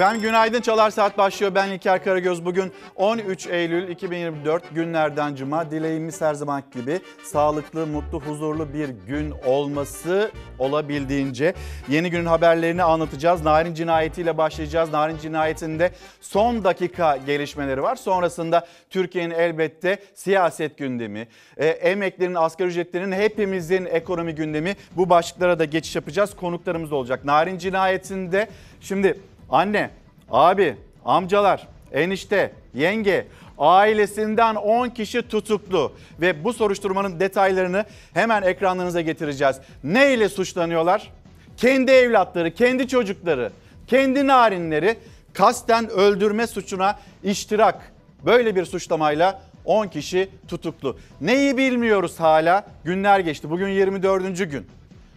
Efendim günaydın Çalar Saat başlıyor. Ben İlker Karagöz. Bugün 13 Eylül 2024 günlerden cuma. Dileğimiz her zaman gibi sağlıklı, mutlu, huzurlu bir gün olması olabildiğince. Yeni günün haberlerini anlatacağız. Narin cinayetiyle başlayacağız. Narin cinayetinde son dakika gelişmeleri var. Sonrasında Türkiye'nin elbette siyaset gündemi, e, emeklerin, asgari ücretlerin hepimizin ekonomi gündemi bu başlıklara da geçiş yapacağız. Konuklarımız olacak. Narin cinayetinde şimdi anne, abi, amcalar, enişte, yenge, ailesinden 10 kişi tutuklu ve bu soruşturmanın detaylarını hemen ekranlarınıza getireceğiz. Ne ile suçlanıyorlar? Kendi evlatları, kendi çocukları, kendi narinleri kasten öldürme suçuna iştirak. Böyle bir suçlamayla 10 kişi tutuklu. Neyi bilmiyoruz hala? Günler geçti. Bugün 24. gün.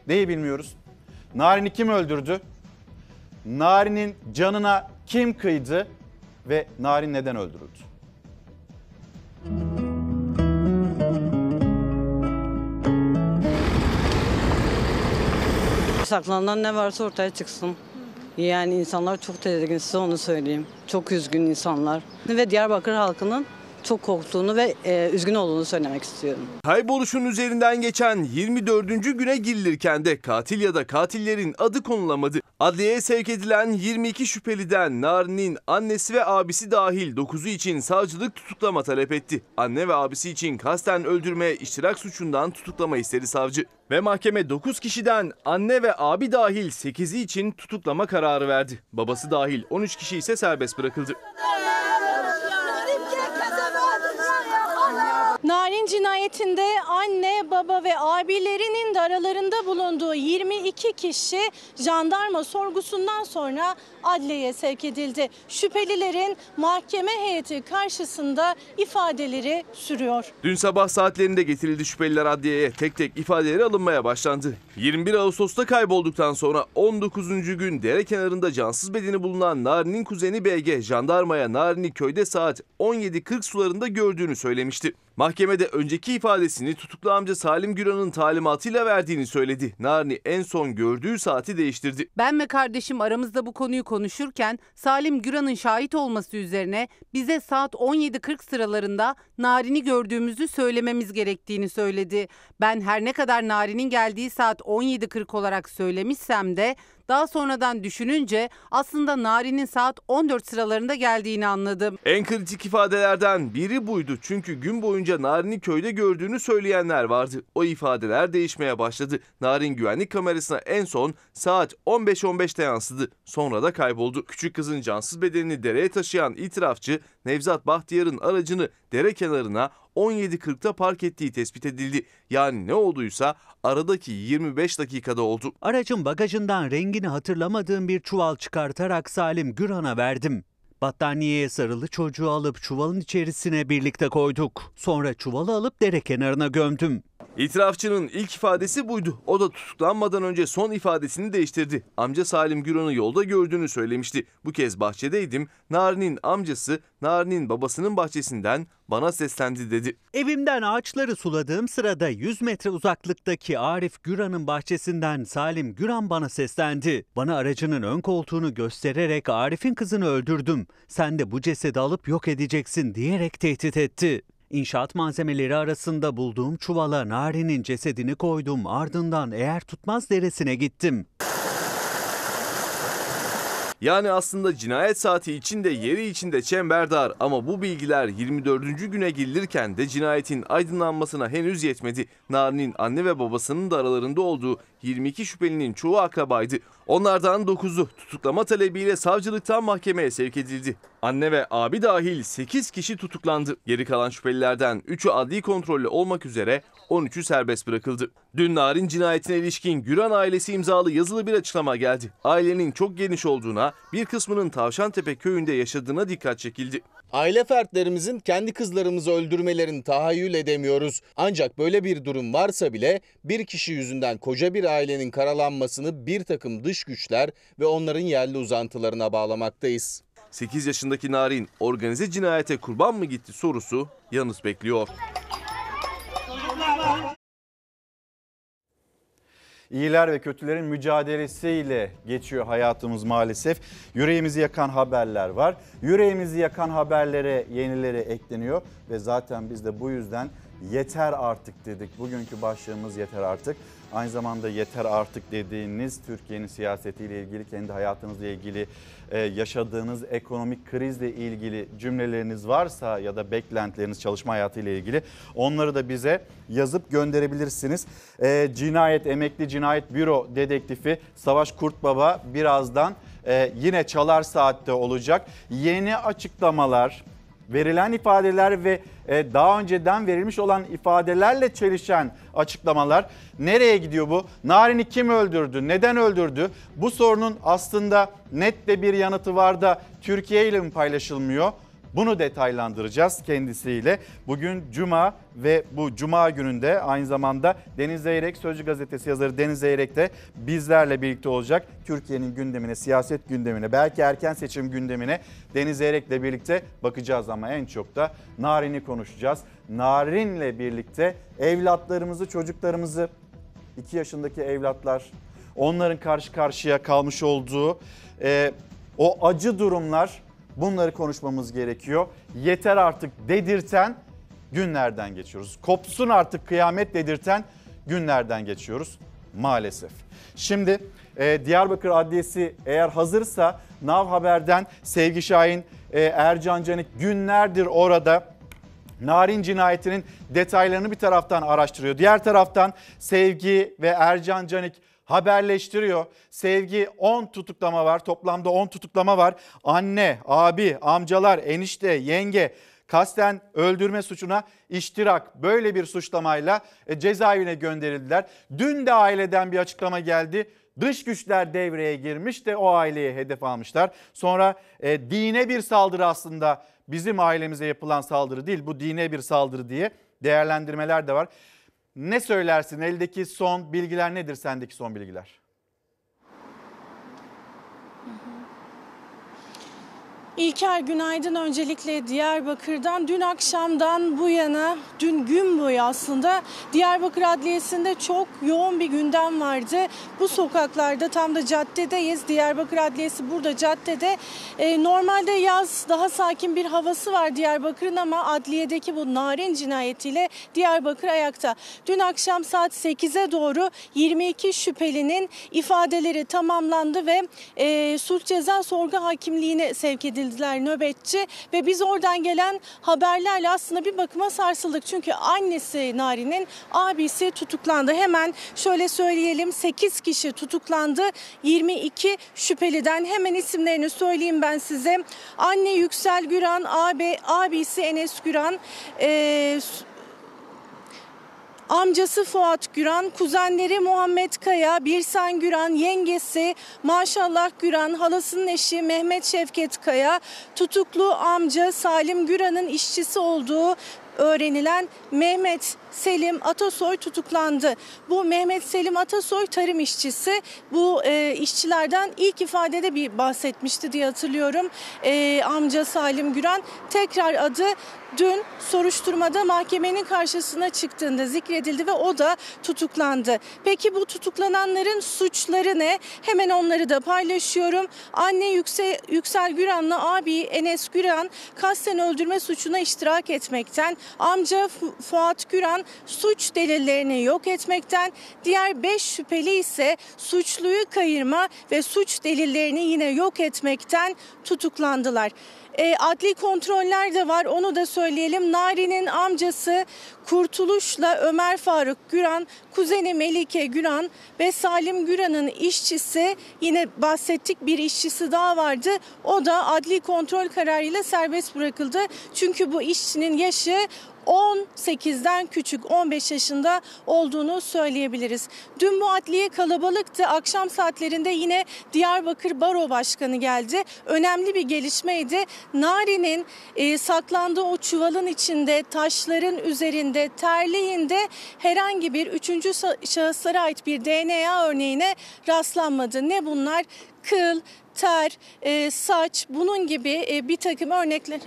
Neyi bilmiyoruz? Narin'i kim öldürdü? Nari'nin canına kim kıydı ve Narin neden öldürüldü? Saklanan ne varsa ortaya çıksın. Yani insanlar çok tedirgin size onu söyleyeyim. Çok üzgün insanlar. Ve Diyarbakır halkının çok korktuğunu ve e, üzgün olduğunu söylemek istiyorum. Kayboluşun üzerinden geçen 24. güne girilirken de katil ya da katillerin adı konulamadı. Adliyeye sevk edilen 22 şüpheliden Narin'in annesi ve abisi dahil 9'u için savcılık tutuklama talep etti. Anne ve abisi için kasten öldürme, iştirak suçundan tutuklama istedi savcı. Ve mahkeme 9 kişiden anne ve abi dahil 8'i için tutuklama kararı verdi. Babası dahil 13 kişi ise serbest bırakıldı. Narin cinayetinde anne, baba ve abilerinin de aralarında bulunduğu 22 kişi jandarma sorgusundan sonra adliyeye sevk edildi. Şüphelilerin mahkeme heyeti karşısında ifadeleri sürüyor. Dün sabah saatlerinde getirildi şüpheliler adliyeye. Tek tek ifadeleri alınmaya başlandı. 21 Ağustos'ta kaybolduktan sonra 19. gün dere kenarında cansız bedeni bulunan Narin'in kuzeni BG jandarmaya Narin'i köyde saat 17.40 sularında gördüğünü söylemişti. Mahkemede önceki ifadesini tutuklu amca Salim Güran'ın talimatıyla verdiğini söyledi. Narni en son gördüğü saati değiştirdi. Ben ve kardeşim aramızda bu konuyu konuşurken Salim Güran'ın şahit olması üzerine bize saat 17.40 sıralarında Narin'i gördüğümüzü söylememiz gerektiğini söyledi. Ben her ne kadar Narin'in geldiği saat 17.40 olarak söylemişsem de daha sonradan düşününce aslında Nari'nin saat 14 sıralarında geldiğini anladım. En kritik ifadelerden biri buydu. Çünkü gün boyunca Narin'i köyde gördüğünü söyleyenler vardı. O ifadeler değişmeye başladı. Narin güvenlik kamerasına en son saat 15.15'te yansıdı. Sonra da kayboldu. Küçük kızın cansız bedenini dereye taşıyan itirafçı Nevzat Bahtiyar'ın aracını dere kenarına 17:40'ta park ettiği tespit edildi. Yani ne olduysa aradaki 25 dakikada oldu. Aracın bagajından rengini hatırlamadığım bir çuval çıkartarak Salim Gürhan'a verdim. Battaniyeye sarılı çocuğu alıp çuvalın içerisine birlikte koyduk. Sonra çuvalı alıp dere kenarına gömdüm. İtirafçının ilk ifadesi buydu. O da tutuklanmadan önce son ifadesini değiştirdi. Amca Salim Güran'ı yolda gördüğünü söylemişti. Bu kez bahçedeydim. Narin'in amcası Narin'in babasının bahçesinden bana seslendi dedi. Evimden ağaçları suladığım sırada 100 metre uzaklıktaki Arif Güran'ın bahçesinden Salim Güran bana seslendi. Bana aracının ön koltuğunu göstererek Arif'in kızını öldürdüm. Sen de bu cesedi alıp yok edeceksin diyerek tehdit etti. İnşaat malzemeleri arasında bulduğum çuvala Nari'nin cesedini koydum. Ardından eğer tutmaz deresine gittim. Yani aslında cinayet saati içinde yeri içinde çemberdar ama bu bilgiler 24. güne gelirken de cinayetin aydınlanmasına henüz yetmedi. Narin'in anne ve babasının da aralarında olduğu 22 şüphelinin çoğu akrabaydı. Onlardan 9'u tutuklama talebiyle savcılıktan mahkemeye sevk edildi. Anne ve abi dahil 8 kişi tutuklandı. Geri kalan şüphelilerden 3'ü adli kontrollü olmak üzere 13'ü serbest bırakıldı. Dün Narin cinayetine ilişkin Güran ailesi imzalı yazılı bir açıklama geldi. Ailenin çok geniş olduğuna, bir kısmının Tavşantepe köyünde yaşadığına dikkat çekildi. Aile fertlerimizin kendi kızlarımızı öldürmelerini tahayyül edemiyoruz. Ancak böyle bir durum varsa bile bir kişi yüzünden koca bir ailenin karalanmasını bir takım dış güçler ve onların yerli uzantılarına bağlamaktayız. 8 yaşındaki Narin organize cinayete kurban mı gitti sorusu yalnız bekliyor. İyiler ve kötülerin mücadelesiyle geçiyor hayatımız maalesef. Yüreğimizi yakan haberler var. Yüreğimizi yakan haberlere yenileri ekleniyor ve zaten biz de bu yüzden yeter artık dedik. Bugünkü başlığımız yeter artık. Aynı zamanda yeter artık dediğiniz Türkiye'nin siyasetiyle ilgili, kendi hayatınızla ilgili, e, yaşadığınız ekonomik krizle ilgili cümleleriniz varsa ya da beklentileriniz çalışma hayatıyla ilgili onları da bize yazıp gönderebilirsiniz. E, cinayet, emekli cinayet büro dedektifi Savaş Kurtbaba birazdan e, yine çalar saatte olacak. Yeni açıklamalar, verilen ifadeler ve e, daha önceden verilmiş olan ifadelerle çelişen açıklamalar. Nereye gidiyor bu? Narin'i kim öldürdü? Neden öldürdü? Bu sorunun aslında net de bir yanıtı var da Türkiye ile mi paylaşılmıyor? Bunu detaylandıracağız kendisiyle. Bugün Cuma ve bu Cuma gününde aynı zamanda Deniz Zeyrek, Sözcü Gazetesi yazarı Deniz Zeyrek de bizlerle birlikte olacak. Türkiye'nin gündemine, siyaset gündemine, belki erken seçim gündemine Deniz ile birlikte bakacağız ama en çok da Narin'i konuşacağız. Narin'le birlikte evlatlarımızı, çocuklarımızı, 2 yaşındaki evlatlar, onların karşı karşıya kalmış olduğu e, o acı durumlar Bunları konuşmamız gerekiyor. Yeter artık dedirten günlerden geçiyoruz. Kopsun artık kıyamet dedirten günlerden geçiyoruz maalesef. Şimdi e, Diyarbakır Adliyesi eğer hazırsa Nav Haber'den Sevgi Şahin, e, Ercan Canik günlerdir orada Narin cinayetinin detaylarını bir taraftan araştırıyor. Diğer taraftan Sevgi ve Ercan Canik haberleştiriyor. Sevgi 10 tutuklama var toplamda 10 tutuklama var. Anne, abi, amcalar, enişte, yenge kasten öldürme suçuna iştirak böyle bir suçlamayla e, cezaevine gönderildiler. Dün de aileden bir açıklama geldi. Dış güçler devreye girmiş de o aileyi hedef almışlar. Sonra e, dine bir saldırı aslında bizim ailemize yapılan saldırı değil bu dine bir saldırı diye değerlendirmeler de var ne söylersin? Eldeki son bilgiler nedir sendeki son bilgiler? İlker günaydın öncelikle Diyarbakır'dan. Dün akşamdan bu yana, dün gün boyu aslında Diyarbakır Adliyesi'nde çok yoğun bir gündem vardı. Bu sokaklarda tam da caddedeyiz. Diyarbakır Adliyesi burada caddede. E, normalde yaz daha sakin bir havası var Diyarbakır'ın ama adliyedeki bu narin cinayetiyle Diyarbakır ayakta. Dün akşam saat 8'e doğru 22 şüphelinin ifadeleri tamamlandı ve e, suç ceza sorgu hakimliğine sevk edildi edildiler nöbetçi ve biz oradan gelen haberlerle aslında bir bakıma sarsıldık. Çünkü annesi Nari'nin abisi tutuklandı. Hemen şöyle söyleyelim 8 kişi tutuklandı. 22 şüpheliden hemen isimlerini söyleyeyim ben size. Anne Yüksel Güran, abi, abisi Enes Güran, e, Amcası Fuat Güran, kuzenleri Muhammed Kaya, Birsen Güran, yengesi Maşallah Güran, halasının eşi Mehmet Şevket Kaya, tutuklu amca Salim Güran'ın işçisi olduğu öğrenilen Mehmet Selim Atasoy tutuklandı. Bu Mehmet Selim Atasoy tarım işçisi. Bu e, işçilerden ilk ifadede bir bahsetmişti diye hatırlıyorum. E, amca Salim Güren tekrar adı dün soruşturmada mahkemenin karşısına çıktığında zikredildi ve o da tutuklandı. Peki bu tutuklananların suçları ne? Hemen onları da paylaşıyorum. Anne Yüksel, Yüksel Güran'la abi Enes Güran kasten öldürme suçuna iştirak etmekten, amca Fuat Güran suç delillerini yok etmekten, diğer 5 şüpheli ise suçluyu kayırma ve suç delillerini yine yok etmekten tutuklandılar. E, adli kontroller de var onu da söyleyelim. Nari'nin amcası Kurtuluş'la Ömer Faruk Güran, kuzeni Melike Güran ve Salim Güran'ın işçisi yine bahsettik bir işçisi daha vardı. O da adli kontrol kararıyla serbest bırakıldı. Çünkü bu işçinin yaşı 18'den küçük 15 yaşında olduğunu söyleyebiliriz. Dün bu adliye kalabalıktı. Akşam saatlerinde yine Diyarbakır Baro Başkanı geldi. Önemli bir gelişmeydi. Nari'nin e, saklandığı o çuvalın içinde, taşların üzerinde, terliğinde herhangi bir üçüncü şahıslara ait bir DNA örneğine rastlanmadı. Ne bunlar? Kıl, ter, e, saç bunun gibi e, bir takım örnekler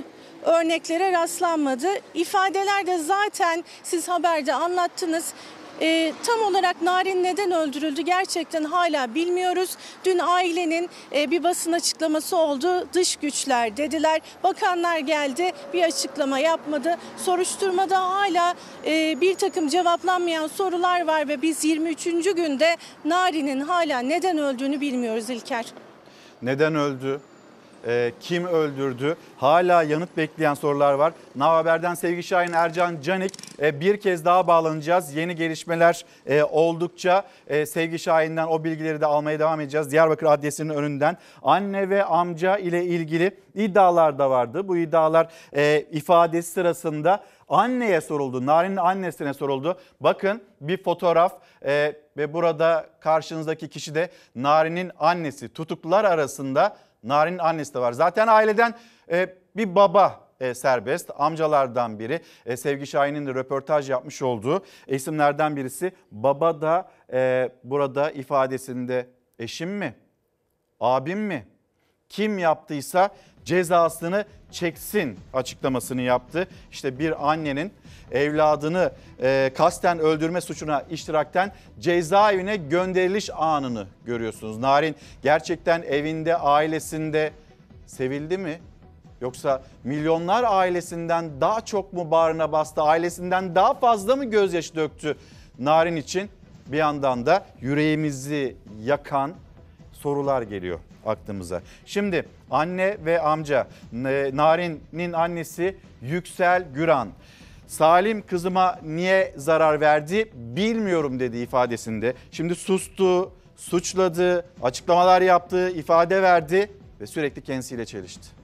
örneklere rastlanmadı. İfadeler de zaten siz haberde anlattınız. E, tam olarak Narin neden öldürüldü gerçekten hala bilmiyoruz. Dün ailenin e, bir basın açıklaması oldu. Dış güçler dediler. Bakanlar geldi bir açıklama yapmadı. Soruşturmada hala e, bir takım cevaplanmayan sorular var ve biz 23. günde Narin'in hala neden öldüğünü bilmiyoruz İlker. Neden öldü? Ee, kim öldürdü? Hala yanıt bekleyen sorular var. haberden Sevgi Şahin, Ercan Canik ee, bir kez daha bağlanacağız. Yeni gelişmeler e, oldukça e, Sevgi Şahin'den o bilgileri de almaya devam edeceğiz. Diyarbakır Adliyesi'nin önünden anne ve amca ile ilgili iddialar da vardı. Bu iddialar e, ifadesi sırasında anneye soruldu. Narin'in annesine soruldu. Bakın bir fotoğraf e, ve burada karşınızdaki kişi de Narin'in annesi. Tutuklular arasında Narin'in annesi de var. Zaten aileden e, bir baba e, serbest. Amcalardan biri e, Sevgi Şahin'in de röportaj yapmış olduğu isimlerden birisi. Baba da e, burada ifadesinde eşim mi, abim mi, kim yaptıysa cezasını çeksin açıklamasını yaptı. İşte bir annenin evladını e, kasten öldürme suçuna iştirakten cezaevine gönderiliş anını görüyorsunuz. Narin gerçekten evinde, ailesinde sevildi mi? Yoksa milyonlar ailesinden daha çok mu bağrına bastı? Ailesinden daha fazla mı gözyaşı döktü Narin için? Bir yandan da yüreğimizi yakan sorular geliyor aklımıza. Şimdi anne ve amca e, Narin'in annesi Yüksel Güran. Salim kızıma niye zarar verdi bilmiyorum dedi ifadesinde. Şimdi sustu, suçladı, açıklamalar yaptı, ifade verdi ve sürekli kendisiyle çelişti.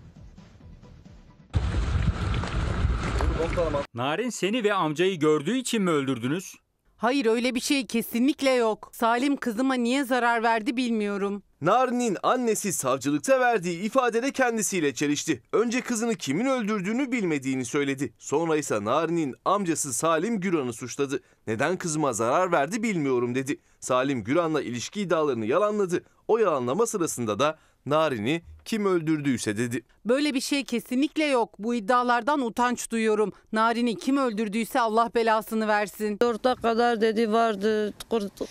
Narin seni ve amcayı gördüğü için mi öldürdünüz? Hayır öyle bir şey kesinlikle yok. Salim kızıma niye zarar verdi bilmiyorum. Narin'in annesi savcılıkta verdiği ifadede kendisiyle çelişti. Önce kızını kimin öldürdüğünü bilmediğini söyledi. Sonra ise Narin'in amcası Salim Güran'ı suçladı. Neden kızıma zarar verdi bilmiyorum dedi. Salim Güran'la ilişki iddialarını yalanladı. O yalanlama sırasında da Narin'i kim öldürdüyse dedi. Böyle bir şey kesinlikle yok. Bu iddialardan utanç duyuyorum. Narin'i kim öldürdüyse Allah belasını versin. Dörtte kadar dedi vardı.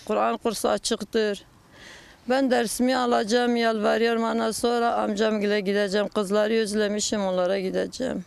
Kur'an kursu açıktır. Ben dersimi alacağım yalvarıyorum ana sonra amcam gideceğim. Kızları özlemişim onlara gideceğim.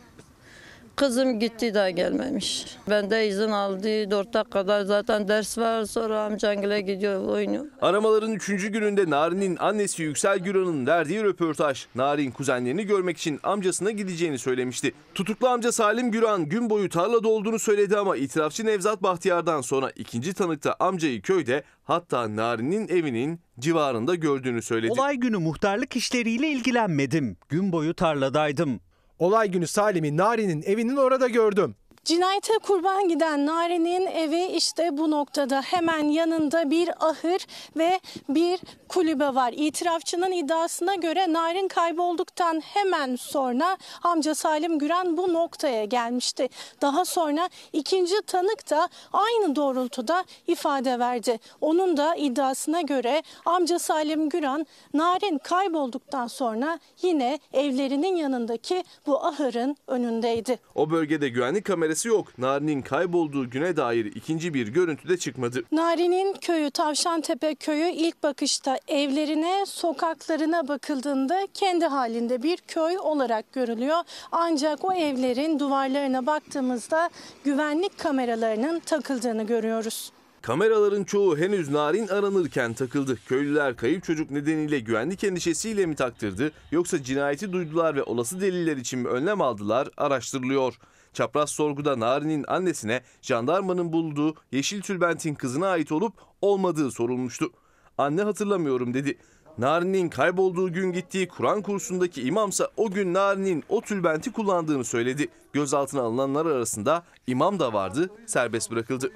Kızım gitti daha gelmemiş. Ben de izin aldı. Dörtte kadar zaten ders var. Sonra amcangile gidiyor oynuyor. Aramaların üçüncü gününde Narin'in annesi Yüksel Güran'ın verdiği röportaj. Narin kuzenlerini görmek için amcasına gideceğini söylemişti. Tutuklu amca Salim Güran gün boyu tarlada olduğunu söyledi ama itirafçı Nevzat Bahtiyar'dan sonra ikinci tanıkta amcayı köyde hatta Narin'in evinin civarında gördüğünü söyledi. Olay günü muhtarlık işleriyle ilgilenmedim. Gün boyu tarladaydım. Olay günü Salim'i Nari'nin evinin orada gördüm. Cinayete kurban giden Nari'nin evi işte bu noktada hemen yanında bir ahır ve bir kulübe var. İtirafçının iddiasına göre Narin kaybolduktan hemen sonra amca Salim Güren bu noktaya gelmişti. Daha sonra ikinci tanık da aynı doğrultuda ifade verdi. Onun da iddiasına göre amca Salim Güren Narin kaybolduktan sonra yine evlerinin yanındaki bu ahırın önündeydi. O bölgede güvenlik kamerası yok. Narin'in kaybolduğu güne dair ikinci bir görüntü de çıkmadı. Narin'in köyü Tavşantepe köyü ilk bakışta evlerine, sokaklarına bakıldığında kendi halinde bir köy olarak görülüyor. Ancak o evlerin duvarlarına baktığımızda güvenlik kameralarının takıldığını görüyoruz. Kameraların çoğu henüz narin aranırken takıldı. Köylüler kayıp çocuk nedeniyle güvenlik endişesiyle mi taktırdı yoksa cinayeti duydular ve olası deliller için mi önlem aldılar araştırılıyor. Çapraz sorguda Narin'in annesine jandarmanın bulduğu yeşil tülbentin kızına ait olup olmadığı sorulmuştu. Anne hatırlamıyorum dedi. Narin'in kaybolduğu gün gittiği Kur'an kursundaki imamsa o gün Narin'in o tülbenti kullandığını söyledi. Gözaltına alınanlar arasında imam da vardı, serbest bırakıldı.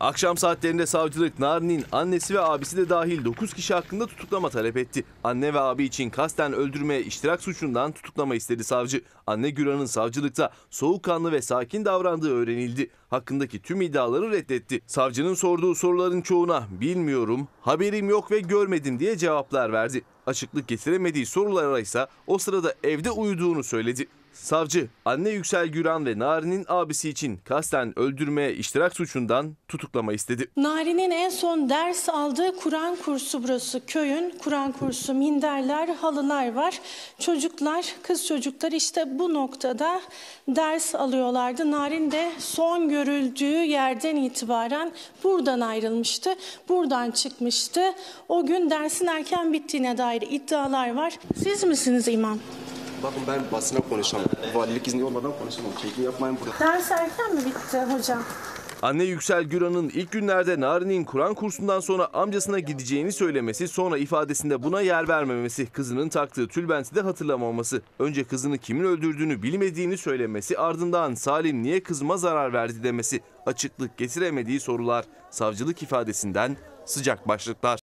Akşam saatlerinde savcılık Narin'in annesi ve abisi de dahil 9 kişi hakkında tutuklama talep etti. Anne ve abi için kasten öldürmeye iştirak suçundan tutuklama istedi savcı. Anne Güran'ın savcılıkta soğukkanlı ve sakin davrandığı öğrenildi. Hakkındaki tüm iddiaları reddetti. Savcının sorduğu soruların çoğuna bilmiyorum, haberim yok ve görmedim diye cevaplar verdi. Açıklık getiremediği sorulara ise o sırada evde uyuduğunu söyledi. Savcı, anne Yüksel Güran ve Nari'nin abisi için kasten öldürme iştirak suçundan tutuklama istedi. Nari'nin en son ders aldığı Kur'an kursu burası. Köyün Kur'an kursu, minderler, halılar var. Çocuklar, kız çocuklar işte bu noktada ders alıyorlardı. Narin de son görüldüğü yerden itibaren buradan ayrılmıştı. Buradan çıkmıştı. O gün dersin erken bittiğine dair iddialar var. Siz misiniz imam? Bakın ben basına konuşamam. Valilik izni olmadan konuşamam. Çekim yapmayın burada. Ders erken mi bitti hocam? Anne Yüksel Güran'ın ilk günlerde Narin'in Kur'an kursundan sonra amcasına gideceğini söylemesi, sonra ifadesinde buna yer vermemesi, kızının taktığı tülbenti de hatırlamaması, önce kızını kimin öldürdüğünü bilmediğini söylemesi, ardından Salim niye kızıma zarar verdi demesi, açıklık getiremediği sorular, savcılık ifadesinden sıcak başlıklar.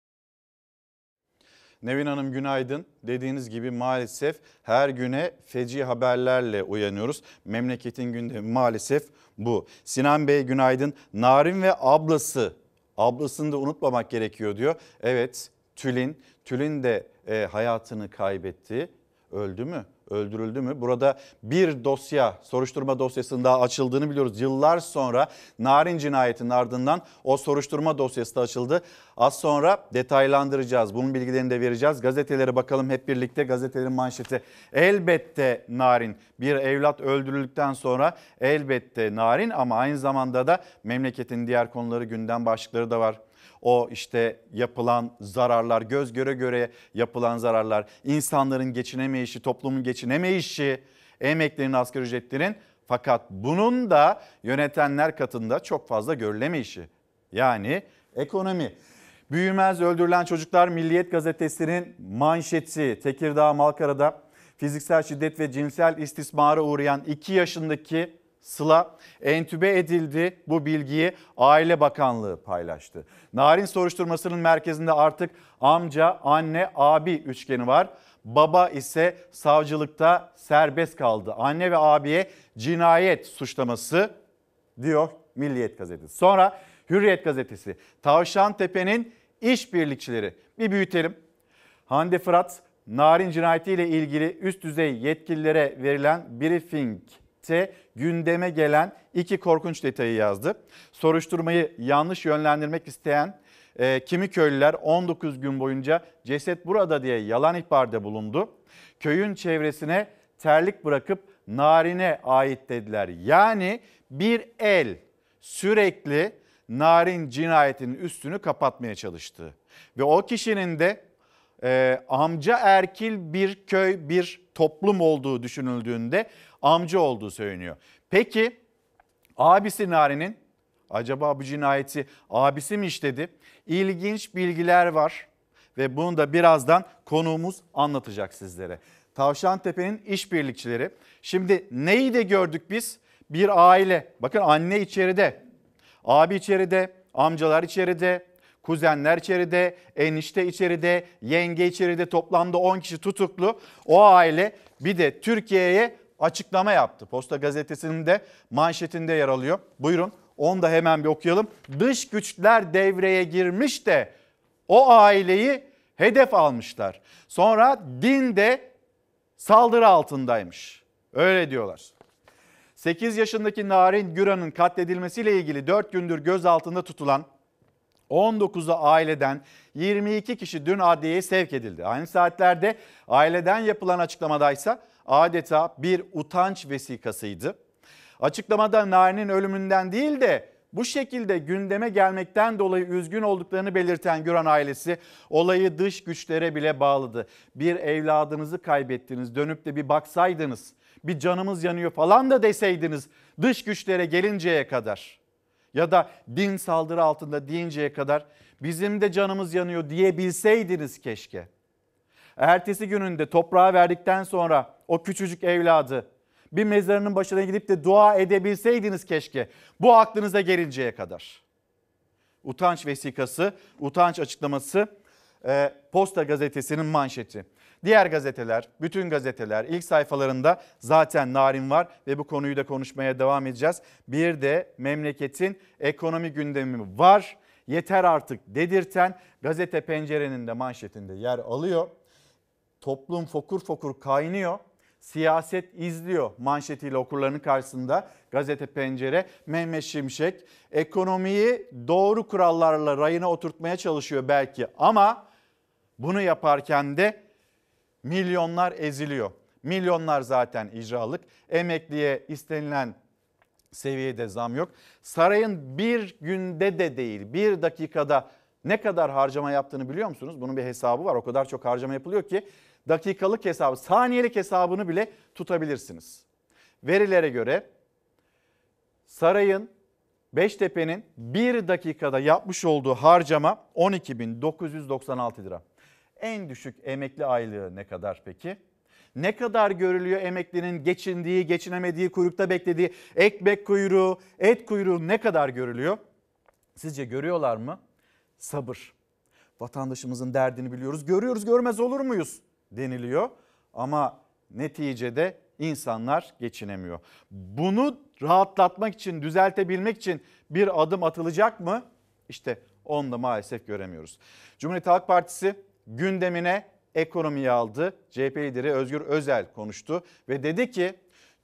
Nevin Hanım günaydın. Dediğiniz gibi maalesef her güne feci haberlerle uyanıyoruz. Memleketin gündemi maalesef bu. Sinan Bey günaydın. Narin ve ablası, ablasını da unutmamak gerekiyor diyor. Evet Tülin, Tülin de e, hayatını kaybetti. Öldü mü? öldürüldü mü? Burada bir dosya, soruşturma dosyasının daha açıldığını biliyoruz. Yıllar sonra Narin cinayetinin ardından o soruşturma dosyası da açıldı. Az sonra detaylandıracağız. Bunun bilgilerini de vereceğiz. Gazetelere bakalım hep birlikte. Gazetelerin manşeti elbette Narin. Bir evlat öldürüldükten sonra elbette Narin ama aynı zamanda da memleketin diğer konuları gündem başlıkları da var o işte yapılan zararlar, göz göre göre yapılan zararlar, insanların geçinemeyişi, toplumun geçinemeyişi, emeklerin, asgari ücretlerin fakat bunun da yönetenler katında çok fazla görülemeyişi. Yani ekonomi. Büyümez Öldürülen Çocuklar Milliyet Gazetesi'nin manşeti Tekirdağ Malkara'da fiziksel şiddet ve cinsel istismara uğrayan 2 yaşındaki Sıla entübe edildi. Bu bilgiyi Aile Bakanlığı paylaştı. Narin soruşturmasının merkezinde artık amca, anne, abi üçgeni var. Baba ise savcılıkta serbest kaldı. Anne ve abiye cinayet suçlaması diyor Milliyet gazetesi. Sonra Hürriyet gazetesi. Tavşan Tepe'nin işbirlikçileri. Bir büyütelim. Hande Fırat Narin cinayetiyle ilgili üst düzey yetkililere verilen briefingte gündeme gelen iki korkunç detayı yazdı. Soruşturmayı yanlış yönlendirmek isteyen e, kimi köylüler 19 gün boyunca ceset burada diye yalan ihbarda bulundu. Köyün çevresine terlik bırakıp narine ait dediler. Yani bir el sürekli narin cinayetinin üstünü kapatmaya çalıştı. Ve o kişinin de e, amca erkil bir köy bir toplum olduğu düşünüldüğünde amca olduğu söyleniyor. Peki abisi Nari'nin acaba bu cinayeti abisi mi işledi? İlginç bilgiler var ve bunu da birazdan konuğumuz anlatacak sizlere. Tavşan Tepe'nin işbirlikçileri. Şimdi neyi de gördük biz? Bir aile. Bakın anne içeride, abi içeride, amcalar içeride, Kuzenler içeride, enişte içeride, yenge içeride toplamda 10 kişi tutuklu. O aile bir de Türkiye'ye açıklama yaptı. Posta gazetesinin de manşetinde yer alıyor. Buyurun onu da hemen bir okuyalım. Dış güçler devreye girmiş de o aileyi hedef almışlar. Sonra din de saldırı altındaymış. Öyle diyorlar. 8 yaşındaki Narin Güran'ın katledilmesiyle ilgili 4 gündür gözaltında tutulan 19'da aileden 22 kişi dün adliyeye sevk edildi. Aynı saatlerde aileden yapılan açıklamadaysa adeta bir utanç vesikasıydı. Açıklamada Narin'in ölümünden değil de bu şekilde gündeme gelmekten dolayı üzgün olduklarını belirten Güran ailesi olayı dış güçlere bile bağladı. Bir evladınızı kaybettiniz dönüp de bir baksaydınız bir canımız yanıyor falan da deseydiniz dış güçlere gelinceye kadar ya da din saldırı altında deyinceye kadar bizim de canımız yanıyor diyebilseydiniz keşke. Ertesi gününde toprağa verdikten sonra o küçücük evladı bir mezarının başına gidip de dua edebilseydiniz keşke. Bu aklınıza gelinceye kadar. Utanç vesikası, utanç açıklaması e, Posta Gazetesi'nin manşeti. Diğer gazeteler, bütün gazeteler ilk sayfalarında zaten narin var ve bu konuyu da konuşmaya devam edeceğiz. Bir de memleketin ekonomi gündemi var. Yeter artık dedirten gazete pencerenin de manşetinde yer alıyor. Toplum fokur fokur kaynıyor siyaset izliyor manşetiyle okurların karşısında gazete pencere Mehmet Şimşek ekonomiyi doğru kurallarla rayına oturtmaya çalışıyor belki ama bunu yaparken de Milyonlar eziliyor. Milyonlar zaten icralık. Emekliye istenilen seviyede zam yok. Sarayın bir günde de değil bir dakikada ne kadar harcama yaptığını biliyor musunuz? Bunun bir hesabı var. O kadar çok harcama yapılıyor ki dakikalık hesabı, saniyelik hesabını bile tutabilirsiniz. Verilere göre sarayın Beştepe'nin bir dakikada yapmış olduğu harcama 12.996 lira. En düşük emekli aylığı ne kadar peki? Ne kadar görülüyor emeklinin geçindiği, geçinemediği, kuyrukta beklediği, ekmek kuyruğu, et kuyruğu ne kadar görülüyor? Sizce görüyorlar mı? Sabır. Vatandaşımızın derdini biliyoruz. Görüyoruz, görmez olur muyuz deniliyor. Ama neticede insanlar geçinemiyor. Bunu rahatlatmak için, düzeltebilmek için bir adım atılacak mı? İşte onu da maalesef göremiyoruz. Cumhuriyet Halk Partisi gündemine ekonomiyi aldı. CHP lideri Özgür Özel konuştu ve dedi ki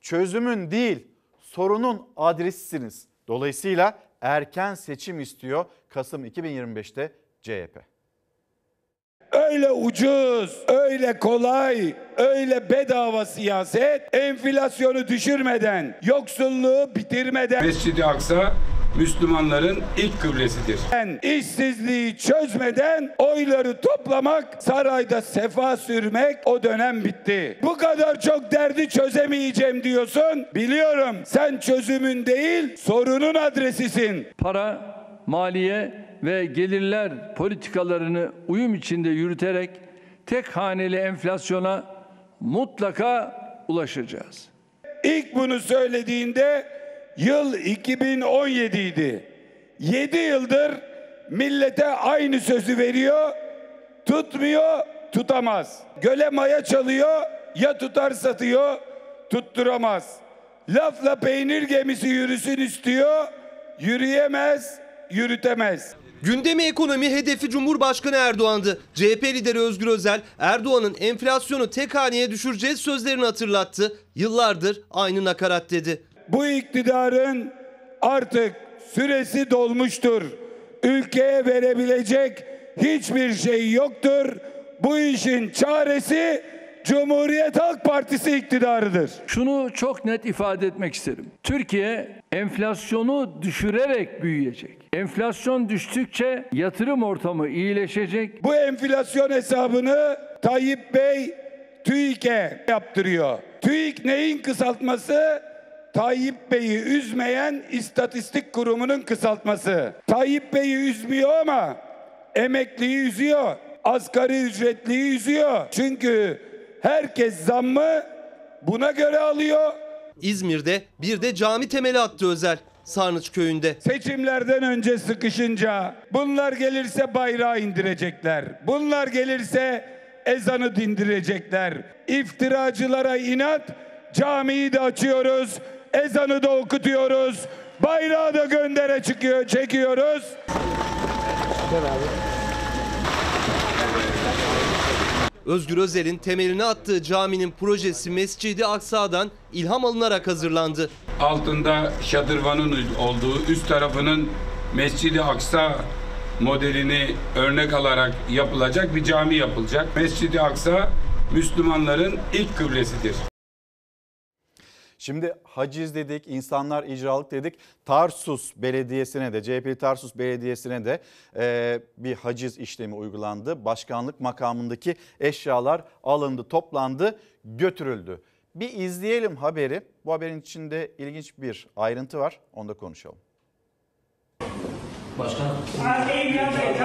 çözümün değil sorunun adresisiniz. Dolayısıyla erken seçim istiyor Kasım 2025'te CHP. Öyle ucuz, öyle kolay, öyle bedava siyaset enflasyonu düşürmeden, yoksulluğu bitirmeden. Mescid-i Aksa Müslümanların ilk kıblesidir. işsizliği çözmeden oyları toplamak, sarayda sefa sürmek o dönem bitti. Bu kadar çok derdi çözemeyeceğim diyorsun. Biliyorum sen çözümün değil sorunun adresisin. Para, maliye ve gelirler politikalarını uyum içinde yürüterek tek haneli enflasyona mutlaka ulaşacağız. İlk bunu söylediğinde yıl 2017 idi. 7 yıldır millete aynı sözü veriyor, tutmuyor, tutamaz. Göle maya çalıyor, ya tutar satıyor, tutturamaz. Lafla peynir gemisi yürüsün istiyor, yürüyemez, yürütemez. Gündemi ekonomi hedefi Cumhurbaşkanı Erdoğan'dı. CHP lideri Özgür Özel, Erdoğan'ın enflasyonu tek haneye düşüreceğiz sözlerini hatırlattı. Yıllardır aynı nakarat dedi bu iktidarın artık süresi dolmuştur. Ülkeye verebilecek hiçbir şey yoktur. Bu işin çaresi Cumhuriyet Halk Partisi iktidarıdır. Şunu çok net ifade etmek isterim. Türkiye enflasyonu düşürerek büyüyecek. Enflasyon düştükçe yatırım ortamı iyileşecek. Bu enflasyon hesabını Tayyip Bey TÜİK'e yaptırıyor. TÜİK neyin kısaltması? Tayyip Bey'i üzmeyen istatistik kurumunun kısaltması. Tayyip Bey'i üzmüyor ama emekliyi üzüyor, asgari ücretliyi üzüyor. Çünkü herkes zammı buna göre alıyor. İzmir'de bir de cami temeli attı Özel. Sarnıç köyünde. Seçimlerden önce sıkışınca bunlar gelirse bayrağı indirecekler. Bunlar gelirse ezanı dindirecekler. İftiracılara inat camiyi de açıyoruz. Ezanı da okutuyoruz. Bayrağı da göndere çıkıyor, çekiyoruz. Özgür Özel'in temelini attığı caminin projesi Mescidi Aksa'dan ilham alınarak hazırlandı. Altında şadırvanın olduğu üst tarafının Mescidi Aksa modelini örnek alarak yapılacak bir cami yapılacak. Mescidi Aksa Müslümanların ilk kıblesidir. Şimdi haciz dedik, insanlar icralık dedik. Tarsus Belediyesi'ne de, CHP'li Tarsus Belediyesi'ne de e, bir haciz işlemi uygulandı. Başkanlık makamındaki eşyalar alındı, toplandı, götürüldü. Bir izleyelim haberi. Bu haberin içinde ilginç bir ayrıntı var. Onu da konuşalım. Başkan. Hadi İbrahim Bey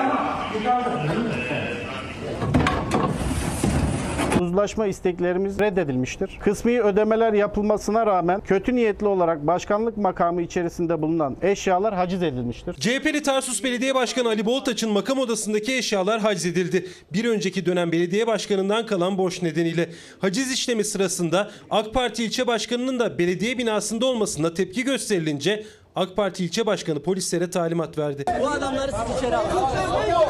uzlaşma isteklerimiz reddedilmiştir. Kısmi ödemeler yapılmasına rağmen kötü niyetli olarak başkanlık makamı içerisinde bulunan eşyalar haciz edilmiştir. CHP'li Tarsus Belediye Başkanı Ali Boltaç'ın makam odasındaki eşyalar haciz edildi. Bir önceki dönem belediye başkanından kalan borç nedeniyle haciz işlemi sırasında AK Parti ilçe başkanının da belediye binasında olmasına tepki gösterilince AK Parti ilçe başkanı polislere talimat verdi. Bu adamları siz içeri alın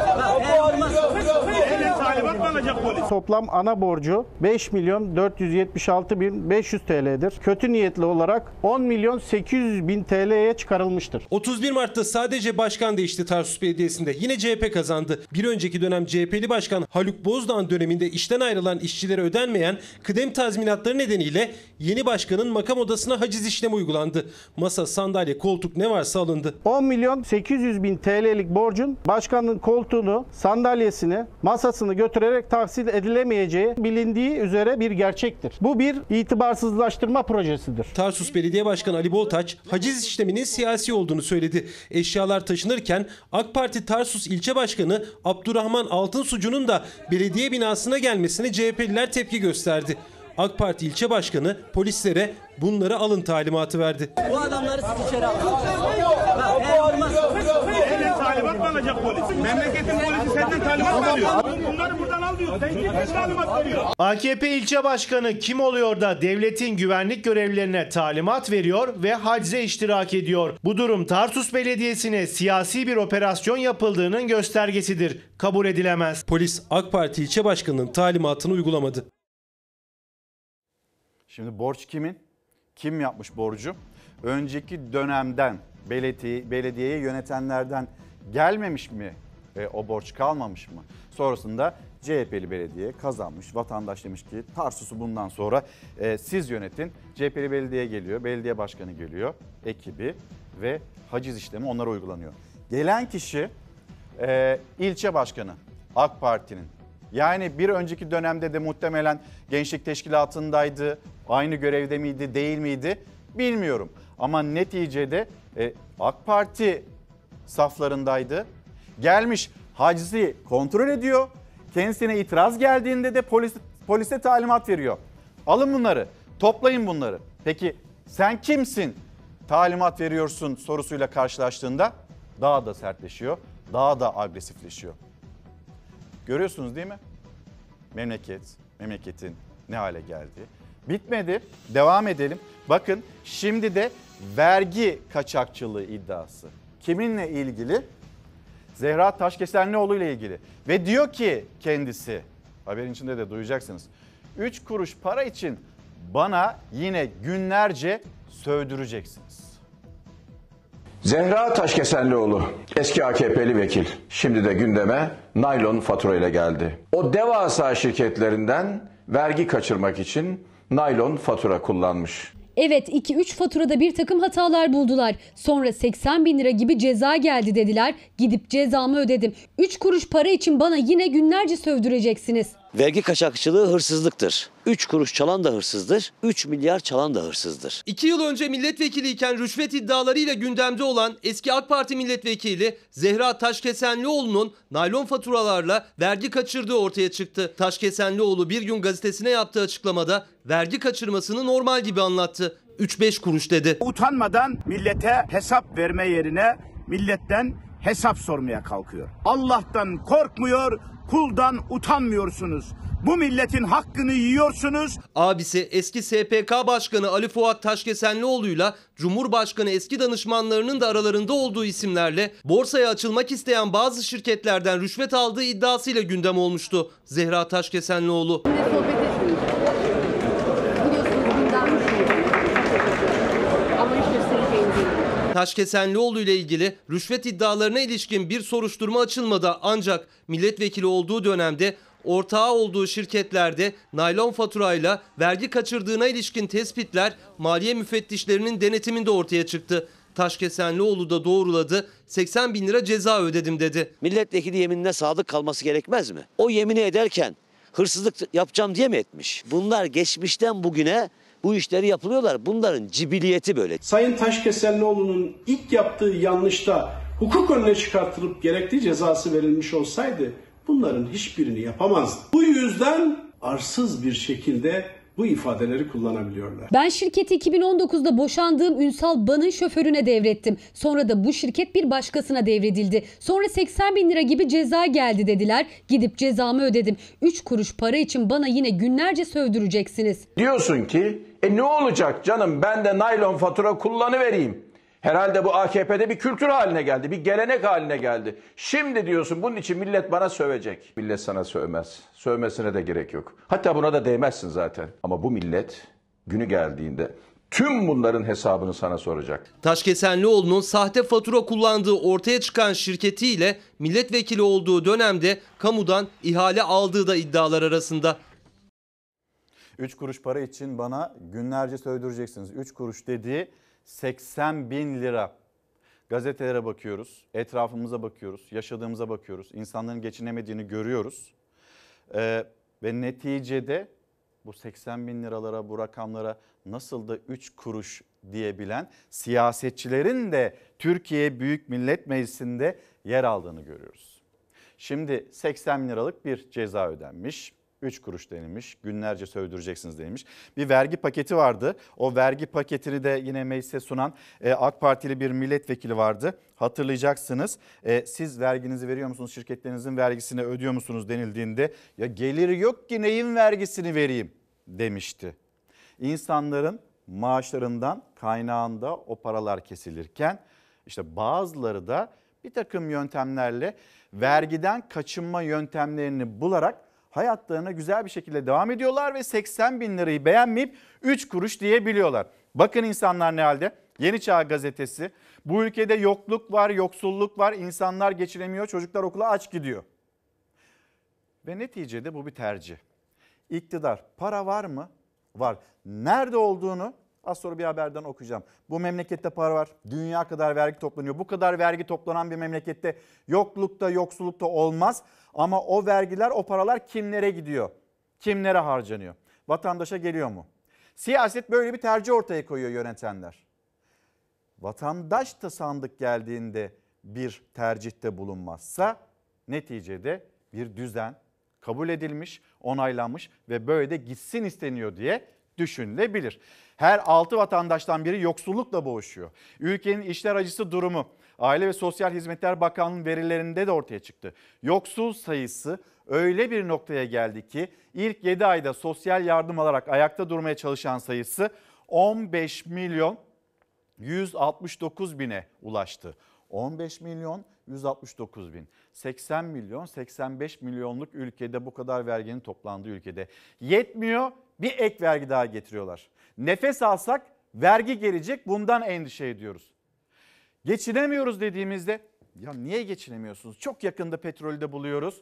talimat mı alacak polis? Toplam ana borcu 5 milyon 476 bin 500 TL'dir. Kötü niyetli olarak 10 milyon 800 bin TL'ye çıkarılmıştır. 31 Mart'ta sadece başkan değişti Tarsus Belediyesi'nde. Yine CHP kazandı. Bir önceki dönem CHP'li başkan Haluk Bozdağ'ın döneminde işten ayrılan işçilere ödenmeyen kıdem tazminatları nedeniyle yeni başkanın makam odasına haciz işlemi uygulandı. Masa, sandalye, koltuk ne varsa alındı. 10 milyon 800 bin TL'lik borcun başkanın koltuğunu, sandalyesini, masasını gö- götürerek tahsil edilemeyeceği bilindiği üzere bir gerçektir. Bu bir itibarsızlaştırma projesidir. Tarsus Belediye Başkanı Ali Boltaç haciz işleminin siyasi olduğunu söyledi. Eşyalar taşınırken AK Parti Tarsus İlçe başkanı Abdurrahman Altınsucu'nun da belediye binasına gelmesine CHP'liler tepki gösterdi. AK Parti ilçe başkanı polislere bunları alın talimatı verdi. Bu adamları siz içeri alın. talimat mı alacak polis? Memleketin polisi senden talimat mı alıyor? Bunları buradan al diyor. Sen kimden talimat veriyor? AKP ilçe başkanı kim oluyor da devletin güvenlik görevlilerine talimat veriyor ve hacze iştirak ediyor. Bu durum Tarsus Belediyesi'ne siyasi bir operasyon yapıldığının göstergesidir. Kabul edilemez. Polis AK Parti ilçe başkanının talimatını uygulamadı. Şimdi borç kimin? Kim yapmış borcu? Önceki dönemden belediye, belediyeyi yönetenlerden gelmemiş mi e, o borç kalmamış mı? Sonrasında CHP'li belediye kazanmış. Vatandaş demiş ki Tarsus'u bundan sonra e, siz yönetin. CHP'li belediye geliyor, belediye başkanı geliyor, ekibi ve haciz işlemi onlara uygulanıyor. Gelen kişi e, ilçe başkanı AK Parti'nin. Yani bir önceki dönemde de muhtemelen gençlik teşkilatındaydı, Aynı görevde miydi değil miydi bilmiyorum. Ama neticede e, AK Parti saflarındaydı. Gelmiş hacizi kontrol ediyor. Kendisine itiraz geldiğinde de polis, polise talimat veriyor. Alın bunları, toplayın bunları. Peki sen kimsin? Talimat veriyorsun sorusuyla karşılaştığında daha da sertleşiyor, daha da agresifleşiyor. Görüyorsunuz değil mi? Memleket, memleketin ne hale geldi. Bitmedi. Devam edelim. Bakın şimdi de vergi kaçakçılığı iddiası. Kiminle ilgili? Zehra Taşkesenlioğlu ile ilgili. Ve diyor ki kendisi, haberin içinde de duyacaksınız. 3 kuruş para için bana yine günlerce sövdüreceksiniz. Zehra Taşkesenlioğlu, eski AKP'li vekil, şimdi de gündeme naylon faturayla geldi. O devasa şirketlerinden vergi kaçırmak için naylon fatura kullanmış. Evet 2-3 faturada bir takım hatalar buldular. Sonra 80 bin lira gibi ceza geldi dediler. Gidip cezamı ödedim. 3 kuruş para için bana yine günlerce sövdüreceksiniz. Vergi kaçakçılığı hırsızlıktır. 3 kuruş çalan da hırsızdır, 3 milyar çalan da hırsızdır. 2 yıl önce milletvekiliyken rüşvet iddialarıyla gündemde olan eski AK Parti milletvekili Zehra Taşkesenlioğlu'nun naylon faturalarla vergi kaçırdığı ortaya çıktı. Taşkesenlioğlu bir gün gazetesine yaptığı açıklamada vergi kaçırmasını normal gibi anlattı. 3-5 kuruş dedi. Utanmadan millete hesap verme yerine milletten hesap sormaya kalkıyor. Allah'tan korkmuyor, kuldan utanmıyorsunuz. Bu milletin hakkını yiyorsunuz. Abisi eski SPK Başkanı Ali Fuat Taşkesenlioğlu'yla Cumhurbaşkanı eski danışmanlarının da aralarında olduğu isimlerle borsaya açılmak isteyen bazı şirketlerden rüşvet aldığı iddiasıyla gündem olmuştu. Zehra Taşkesenlioğlu. Ne sohbet Taşkesenlioğlu ile ilgili rüşvet iddialarına ilişkin bir soruşturma açılmadı ancak milletvekili olduğu dönemde ortağı olduğu şirketlerde naylon faturayla vergi kaçırdığına ilişkin tespitler maliye müfettişlerinin denetiminde ortaya çıktı. Taşkesenlioğlu da doğruladı. 80 bin lira ceza ödedim dedi. Milletvekili yeminine sadık kalması gerekmez mi? O yemini ederken hırsızlık yapacağım diye mi etmiş? Bunlar geçmişten bugüne bu işleri yapılıyorlar. Bunların cibiliyeti böyle. Sayın Taşkesenlioğlu'nun ilk yaptığı yanlışta hukuk önüne çıkartılıp gerekli cezası verilmiş olsaydı bunların hiçbirini yapamazdı. Bu yüzden arsız bir şekilde bu ifadeleri kullanabiliyorlar. Ben şirketi 2019'da boşandığım Ünsal Ban'ın şoförüne devrettim. Sonra da bu şirket bir başkasına devredildi. Sonra 80 bin lira gibi ceza geldi dediler. Gidip cezamı ödedim. 3 kuruş para için bana yine günlerce sövdüreceksiniz. Diyorsun ki e ne olacak canım ben de naylon fatura kullanıvereyim. Herhalde bu AKP'de bir kültür haline geldi, bir gelenek haline geldi. Şimdi diyorsun bunun için millet bana sövecek. Millet sana sövmez. Sövmesine de gerek yok. Hatta buna da değmezsin zaten. Ama bu millet günü geldiğinde Tüm bunların hesabını sana soracak. Taşkesenlioğlu'nun sahte fatura kullandığı ortaya çıkan şirketiyle milletvekili olduğu dönemde kamudan ihale aldığı da iddialar arasında. 3 kuruş para için bana günlerce söydüreceksiniz. 3 kuruş dediği 80 bin lira. Gazetelere bakıyoruz, etrafımıza bakıyoruz, yaşadığımıza bakıyoruz. İnsanların geçinemediğini görüyoruz. Ee, ve neticede bu 80 bin liralara bu rakamlara nasıl da 3 kuruş diyebilen siyasetçilerin de Türkiye Büyük Millet Meclisi'nde yer aldığını görüyoruz. Şimdi 80 bin liralık bir ceza ödenmiş. 3 kuruş denilmiş. Günlerce sövdüreceksiniz denilmiş. Bir vergi paketi vardı. O vergi paketini de yine meclise sunan e, AK Partili bir milletvekili vardı. Hatırlayacaksınız. E, siz verginizi veriyor musunuz? Şirketlerinizin vergisini ödüyor musunuz denildiğinde ya gelir yok ki neyin vergisini vereyim demişti. İnsanların maaşlarından kaynağında o paralar kesilirken işte bazıları da bir takım yöntemlerle vergiden kaçınma yöntemlerini bularak hayatlarına güzel bir şekilde devam ediyorlar ve 80 bin lirayı beğenmeyip 3 kuruş diyebiliyorlar. Bakın insanlar ne halde? Yeni Çağ gazetesi bu ülkede yokluk var, yoksulluk var, insanlar geçiremiyor, çocuklar okula aç gidiyor. Ve neticede bu bir tercih. İktidar para var mı? Var. Nerede olduğunu Az sonra bir haberden okuyacağım. Bu memlekette para var. Dünya kadar vergi toplanıyor. Bu kadar vergi toplanan bir memlekette yoklukta, yoksullukta olmaz. Ama o vergiler, o paralar kimlere gidiyor? Kimlere harcanıyor? Vatandaşa geliyor mu? Siyaset böyle bir tercih ortaya koyuyor yönetenler. Vatandaş da sandık geldiğinde bir tercihte bulunmazsa neticede bir düzen kabul edilmiş, onaylanmış ve böyle de gitsin isteniyor diye düşünülebilir. Her 6 vatandaştan biri yoksullukla boğuşuyor. Ülkenin işler acısı durumu Aile ve Sosyal Hizmetler Bakanlığı'nın verilerinde de ortaya çıktı. Yoksul sayısı öyle bir noktaya geldi ki ilk 7 ayda sosyal yardım alarak ayakta durmaya çalışan sayısı 15 milyon 169 bine ulaştı. 15 milyon 169 bin. 80 milyon 85 milyonluk ülkede bu kadar verginin toplandığı ülkede. Yetmiyor bir ek vergi daha getiriyorlar. Nefes alsak vergi gelecek bundan endişe ediyoruz. Geçinemiyoruz dediğimizde ya niye geçinemiyorsunuz? Çok yakında petrolü de buluyoruz.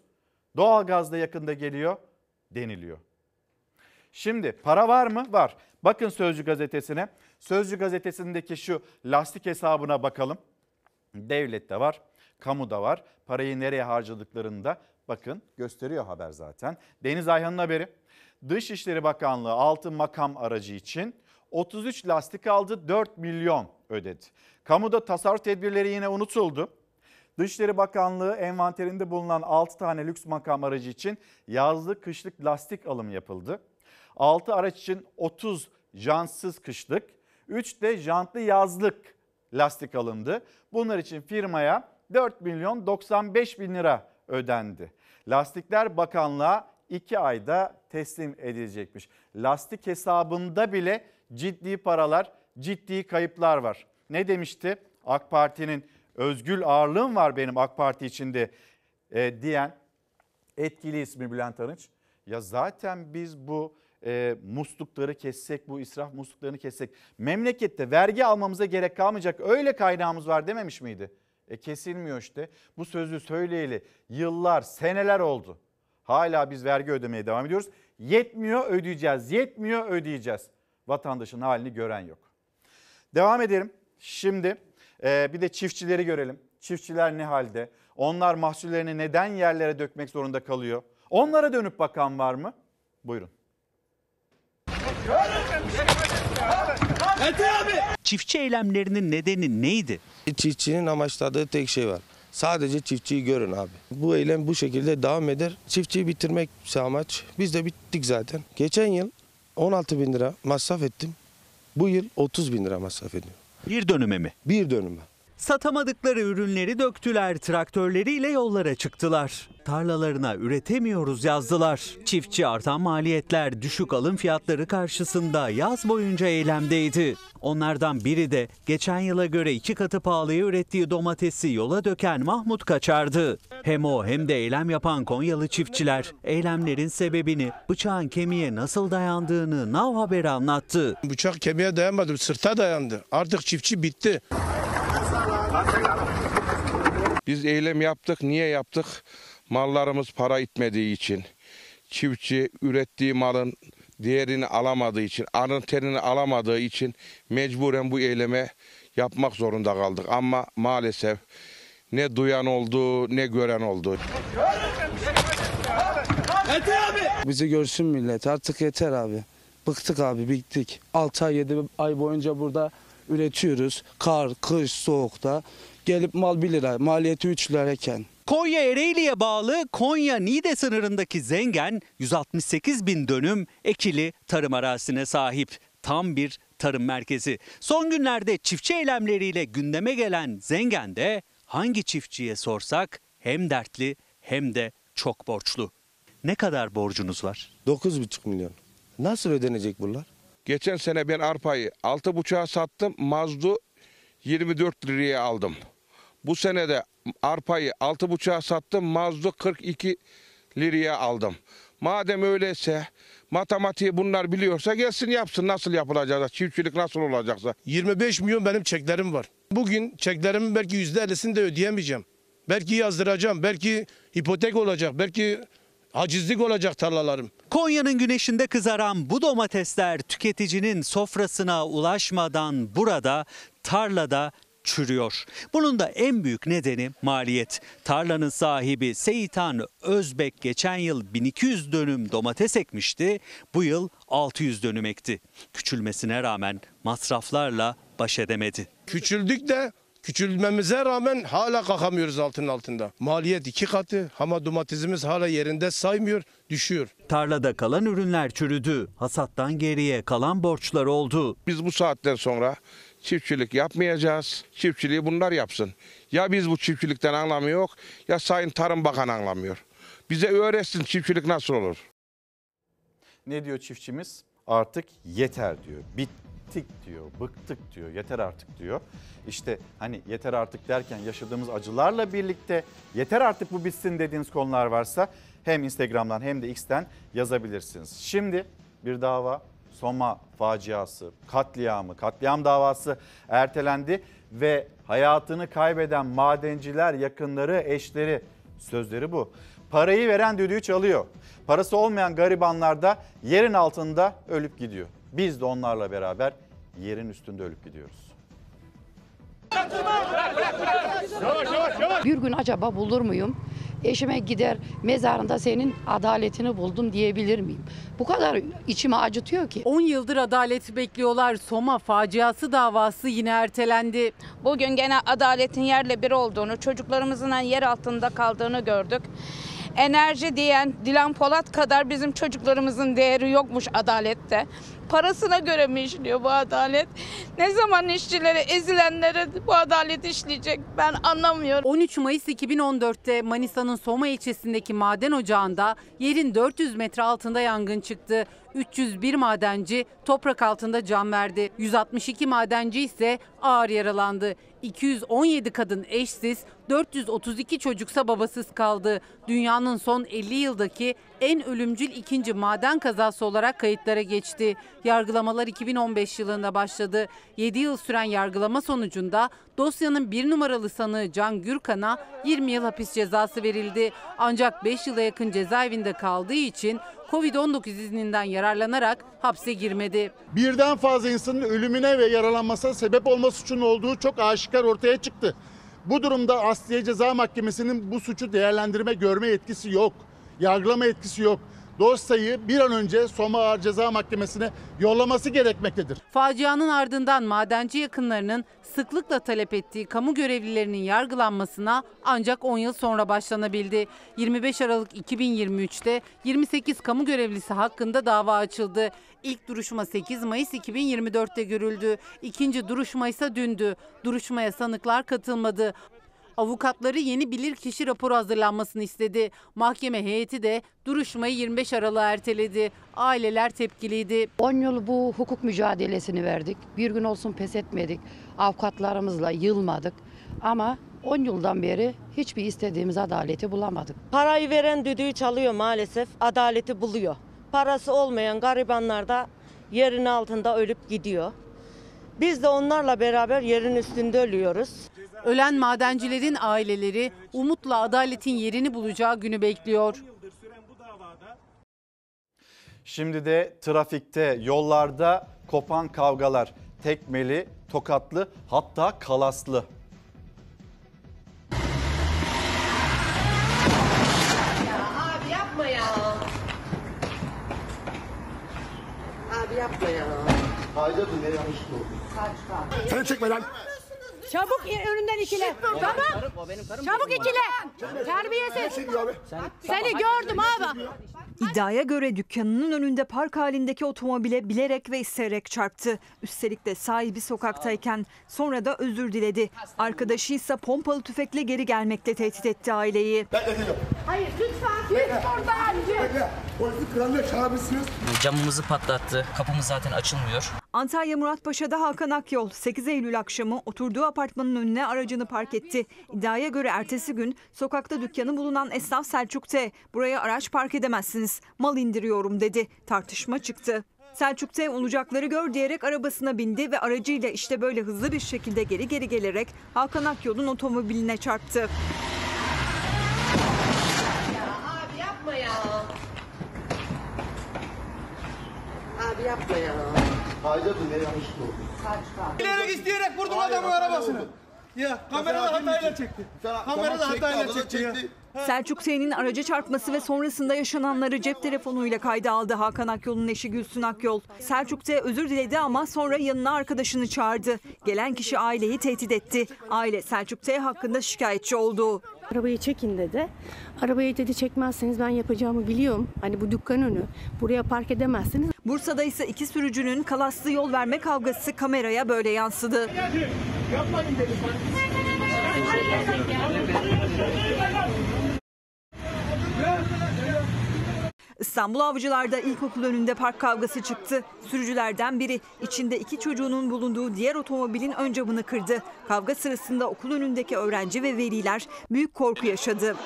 Doğalgaz da yakında geliyor deniliyor. Şimdi para var mı? Var. Bakın Sözcü gazetesine. Sözcü gazetesindeki şu lastik hesabına bakalım. Devlette de var, kamuda var. Parayı nereye harcadıklarını da bakın gösteriyor haber zaten. Deniz Ayhan'ın haberi. Dışişleri Bakanlığı altın makam aracı için 33 lastik aldı 4 milyon ödedi. Kamuda tasarruf tedbirleri yine unutuldu. Dışişleri Bakanlığı envanterinde bulunan 6 tane lüks makam aracı için yazlık kışlık lastik alım yapıldı. 6 araç için 30 jantsız kışlık, 3 de jantlı yazlık lastik alındı. Bunlar için firmaya 4 milyon 95 bin lira ödendi. Lastikler Bakanlığa 2 ayda teslim edilecekmiş. Lastik hesabında bile ciddi paralar, ciddi kayıplar var. Ne demişti? AK Parti'nin özgül ağırlığım var benim AK Parti içinde e, diyen etkili ismi Bülent Arınç. Ya zaten biz bu e, muslukları kessek, bu israf musluklarını kessek memlekette vergi almamıza gerek kalmayacak öyle kaynağımız var dememiş miydi? E kesilmiyor işte. Bu sözü söyleyeli yıllar, seneler oldu. Hala biz vergi ödemeye devam ediyoruz. Yetmiyor ödeyeceğiz, yetmiyor ödeyeceğiz. Vatandaşın halini gören yok. Devam edelim. Şimdi e, bir de çiftçileri görelim. Çiftçiler ne halde? Onlar mahsullerini neden yerlere dökmek zorunda kalıyor? Onlara dönüp bakan var mı? Buyurun abi! Çiftçi eylemlerinin nedeni neydi? Çiftçinin amaçladığı tek şey var. Sadece çiftçiyi görün abi. Bu eylem bu şekilde devam eder. Çiftçiyi bitirmek amaç. Biz de bittik zaten. Geçen yıl 16 bin lira masraf ettim. Bu yıl 30 bin lira masraf ediyorum. Bir dönüme mi? Bir dönüme. Satamadıkları ürünleri döktüler, traktörleriyle yollara çıktılar. Tarlalarına üretemiyoruz yazdılar. Çiftçi artan maliyetler, düşük alım fiyatları karşısında yaz boyunca eylemdeydi. Onlardan biri de geçen yıla göre iki katı pahalıya ürettiği domatesi yola döken Mahmut Kaçar'dı. Hem o hem de eylem yapan Konyalı çiftçiler eylemlerin sebebini, bıçağın kemiğe nasıl dayandığını Nav Haber'e anlattı. Bıçak kemiğe dayanmadı, sırta dayandı. Artık çiftçi bitti. Biz eylem yaptık. Niye yaptık? Mallarımız para itmediği için. Çiftçi ürettiği malın değerini alamadığı için, arın terini alamadığı için mecburen bu eyleme yapmak zorunda kaldık. Ama maalesef ne duyan oldu ne gören oldu. Yeter abi! Bizi görsün millet artık yeter abi. Bıktık abi bittik. 6 ay 7 ay boyunca burada üretiyoruz. Kar, kış, soğukta. Gelip mal 1 lira, maliyeti 3 lirayken. Konya Ereğli'ye bağlı Konya nide sınırındaki Zengen 168 bin dönüm ekili tarım arazisine sahip. Tam bir tarım merkezi. Son günlerde çiftçi eylemleriyle gündeme gelen Zengen'de hangi çiftçiye sorsak hem dertli hem de çok borçlu. Ne kadar borcunuz var? 9,5 milyon. Nasıl ödenecek bunlar? Geçen sene ben arpayı 6,5'a sattım. Mazdu 24 liraya aldım. Bu sene de arpayı 6,5'a sattım. Mazdu 42 liraya aldım. Madem öyleyse matematiği bunlar biliyorsa gelsin yapsın nasıl yapılacaksa, çiftçilik nasıl olacaksa. 25 milyon benim çeklerim var. Bugün çeklerimin belki %50'sini de ödeyemeyeceğim. Belki yazdıracağım, belki hipotek olacak, belki Acizlik olacak tarlalarım. Konya'nın güneşinde kızaran bu domatesler tüketicinin sofrasına ulaşmadan burada tarlada çürüyor. Bunun da en büyük nedeni maliyet. Tarlanın sahibi Seyitan Özbek geçen yıl 1200 dönüm domates ekmişti. Bu yıl 600 dönüm ekti. Küçülmesine rağmen masraflarla baş edemedi. Küçüldük de Küçülmemize rağmen hala kalkamıyoruz altın altında. Maliyet iki katı, ama domatesimiz hala yerinde saymıyor, düşüyor. Tarlada kalan ürünler çürüdü. Hasattan geriye kalan borçlar oldu. Biz bu saatten sonra çiftçilik yapmayacağız. Çiftçiliği bunlar yapsın. Ya biz bu çiftçilikten anlamıyor ya Sayın Tarım Bakanı anlamıyor. Bize öğretsin çiftçilik nasıl olur. Ne diyor çiftçimiz? Artık yeter diyor. Bitti bittik diyor, bıktık diyor, yeter artık diyor. İşte hani yeter artık derken yaşadığımız acılarla birlikte yeter artık bu bitsin dediğiniz konular varsa hem Instagram'dan hem de X'ten yazabilirsiniz. Şimdi bir dava Soma faciası, katliamı, katliam davası ertelendi ve hayatını kaybeden madenciler yakınları, eşleri sözleri bu. Parayı veren düdüğü çalıyor. Parası olmayan garibanlar da yerin altında ölüp gidiyor. Biz de onlarla beraber yerin üstünde ölüp gidiyoruz. Bir gün acaba bulur muyum? Eşime gider mezarında senin adaletini buldum diyebilir miyim? Bu kadar içimi acıtıyor ki. 10 yıldır adaleti bekliyorlar. Soma faciası davası yine ertelendi. Bugün gene adaletin yerle bir olduğunu, çocuklarımızın yer altında kaldığını gördük enerji diyen Dilan Polat kadar bizim çocuklarımızın değeri yokmuş adalette parasına göre mi işliyor bu adalet? Ne zaman işçilere, ezilenlere bu adalet işleyecek ben anlamıyorum. 13 Mayıs 2014'te Manisa'nın Soma ilçesindeki maden ocağında yerin 400 metre altında yangın çıktı. 301 madenci toprak altında can verdi. 162 madenci ise ağır yaralandı. 217 kadın eşsiz, 432 çocuksa babasız kaldı. Dünyanın son 50 yıldaki en ölümcül ikinci maden kazası olarak kayıtlara geçti. Yargılamalar 2015 yılında başladı. 7 yıl süren yargılama sonucunda Dosyanın bir numaralı sanığı Can Gürkan'a 20 yıl hapis cezası verildi. Ancak 5 yıla yakın cezaevinde kaldığı için Covid-19 izninden yararlanarak hapse girmedi. Birden fazla insanın ölümüne ve yaralanmasına sebep olma suçunun olduğu çok aşikar ortaya çıktı. Bu durumda Asliye Ceza Mahkemesi'nin bu suçu değerlendirme görme yetkisi yok. Yargılama yetkisi yok dosyayı bir an önce Soma Ağır Ceza Mahkemesi'ne yollaması gerekmektedir. Facianın ardından madenci yakınlarının sıklıkla talep ettiği kamu görevlilerinin yargılanmasına ancak 10 yıl sonra başlanabildi. 25 Aralık 2023'te 28 kamu görevlisi hakkında dava açıldı. İlk duruşma 8 Mayıs 2024'te görüldü. İkinci duruşma ise dündü. Duruşmaya sanıklar katılmadı. Avukatları yeni bilirkişi raporu hazırlanmasını istedi. Mahkeme heyeti de duruşmayı 25 Aralık'a erteledi. Aileler tepkiliydi. 10 yıl bu hukuk mücadelesini verdik. Bir gün olsun pes etmedik. Avukatlarımızla yılmadık. Ama 10 yıldan beri hiçbir istediğimiz adaleti bulamadık. Parayı veren düdüğü çalıyor maalesef. Adaleti buluyor. Parası olmayan garibanlar da yerin altında ölüp gidiyor. Biz de onlarla beraber yerin üstünde ölüyoruz. Ölen madencilerin aileleri umutla adaletin yerini bulacağı günü bekliyor. Şimdi de trafikte, yollarda kopan kavgalar. Tekmeli, tokatlı hatta kalaslı. Ya abi yapma ya. Abi yapma ya. Hayda bu ne yanlış oldu. Saçma. Sen çekme lan. Çabuk önünden ikile. Tamam. O benim karım. Çabuk ikile. Terbiyesiz. Seni gördüm abi. İddiaya göre dükkanının önünde park halindeki otomobile bilerek ve isteyerek çarptı. Üstelik de sahibi sokaktayken sonra da özür diledi. Arkadaşı ise pompalı tüfekle geri gelmekle tehdit etti aileyi. Hayır lütfen. Lütfen buradan. Git. Oysa kralına çağırmışsınız. Camımızı patlattı. Kapımız zaten açılmıyor. Antalya Muratpaşa'da Hakan Akyol 8 Eylül akşamı oturduğu apartmanın önüne aracını park etti. İddiaya göre ertesi gün sokakta dükkanı bulunan esnaf Selçuk T. Buraya araç park edemezsiniz. Mal indiriyorum dedi. Tartışma çıktı. Selçuk T olacakları gör diyerek arabasına bindi ve aracıyla işte böyle hızlı bir şekilde geri geri gelerek Hakan Akyol'un otomobiline çarptı. Abi yapmayalım. Haydat'ın ne yanlışlık oldu? Bilerek isteyerek vurdum adamın arabasını. Oldu. Ya kamerada hatayla şey. çekti. Sen, kamerada hatayla çekti, ya. Selçuk S'nin araca çarpması ve sonrasında yaşananları cep telefonuyla kayda aldı Hakan Akyol'un eşi Gülsün Akyol. Selçuk S özür diledi ama sonra yanına arkadaşını çağırdı. Gelen kişi aileyi tehdit etti. Aile Selçuk S hakkında şikayetçi oldu. Arabayı çekin dedi. Arabayı dedi çekmezseniz ben yapacağımı biliyorum. Hani bu dükkan önü. Buraya park edemezsiniz. Bursa'da ise iki sürücünün kalaslı yol verme kavgası kameraya böyle yansıdı. İstanbul Avcılar'da ilkokul önünde park kavgası çıktı. Sürücülerden biri içinde iki çocuğunun bulunduğu diğer otomobilin ön camını kırdı. Kavga sırasında okul önündeki öğrenci ve veliler büyük korku yaşadı.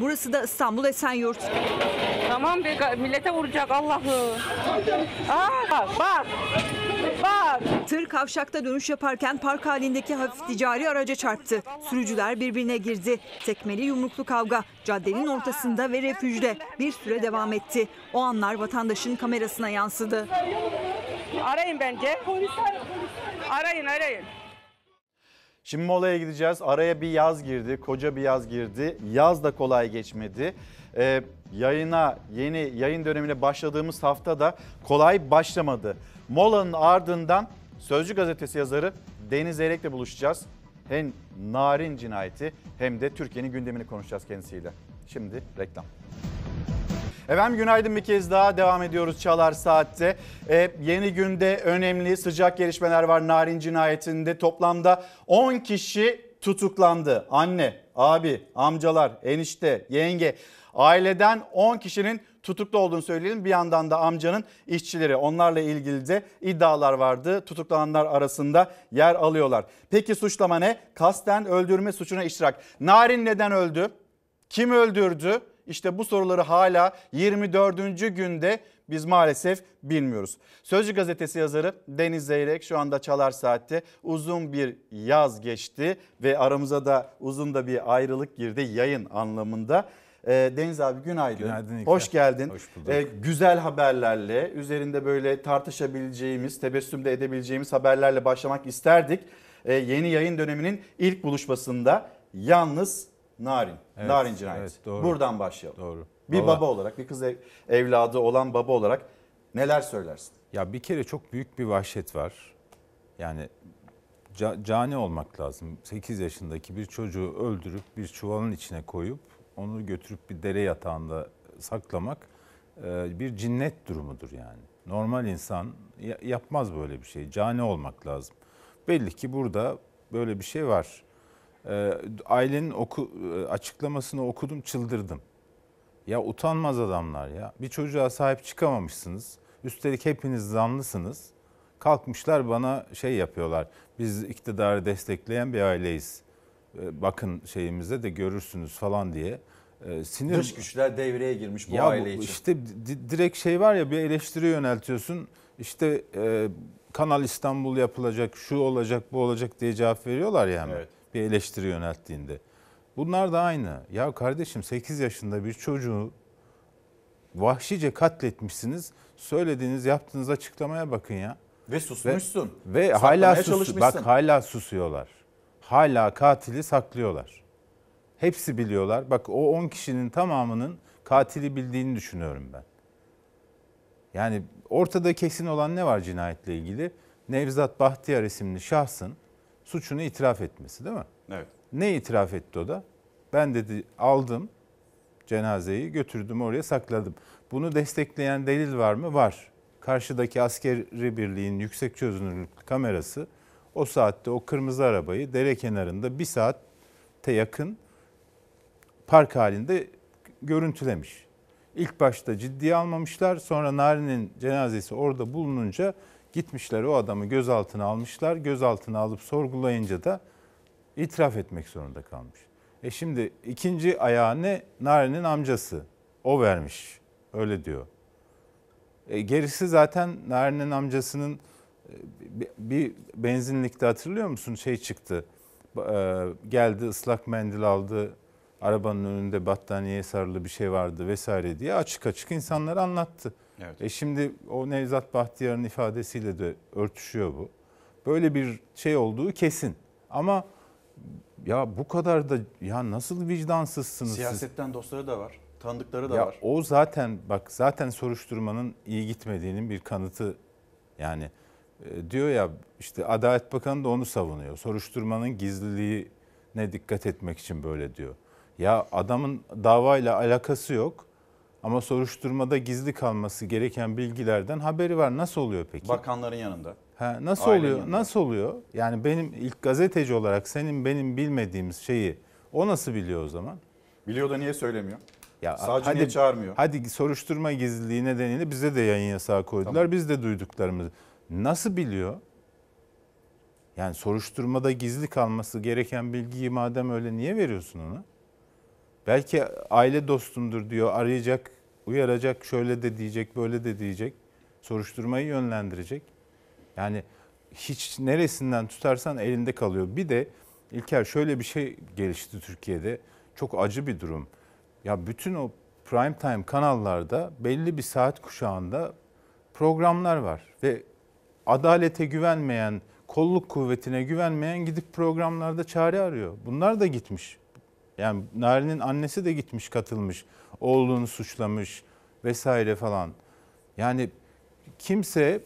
Burası da İstanbul Esenyurt. Tamam be millete vuracak Allah'ı. Ah bak. Bak. Tır kavşakta dönüş yaparken park halindeki hafif ticari araca çarptı. Sürücüler birbirine girdi. Tekmeli yumruklu kavga caddenin ortasında ve refüjde bir süre devam etti. O anlar vatandaşın kamerasına yansıdı. Arayın bence. Arayın arayın. Şimdi molaya gideceğiz. Araya bir yaz girdi, koca bir yaz girdi. Yaz da kolay geçmedi. Ee, yayına, yeni yayın dönemine başladığımız hafta da kolay başlamadı. Molanın ardından Sözcü gazetesi yazarı Deniz Eyrek'le buluşacağız. Hem narin cinayeti hem de Türkiye'nin gündemini konuşacağız kendisiyle. Şimdi reklam. Efendim günaydın bir kez daha devam ediyoruz Çalar Saat'te. Ee, yeni günde önemli sıcak gelişmeler var Narin cinayetinde. Toplamda 10 kişi tutuklandı. Anne, abi, amcalar, enişte, yenge. Aileden 10 kişinin tutuklu olduğunu söyleyelim. Bir yandan da amcanın işçileri onlarla ilgili de iddialar vardı. Tutuklananlar arasında yer alıyorlar. Peki suçlama ne? Kasten öldürme suçuna iştirak. Narin neden öldü? Kim öldürdü? İşte bu soruları hala 24. günde biz maalesef bilmiyoruz. Sözcü gazetesi yazarı Deniz Zeyrek şu anda Çalar Saat'te uzun bir yaz geçti ve aramıza da uzun da bir ayrılık girdi yayın anlamında. Ee, Deniz abi günaydın. Günaydın. İlker. Hoş geldin. Hoş bulduk. Ee, güzel haberlerle, üzerinde böyle tartışabileceğimiz, tebessüm de edebileceğimiz haberlerle başlamak isterdik. Ee, yeni yayın döneminin ilk buluşmasında yalnız Narin. Evet, narin cinayeti. Evet, doğru. Buradan başlayalım. Doğru. Bir baba, baba olarak, bir kız ev, evladı olan baba olarak neler söylersin? Ya bir kere çok büyük bir vahşet var. Yani ca, cani olmak lazım. 8 yaşındaki bir çocuğu öldürüp bir çuvalın içine koyup onu götürüp bir dere yatağında saklamak e, bir cinnet durumudur yani. Normal insan yapmaz böyle bir şey. Cani olmak lazım. Belli ki burada böyle bir şey var. Ee, ailenin oku, e, açıklamasını okudum çıldırdım. Ya utanmaz adamlar ya. Bir çocuğa sahip çıkamamışsınız. Üstelik hepiniz zanlısınız. Kalkmışlar bana şey yapıyorlar. Biz iktidarı destekleyen bir aileyiz. Ee, bakın şeyimizde de görürsünüz falan diye. Ee, sinir... Dış güçler devreye girmiş bu ya aile için. İşte direkt şey var ya bir eleştiri yöneltiyorsun. İşte e, Kanal İstanbul yapılacak, şu olacak, bu olacak diye cevap veriyorlar yani. Evet bir eleştiri yönelttiğinde. Bunlar da aynı. Ya kardeşim 8 yaşında bir çocuğu vahşice katletmişsiniz. Söylediğiniz, yaptığınız açıklamaya bakın ya. Ve susmuşsun. Ve, ve hala sus, bak hala susuyorlar. Hala katili saklıyorlar. Hepsi biliyorlar. Bak o 10 kişinin tamamının katili bildiğini düşünüyorum ben. Yani ortada kesin olan ne var cinayetle ilgili? Nevzat Bahtiyar isimli şahsın suçunu itiraf etmesi değil mi? Evet. Ne itiraf etti o da? Ben dedi aldım cenazeyi götürdüm oraya sakladım. Bunu destekleyen delil var mı? Var. Karşıdaki askeri birliğin yüksek çözünürlüklü kamerası o saatte o kırmızı arabayı dere kenarında bir saatte yakın park halinde görüntülemiş. İlk başta ciddiye almamışlar. Sonra Nari'nin cenazesi orada bulununca Gitmişler o adamı gözaltına almışlar. Gözaltına alıp sorgulayınca da itiraf etmek zorunda kalmış. E şimdi ikinci ayağı ne? Narin'in amcası. O vermiş. Öyle diyor. E gerisi zaten Narin'in amcasının e, bir benzinlikte hatırlıyor musun şey çıktı. E, geldi ıslak mendil aldı. Arabanın önünde battaniyeye sarılı bir şey vardı vesaire diye açık açık insanlara anlattı. Evet. E şimdi o Nevzat Bahtiyar'ın ifadesiyle de örtüşüyor bu. Böyle bir şey olduğu kesin. Ama ya bu kadar da ya nasıl vicdansızsınız Siyasetten siz? dostları da var. Tanıdıkları da ya var. O zaten bak zaten soruşturmanın iyi gitmediğinin bir kanıtı yani e, diyor ya işte Adalet Bakanı da onu savunuyor. Soruşturmanın gizliliğine dikkat etmek için böyle diyor. Ya adamın davayla alakası yok. Ama soruşturmada gizli kalması gereken bilgilerden haberi var. Nasıl oluyor peki? Bakanların yanında. Ha, nasıl Ailenin oluyor? Yanında. Nasıl oluyor? Yani benim ilk gazeteci olarak senin benim bilmediğimiz şeyi o nasıl biliyor o zaman? Biliyor da niye söylemiyor? Ya Sadece niye çağırmıyor? Hadi soruşturma gizliliği nedeniyle bize de yayın yasağı koydular. Tamam. Biz de duyduklarımızı. Nasıl biliyor? Yani soruşturmada gizli kalması gereken bilgiyi madem öyle niye veriyorsun ona? Belki aile dostumdur diyor, arayacak, uyaracak, şöyle de diyecek, böyle de diyecek. Soruşturmayı yönlendirecek. Yani hiç neresinden tutarsan elinde kalıyor. Bir de İlker şöyle bir şey gelişti Türkiye'de. Çok acı bir durum. Ya bütün o prime time kanallarda belli bir saat kuşağında programlar var ve adalete güvenmeyen, kolluk kuvvetine güvenmeyen gidip programlarda çare arıyor. Bunlar da gitmiş. Yani Nari'nin annesi de gitmiş katılmış. Oğlunu suçlamış vesaire falan. Yani kimse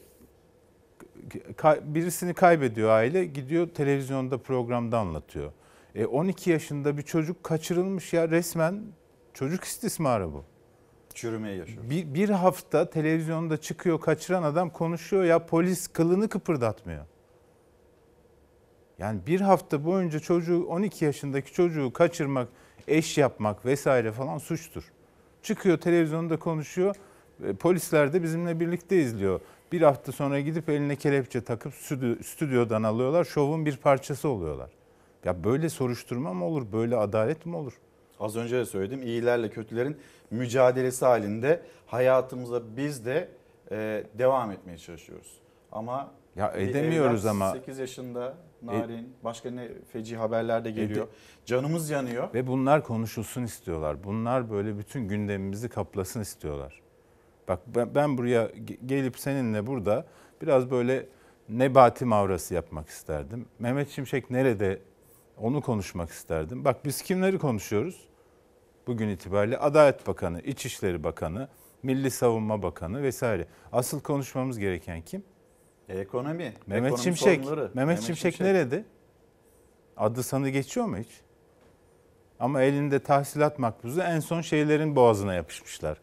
birisini kaybediyor aile gidiyor televizyonda programda anlatıyor. E 12 yaşında bir çocuk kaçırılmış ya resmen çocuk istismarı bu. Çürümeye yaşıyor. Bir, bir hafta televizyonda çıkıyor kaçıran adam konuşuyor ya polis kılını kıpırdatmıyor. Yani bir hafta boyunca çocuğu 12 yaşındaki çocuğu kaçırmak, eş yapmak vesaire falan suçtur. Çıkıyor televizyonda konuşuyor. E, polisler de bizimle birlikte izliyor. Bir hafta sonra gidip eline kelepçe takıp stüdyodan alıyorlar. Şovun bir parçası oluyorlar. Ya böyle soruşturma mı olur? Böyle adalet mi olur? Az önce de söyledim. İyilerle kötülerin mücadelesi halinde hayatımıza biz de e, devam etmeye çalışıyoruz. Ama ya edemiyoruz ama 8 yaşında e, narin, e, başka ne feci haberler de geliyor. E, Canımız yanıyor. Ve bunlar konuşulsun istiyorlar. Bunlar böyle bütün gündemimizi kaplasın istiyorlar. Bak ben, ben buraya gelip seninle burada biraz böyle Nebati mavrası yapmak isterdim. Mehmet Şimşek nerede onu konuşmak isterdim. Bak biz kimleri konuşuyoruz? Bugün itibariyle Adalet Bakanı, İçişleri Bakanı, Milli Savunma Bakanı vesaire. Asıl konuşmamız gereken kim? Ekonomi. Mehmet ekonomi Şimşek. Sorunları. Mehmet, Mehmet Şimşek, Şimşek nerede? Adı sanı geçiyor mu hiç? Ama elinde tahsilat makbuzu en son şeylerin boğazına yapışmışlar.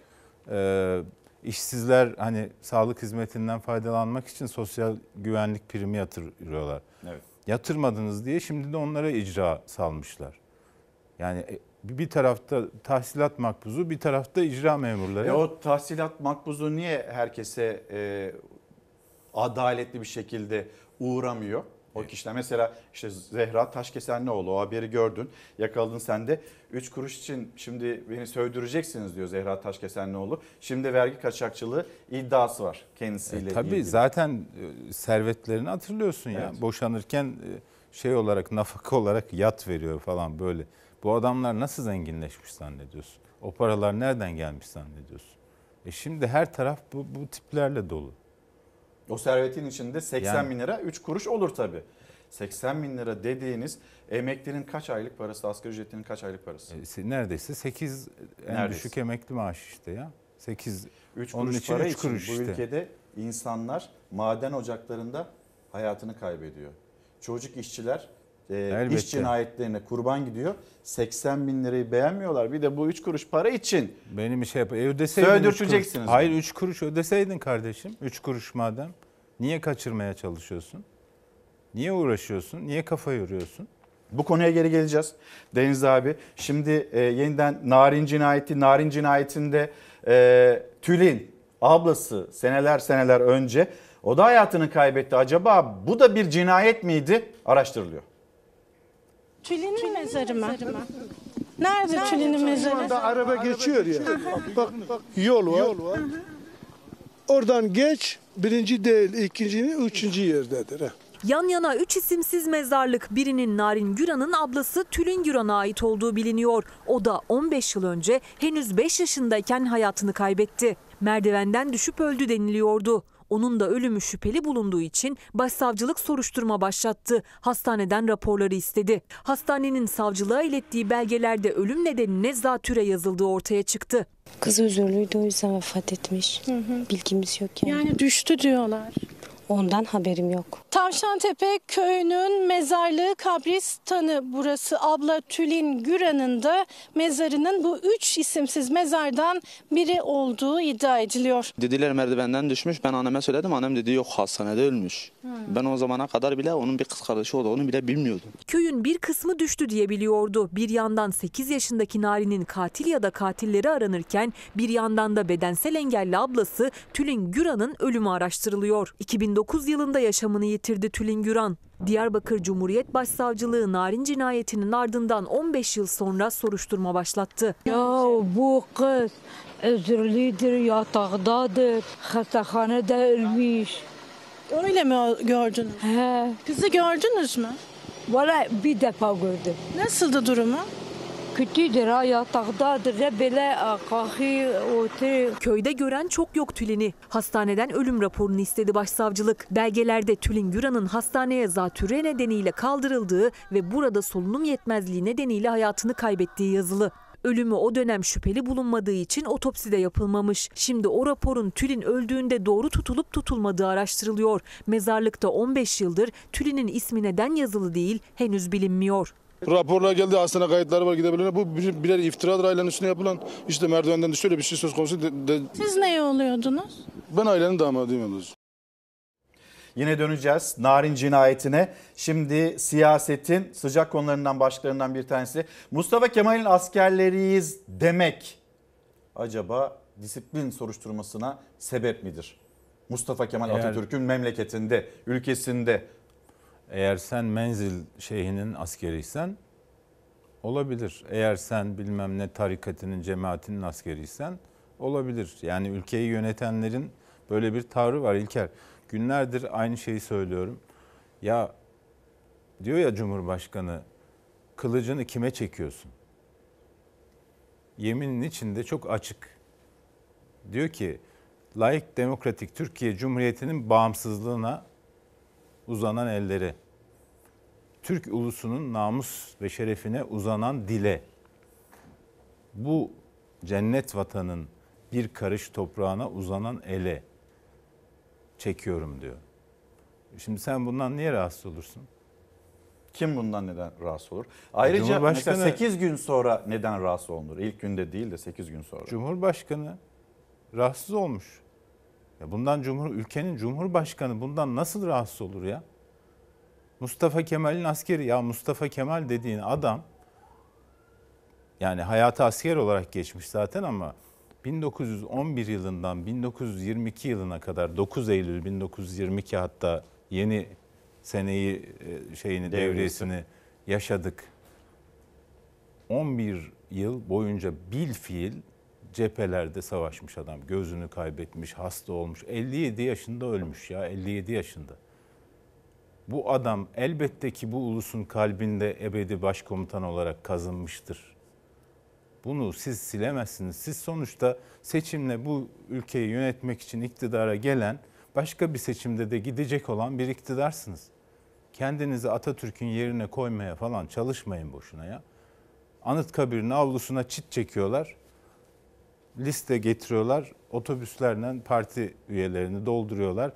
Ee, işsizler hani sağlık hizmetinden faydalanmak için sosyal güvenlik primi yatırıyorlar. Evet. Yatırmadınız diye şimdi de onlara icra salmışlar. Yani e, bir tarafta tahsilat makbuzu, bir tarafta icra memurları. E o tahsilat makbuzu niye herkese e, adaletli bir şekilde uğramıyor. O evet. kişiler mesela işte Zehra Taşkesen Taşkesenlioğlu o haberi gördün yakaladın sen de 3 kuruş için şimdi beni sövdüreceksiniz diyor Zehra Taşkesen ne Taşkesenlioğlu. Şimdi vergi kaçakçılığı iddiası var kendisiyle e, tabii ilgili. zaten e, servetlerini hatırlıyorsun evet. ya boşanırken e, şey olarak nafaka olarak yat veriyor falan böyle. Bu adamlar nasıl zenginleşmiş zannediyorsun? O paralar nereden gelmiş zannediyorsun? E şimdi her taraf bu, bu tiplerle dolu. O servetin içinde 80 yani. bin lira 3 kuruş olur tabii. 80 bin lira dediğiniz emeklinin kaç aylık parası, asgari ücretinin kaç aylık parası? E, neredeyse 8 en neredeyse. düşük emekli maaşı işte ya. 8 3 kuruş için para 3 kuruş için işte. bu ülkede insanlar maden ocaklarında hayatını kaybediyor. Çocuk işçiler e, iş cinayetlerine kurban gidiyor. 80 bin lirayı beğenmiyorlar. Bir de bu 3 kuruş para için. Benim şey yap. E, ödeseydin. Hayır 3 kuruş ödeseydin kardeşim. 3 kuruş madem. Niye kaçırmaya çalışıyorsun? Niye uğraşıyorsun? Niye kafa yoruyorsun? Bu konuya geri geleceğiz Deniz abi. Şimdi e, yeniden Narin cinayeti, Narin cinayetinde e, Tülin ablası seneler seneler önce o da hayatını kaybetti. Acaba bu da bir cinayet miydi? Araştırılıyor. Tülin'in mezarıma. mı? Nerede, Nerede Tülin'in mezarı? Burada araba geçiyor ya. Bak, yol var. Yol var. Oradan geç birinci değil ikinci üçüncü yerdedir. He. Yan yana üç isimsiz mezarlık birinin Narin Güran'ın ablası Tülin Güran'a ait olduğu biliniyor. O da 15 yıl önce henüz 5 yaşındayken hayatını kaybetti. Merdivenden düşüp öldü deniliyordu. Onun da ölümü şüpheli bulunduğu için başsavcılık soruşturma başlattı. Hastaneden raporları istedi. Hastanenin savcılığa ilettiği belgelerde ölüm nedenine zatüre yazıldığı ortaya çıktı. Kız özürlüydü o yüzden vefat etmiş. Hı hı. Bilgimiz yok yani. Yani düştü diyorlar. Ondan haberim yok. Tavşantepe köyünün mezarlığı kabristanı burası. Abla Tülin Güran'ın da mezarının bu üç isimsiz mezardan biri olduğu iddia ediliyor. Dediler merdivenden düşmüş. Ben anneme söyledim. Annem dedi yok hastanede ölmüş. Hmm. Ben o zamana kadar bile onun bir kız kardeşi olduğunu bile bilmiyordum. Köyün bir kısmı düştü diye biliyordu. Bir yandan 8 yaşındaki Nari'nin katil ya da katilleri aranırken bir yandan da bedensel engelli ablası Tülin Güran'ın ölümü araştırılıyor. 2009 2009 yılında yaşamını yitirdi Tülin Güran. Diyarbakır Cumhuriyet Başsavcılığı narin cinayetinin ardından 15 yıl sonra soruşturma başlattı. Ya bu kız özürlüdür, yatağdadır, hastahanede ölmüş. Öyle mi gördünüz? He. Kızı gördünüz mü? Valla bir defa gördüm. Nasıldı durumu? kötüydür ha yataktadır ya böyle e, kalkı otur. Köyde gören çok yok Tülin'i. Hastaneden ölüm raporunu istedi başsavcılık. Belgelerde Tülin Güran'ın hastaneye zatürre nedeniyle kaldırıldığı ve burada solunum yetmezliği nedeniyle hayatını kaybettiği yazılı. Ölümü o dönem şüpheli bulunmadığı için otopside yapılmamış. Şimdi o raporun Tülin öldüğünde doğru tutulup tutulmadığı araştırılıyor. Mezarlıkta 15 yıldır Tülin'in ismi neden yazılı değil henüz bilinmiyor. Raporlar geldi hastane kayıtları var gidebilirler. Bu bir, birer iftiradır ailenin üstüne yapılan. İşte merdivenden düştü öyle bir şey söz konusu. De, de. Siz neye oluyordunuz? Ben ailenin damadıyım yalnız. Yine döneceğiz Narin cinayetine. Şimdi siyasetin sıcak konularından başlıklarından bir tanesi. Mustafa Kemal'in askerleriyiz demek acaba disiplin soruşturmasına sebep midir? Mustafa Kemal Eğer... Atatürk'ün memleketinde, ülkesinde eğer sen menzil şeyhinin askeriysen olabilir. Eğer sen bilmem ne tarikatının, cemaatinin askeriysen olabilir. Yani ülkeyi yönetenlerin böyle bir tavrı var İlker. Günlerdir aynı şeyi söylüyorum. Ya diyor ya Cumhurbaşkanı kılıcını kime çekiyorsun? Yeminin içinde çok açık. Diyor ki layık demokratik Türkiye Cumhuriyeti'nin bağımsızlığına uzanan elleri, Türk ulusunun namus ve şerefine uzanan dile, bu cennet vatanın bir karış toprağına uzanan ele çekiyorum diyor. Şimdi sen bundan niye rahatsız olursun? Kim bundan neden rahatsız olur? Ayrıca Cumhurbaşkanı, mesela 8 gün sonra neden rahatsız olunur? İlk günde değil de 8 gün sonra. Cumhurbaşkanı rahatsız olmuş. Ya bundan cumhur ülkenin cumhurbaşkanı bundan nasıl rahatsız olur ya? Mustafa Kemal'in askeri ya Mustafa Kemal dediğin adam yani hayatı asker olarak geçmiş zaten ama 1911 yılından 1922 yılına kadar 9 Eylül 1922 hatta yeni seneyi e, şeyini devresini yaşadık. 11 yıl boyunca bil fiil cephelerde savaşmış adam. Gözünü kaybetmiş, hasta olmuş. 57 yaşında ölmüş ya, 57 yaşında. Bu adam elbette ki bu ulusun kalbinde ebedi başkomutan olarak kazınmıştır. Bunu siz silemezsiniz. Siz sonuçta seçimle bu ülkeyi yönetmek için iktidara gelen, başka bir seçimde de gidecek olan bir iktidarsınız. Kendinizi Atatürk'ün yerine koymaya falan çalışmayın boşuna ya. Anıtkabir'in avlusuna çit çekiyorlar liste getiriyorlar. Otobüslerle parti üyelerini dolduruyorlar.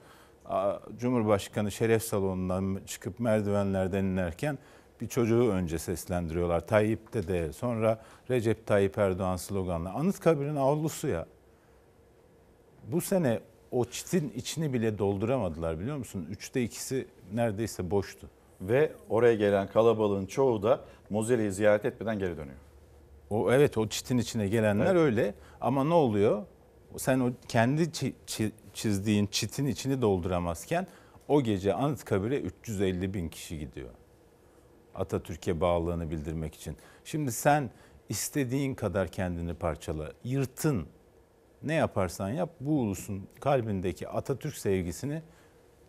Cumhurbaşkanı şeref salonundan çıkıp merdivenlerden inerken bir çocuğu önce seslendiriyorlar. Tayyip de, sonra Recep Tayyip Erdoğan sloganla. Anıtkabir'in avlusu ya. Bu sene o çitin içini bile dolduramadılar biliyor musun? Üçte ikisi neredeyse boştu. Ve oraya gelen kalabalığın çoğu da Muzeli'yi ziyaret etmeden geri dönüyor. O evet o çitin içine gelenler evet. öyle ama ne oluyor? Sen o kendi çizdiğin çitin içini dolduramazken o gece Anıtkabir'e 350 bin kişi gidiyor. Atatürk'e bağlılığını bildirmek için. Şimdi sen istediğin kadar kendini parçala, yırtın. Ne yaparsan yap bu ulusun kalbindeki Atatürk sevgisini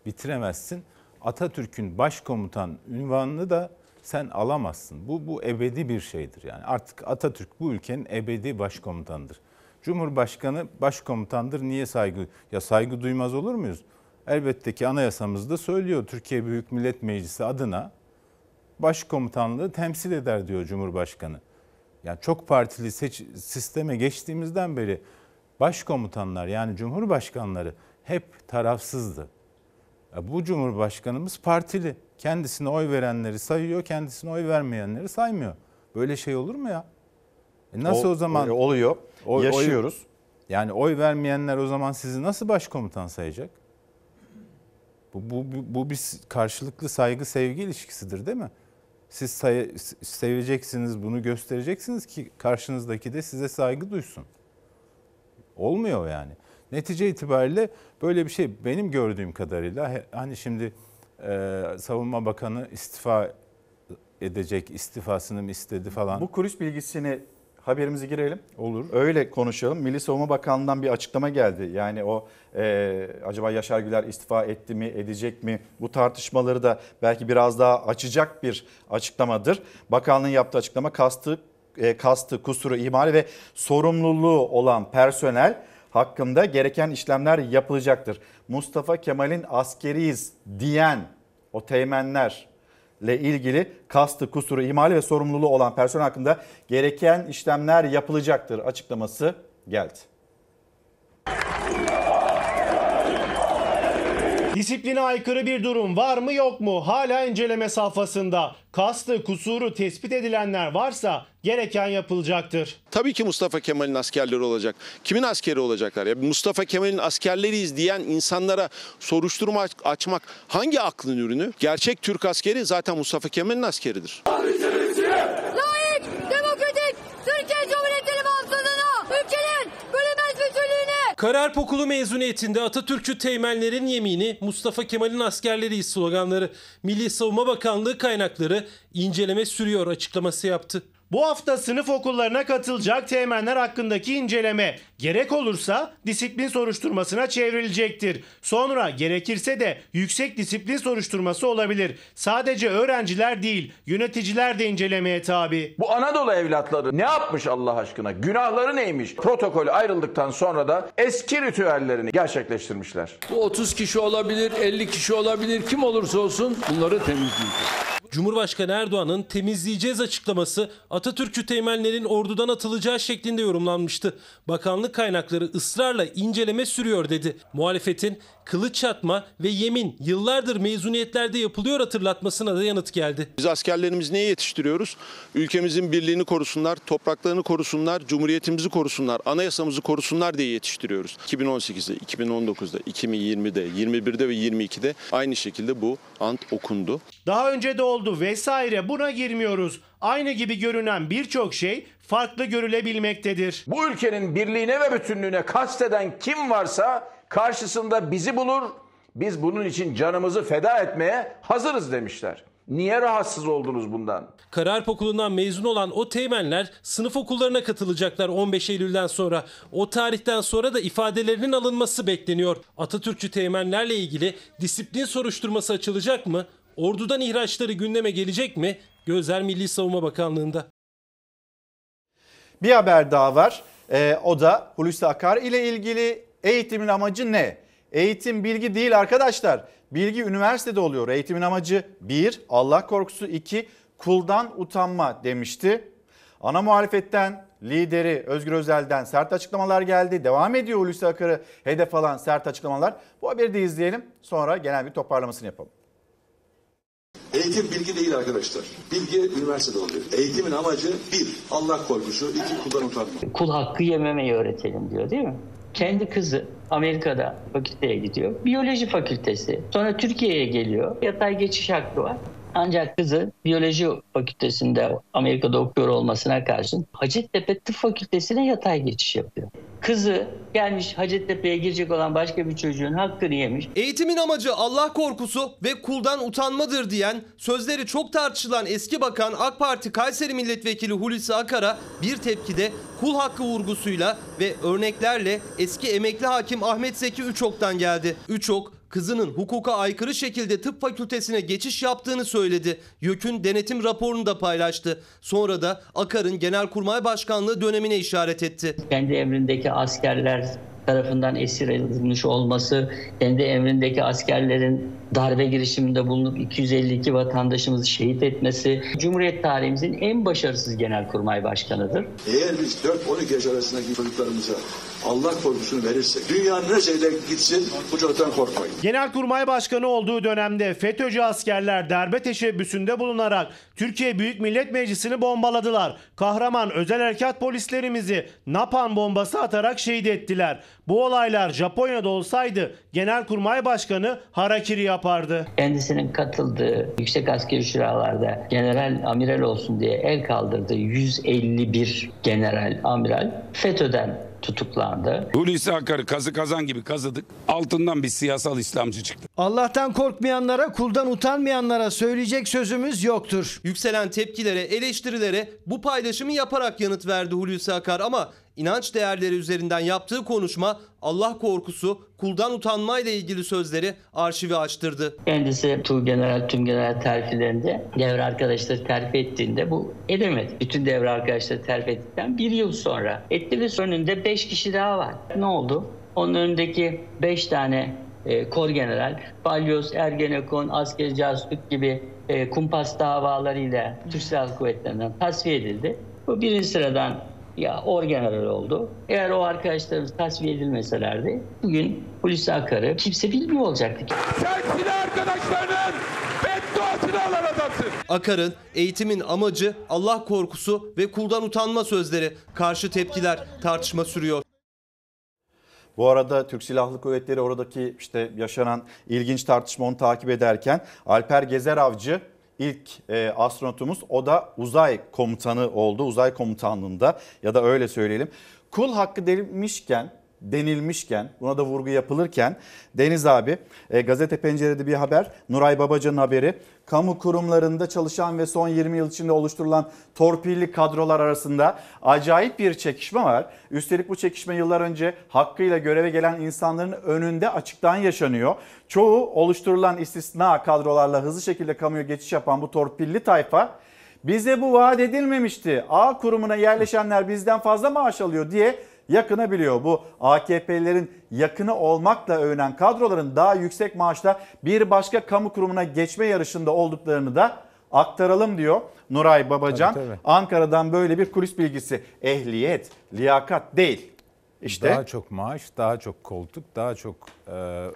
bitiremezsin. Atatürk'ün başkomutan ünvanını da sen alamazsın. Bu bu ebedi bir şeydir yani. Artık Atatürk bu ülkenin ebedi başkomutanıdır. Cumhurbaşkanı başkomutandır. Niye saygı? Ya saygı duymaz olur muyuz? Elbette ki anayasamızda söylüyor Türkiye Büyük Millet Meclisi adına başkomutanlığı temsil eder diyor Cumhurbaşkanı. Yani çok partili seç, sisteme geçtiğimizden beri başkomutanlar yani cumhurbaşkanları hep tarafsızdı. E, bu Cumhurbaşkanımız partili. Kendisine oy verenleri sayıyor, kendisine oy vermeyenleri saymıyor. Böyle şey olur mu ya? E nasıl o, o zaman? Oluyor, oy, yaşıyoruz. Oy, yani oy vermeyenler o zaman sizi nasıl başkomutan sayacak? Bu, bu, bu, bu bir karşılıklı saygı sevgi ilişkisidir değil mi? Siz say, seveceksiniz, bunu göstereceksiniz ki karşınızdaki de size saygı duysun. Olmuyor yani. Netice itibariyle böyle bir şey benim gördüğüm kadarıyla hani şimdi e, Savunma Bakanı istifa edecek, istifasını mı istedi falan. Bu kulis bilgisini haberimizi girelim. Olur. Öyle konuşalım. Milli Savunma Bakanlığı'ndan bir açıklama geldi. Yani o e, acaba Yaşar Güler istifa etti mi, edecek mi? Bu tartışmaları da belki biraz daha açacak bir açıklamadır. Bakanlığın yaptığı açıklama kastı, e, kastı, kusuru, ihmali ve sorumluluğu olan personel hakkında gereken işlemler yapılacaktır. Mustafa Kemal'in askeriyiz diyen o teğmenler ile ilgili kastı, kusuru, imali ve sorumluluğu olan personel hakkında gereken işlemler yapılacaktır açıklaması geldi. Disipline aykırı bir durum var mı yok mu hala inceleme safhasında. Kastı, kusuru tespit edilenler varsa gereken yapılacaktır. Tabii ki Mustafa Kemal'in askerleri olacak. Kimin askeri olacaklar? Ya Mustafa Kemal'in askerleriyiz diyen insanlara soruşturma açmak hangi aklın ürünü? Gerçek Türk askeri zaten Mustafa Kemal'in askeridir. Abi, Karar Okulu mezuniyetinde Atatürkçü teğmenlerin yemini, Mustafa Kemal'in askerleri sloganları, Milli Savunma Bakanlığı kaynakları inceleme sürüyor açıklaması yaptı. Bu hafta sınıf okullarına katılacak teğmenler hakkındaki inceleme gerek olursa disiplin soruşturmasına çevrilecektir. Sonra gerekirse de yüksek disiplin soruşturması olabilir. Sadece öğrenciler değil yöneticiler de incelemeye tabi. Bu Anadolu evlatları ne yapmış Allah aşkına? Günahları neymiş? Protokol ayrıldıktan sonra da eski ritüellerini gerçekleştirmişler. Bu 30 kişi olabilir, 50 kişi olabilir, kim olursa olsun bunları temizleyeceğiz. Cumhurbaşkanı Erdoğan'ın temizleyeceğiz açıklaması Atatürk'ü temellerin ordudan atılacağı şeklinde yorumlanmıştı. Bakanlık kaynakları ısrarla inceleme sürüyor dedi. Muhalefetin kılıç çatma ve yemin yıllardır mezuniyetlerde yapılıyor hatırlatmasına da yanıt geldi. Biz askerlerimizi neye yetiştiriyoruz? Ülkemizin birliğini korusunlar, topraklarını korusunlar, cumhuriyetimizi korusunlar, anayasamızı korusunlar diye yetiştiriyoruz. 2018'de, 2019'da, 2020'de, 21'de ve 22'de aynı şekilde bu ant okundu. Daha önce de oldu vesaire buna girmiyoruz. Aynı gibi görünen birçok şey farklı görülebilmektedir. Bu ülkenin birliğine ve bütünlüğüne kasteden kim varsa karşısında bizi bulur, biz bunun için canımızı feda etmeye hazırız demişler. Niye rahatsız oldunuz bundan? Karar Okulu'ndan mezun olan o teğmenler sınıf okullarına katılacaklar 15 Eylül'den sonra. O tarihten sonra da ifadelerinin alınması bekleniyor. Atatürkçü teğmenlerle ilgili disiplin soruşturması açılacak mı? Ordudan ihraçları gündeme gelecek mi? Gözler Milli Savunma Bakanlığı'nda. Bir haber daha var. Ee, o da Hulusi Akar ile ilgili Eğitimin amacı ne? Eğitim bilgi değil arkadaşlar. Bilgi üniversitede oluyor. Eğitimin amacı 1. Allah korkusu 2. Kuldan utanma demişti. Ana muhalefetten lideri Özgür Özel'den sert açıklamalar geldi. Devam ediyor Hulusi Akar'ı hedef alan sert açıklamalar. Bu haberi de izleyelim. Sonra genel bir toparlamasını yapalım. Eğitim bilgi değil arkadaşlar. Bilgi üniversitede oluyor. Eğitimin amacı bir, Allah korkusu, iki, kuldan utanma. Kul hakkı yememeyi öğretelim diyor değil mi? kendi kızı Amerika'da fakülteye gidiyor. Biyoloji fakültesi. Sonra Türkiye'ye geliyor. Yatay geçiş hakkı var. Ancak kızı biyoloji fakültesinde Amerika'da okuyor olmasına karşın Hacettepe Tıp Fakültesine yatay geçiş yapıyor. Kızı gelmiş Hacettepe'ye girecek olan başka bir çocuğun hakkını yemiş. Eğitimin amacı Allah korkusu ve kuldan utanmadır diyen, sözleri çok tartışılan eski bakan AK Parti Kayseri Milletvekili Hulusi Akar'a bir tepkide kul hakkı vurgusuyla ve örneklerle eski emekli hakim Ahmet Zeki Üçok'tan geldi. Üçok kızının hukuka aykırı şekilde tıp fakültesine geçiş yaptığını söyledi. YÖK'ün denetim raporunu da paylaştı. Sonra da Akar'ın Genelkurmay Başkanlığı dönemine işaret etti. Kendi emrindeki askerler tarafından esir edilmiş olması, kendi emrindeki askerlerin darbe girişiminde bulunup 252 vatandaşımızı şehit etmesi Cumhuriyet tarihimizin en başarısız genelkurmay başkanıdır. Eğer biz 4-12 yaş arasındaki çocuklarımıza Allah korkusunu verirse dünya nerede gitsin bu çocuktan korkmayın. Genelkurmay Başkanı olduğu dönemde FETÖ'cü askerler darbe teşebbüsünde bulunarak Türkiye Büyük Millet Meclisi'ni bombaladılar. Kahraman özel harekat polislerimizi napan bombası atarak şehit ettiler. Bu olaylar Japonya'da olsaydı Genelkurmay Başkanı harakiri yapardı. Kendisinin katıldığı yüksek askeri şuralarda general amiral olsun diye el kaldırdığı 151 general amiral FETÖ'den tutuklandı. Hulusi Akar'ı kazı kazan gibi kazıdık. Altından bir siyasal İslamcı çıktı. Allah'tan korkmayanlara, kuldan utanmayanlara söyleyecek sözümüz yoktur. Yükselen tepkilere, eleştirilere bu paylaşımı yaparak yanıt verdi Hulusi Akar ama inanç değerleri üzerinden yaptığı konuşma Allah korkusu, kuldan utanmayla ilgili sözleri arşivi açtırdı. Kendisi Tuğ General, Tüm General terfilerinde devre arkadaşları terfi ettiğinde bu edemedi. Bütün devre arkadaşları terfi ettikten bir yıl sonra etti ve önünde 5 kişi daha var. Ne oldu? Onun önündeki beş tane e, kor general, balyoz, ergenekon, asker casusluk gibi e, kumpas davalarıyla Türk Silahlı Kuvvetleri'nden tasfiye edildi. Bu birinci sıradan ya orgeneral oldu. Eğer o arkadaşlarımız tasfiye edilmeselerdi bugün polis Akar'ı kimse bilmiyor olacaktı. Sen silah arkadaşlarının bedduasını alan adamsın. Akar'ın eğitimin amacı Allah korkusu ve kuldan utanma sözleri. Karşı tepkiler tartışma sürüyor. Bu arada Türk Silahlı Kuvvetleri oradaki işte yaşanan ilginç tartışma onu takip ederken Alper Gezer Avcı ilk e, astronotumuz. O da uzay komutanı oldu. Uzay komutanlığında ya da öyle söyleyelim. Kul hakkı denilmişken, denilmişken buna da vurgu yapılırken Deniz abi e, gazete pencerede bir haber Nuray Babacan'ın haberi kamu kurumlarında çalışan ve son 20 yıl içinde oluşturulan torpilli kadrolar arasında acayip bir çekişme var. Üstelik bu çekişme yıllar önce hakkıyla göreve gelen insanların önünde açıktan yaşanıyor. Çoğu oluşturulan istisna kadrolarla hızlı şekilde kamuya geçiş yapan bu torpilli tayfa bize bu vaat edilmemişti. A kurumuna yerleşenler bizden fazla maaş alıyor diye yakınabiliyor. Bu AKP'lerin yakını olmakla övünen kadroların daha yüksek maaşla bir başka kamu kurumuna geçme yarışında olduklarını da aktaralım diyor Nuray Babacan. Tabii, tabii. Ankara'dan böyle bir kulis bilgisi. Ehliyet, liyakat değil. İşte daha çok maaş, daha çok koltuk, daha çok e,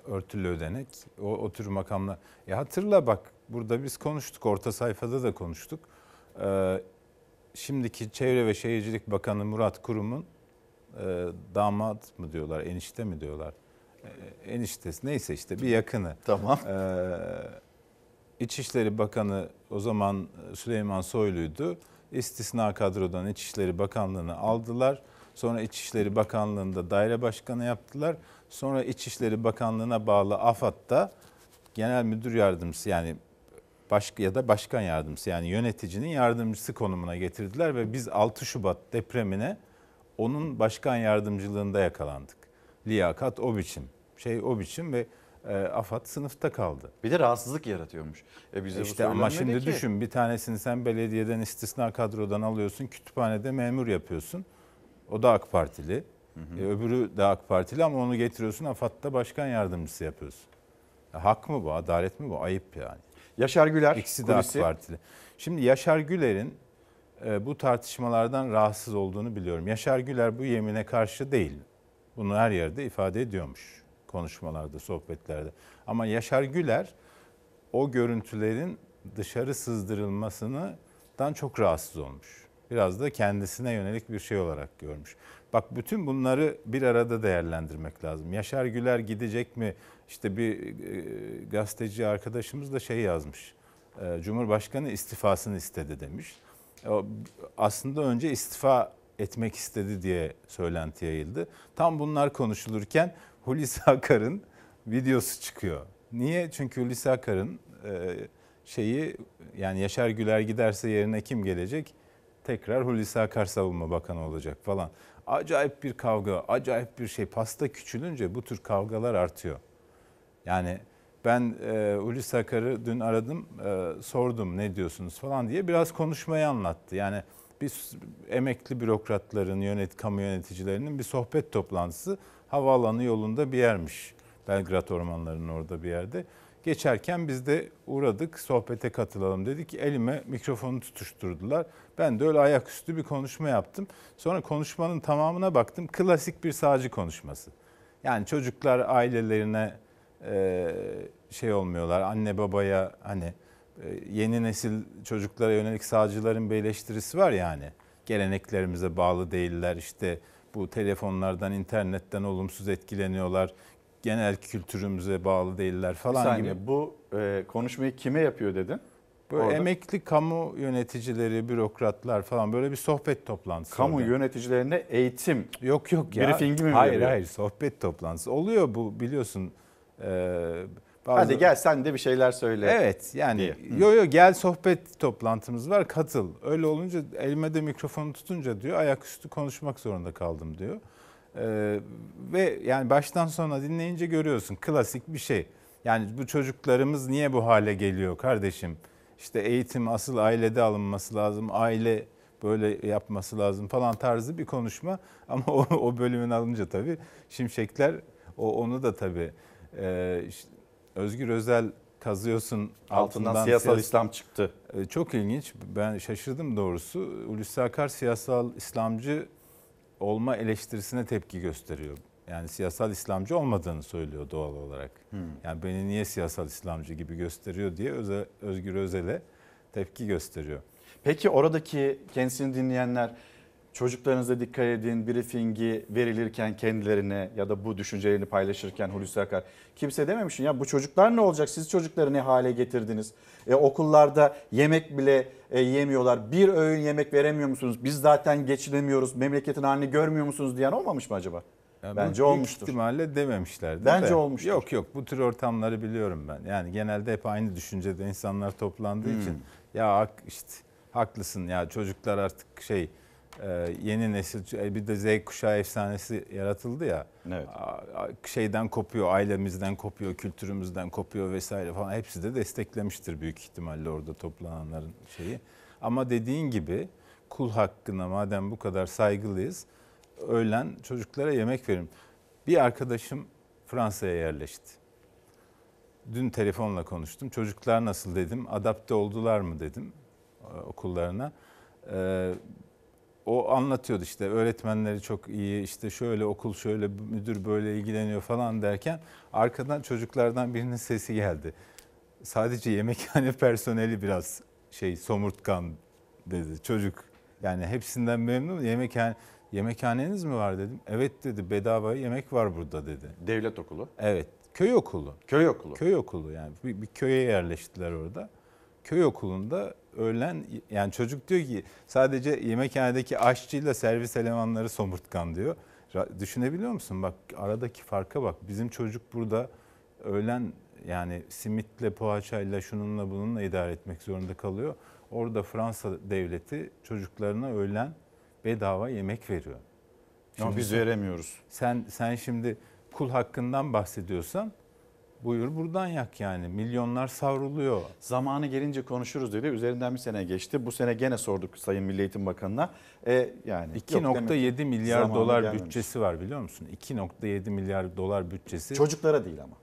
örtülü ödenek, o, o tür makamlar. Ya hatırla bak burada biz konuştuk, orta sayfada da konuştuk. E, şimdiki Çevre ve Şehircilik Bakanı Murat Kurum'un e, damat mı diyorlar, enişte mi diyorlar? E, eniştesi neyse işte bir yakını. Tamam. E, İçişleri Bakanı o zaman Süleyman Soylu'ydu. İstisna kadrodan İçişleri Bakanlığı'nı aldılar. Sonra İçişleri Bakanlığı'nda daire başkanı yaptılar. Sonra İçişleri Bakanlığı'na bağlı AFAD'da genel müdür yardımcısı yani baş, ya da başkan yardımcısı yani yöneticinin yardımcısı konumuna getirdiler ve biz 6 Şubat depremine onun başkan yardımcılığında yakalandık. Liyakat o biçim. Şey o biçim ve e, AFAD sınıfta kaldı. Bir de rahatsızlık yaratıyormuş. E bize e, işte bu ama şimdi ki... düşün bir tanesini sen belediyeden istisna kadrodan alıyorsun, kütüphanede memur yapıyorsun. O da AK Partili. Hı hı. E, öbürü de AK Partili ama onu getiriyorsun AFAD'da başkan yardımcısı yapıyorsun. Ya, e, hak mı bu, adalet mi bu? Ayıp yani. Yaşar Güler. İkisi de kulisi. AK Partili. Şimdi Yaşar Güler'in e, bu tartışmalardan rahatsız olduğunu biliyorum. Yaşar Güler bu yemine karşı değil. Bunu her yerde ifade ediyormuş konuşmalarda, sohbetlerde. Ama Yaşar Güler o görüntülerin dışarı sızdırılmasından çok rahatsız olmuş. Biraz da kendisine yönelik bir şey olarak görmüş. Bak bütün bunları bir arada değerlendirmek lazım. Yaşar Güler gidecek mi? İşte bir e, gazeteci arkadaşımız da şey yazmış. E, Cumhurbaşkanı istifasını istedi demiş aslında önce istifa etmek istedi diye söylenti yayıldı. Tam bunlar konuşulurken Hulusi Akar'ın videosu çıkıyor. Niye? Çünkü Hulusi Akar'ın e, şeyi yani Yaşar Güler giderse yerine kim gelecek? Tekrar Hulusi Akar savunma bakanı olacak falan. Acayip bir kavga, acayip bir şey. Pasta küçülünce bu tür kavgalar artıyor. Yani ben e, Hulusi Akar'ı dün aradım, e, sordum ne diyorsunuz falan diye biraz konuşmayı anlattı. Yani bir emekli bürokratların, yönet, kamu yöneticilerinin bir sohbet toplantısı havaalanı yolunda bir yermiş. Belgrad ormanlarının orada bir yerde. Geçerken biz de uğradık, sohbete katılalım dedik. Elime mikrofonu tutuşturdular. Ben de öyle ayaküstü bir konuşma yaptım. Sonra konuşmanın tamamına baktım. Klasik bir sağcı konuşması. Yani çocuklar ailelerine e, şey olmuyorlar. Anne babaya hani e, yeni nesil çocuklara yönelik sağcıların bir eleştirisi var yani. Geleneklerimize bağlı değiller işte bu telefonlardan, internetten olumsuz etkileniyorlar. Genel kültürümüze bağlı değiller falan bir saniye, gibi. Bu e, konuşmayı kime yapıyor dedin? Bu Orada. emekli kamu yöneticileri, bürokratlar falan böyle bir sohbet toplantısı. Kamu orada. yöneticilerine eğitim. Yok yok ya. Briefingi mi Hayır veriyor? hayır sohbet toplantısı. Oluyor bu biliyorsun ee, bazı... Hadi gel sen de bir şeyler söyle. Evet yani diye. yo yo gel sohbet toplantımız var katıl. Öyle olunca elime de mikrofonu tutunca diyor ayaküstü konuşmak zorunda kaldım diyor. Ee, ve yani baştan sona dinleyince görüyorsun klasik bir şey. Yani bu çocuklarımız niye bu hale geliyor kardeşim? İşte eğitim asıl ailede alınması lazım. Aile böyle yapması lazım falan tarzı bir konuşma. Ama o, o bölümün alınca tabii Şimşekler o, onu da tabii e, ee, işte Özgür Özel kazıyorsun altından, altından siyasal siyas- İslam çıktı. E, çok ilginç. Ben şaşırdım doğrusu. Hulusi Akar siyasal İslamcı olma eleştirisine tepki gösteriyor. Yani siyasal İslamcı olmadığını söylüyor doğal olarak. Hmm. Yani beni niye siyasal İslamcı gibi gösteriyor diye Öze, Özgür Özel'e tepki gösteriyor. Peki oradaki kendisini dinleyenler Çocuklarınıza dikkat edin. Briefingi verilirken kendilerine ya da bu düşüncelerini paylaşırken Hulusi Akar. Kimse dememiş ya bu çocuklar ne olacak? Siz çocukları ne hale getirdiniz? E, okullarda yemek bile e, yemiyorlar. Bir öğün yemek veremiyor musunuz? Biz zaten geçinemiyoruz. Memleketin halini görmüyor musunuz diyen olmamış mı acaba? Yani Bence olmuştur. Büyük ihtimalle dememişlerdi. Bence de. olmuştur. Yok yok bu tür ortamları biliyorum ben. Yani genelde hep aynı düşüncede insanlar toplandığı hmm. için ya işte haklısın ya çocuklar artık şey ee, yeni nesil e, bir de Z kuşağı efsanesi yaratıldı ya. Evet. şeyden kopuyor, ailemizden kopuyor, kültürümüzden kopuyor vesaire falan. Hepsi de desteklemiştir büyük ihtimalle orada toplananların şeyi. Ama dediğin gibi kul hakkına madem bu kadar saygılıyız öğlen çocuklara yemek verin. Bir arkadaşım Fransa'ya yerleşti. Dün telefonla konuştum. Çocuklar nasıl dedim. Adapte oldular mı dedim e, okullarına. Ee, o anlatıyordu işte öğretmenleri çok iyi işte şöyle okul şöyle müdür böyle ilgileniyor falan derken arkadan çocuklardan birinin sesi geldi. Sadece yemekhane personeli biraz şey somurtkan dedi çocuk. Yani hepsinden memnun yemekhane yemekhaneniz mi var dedim. Evet dedi bedava yemek var burada dedi. Devlet okulu. Evet köy okulu. Köy okulu. Köy okulu yani bir, bir köye yerleştiler orada. Köy okulunda öğlen yani çocuk diyor ki sadece yemekhanedeki aşçıyla servis elemanları somurtkan diyor. Düşünebiliyor musun? Bak aradaki farka bak. Bizim çocuk burada öğlen yani simitle poğaçayla şununla bununla idare etmek zorunda kalıyor. Orada Fransa devleti çocuklarına öğlen bedava yemek veriyor. Ama biz sen, veremiyoruz. Sen sen şimdi kul hakkından bahsediyorsan Buyur buradan yak yani. Milyonlar savruluyor. Zamanı gelince konuşuruz dedi. Üzerinden bir sene geçti. Bu sene gene sorduk Sayın Milli Eğitim Bakanı'na. E, yani 2.7 milyar dolar gelmemiş. bütçesi var biliyor musun? 2.7 milyar dolar bütçesi. Çocuklara değil ama.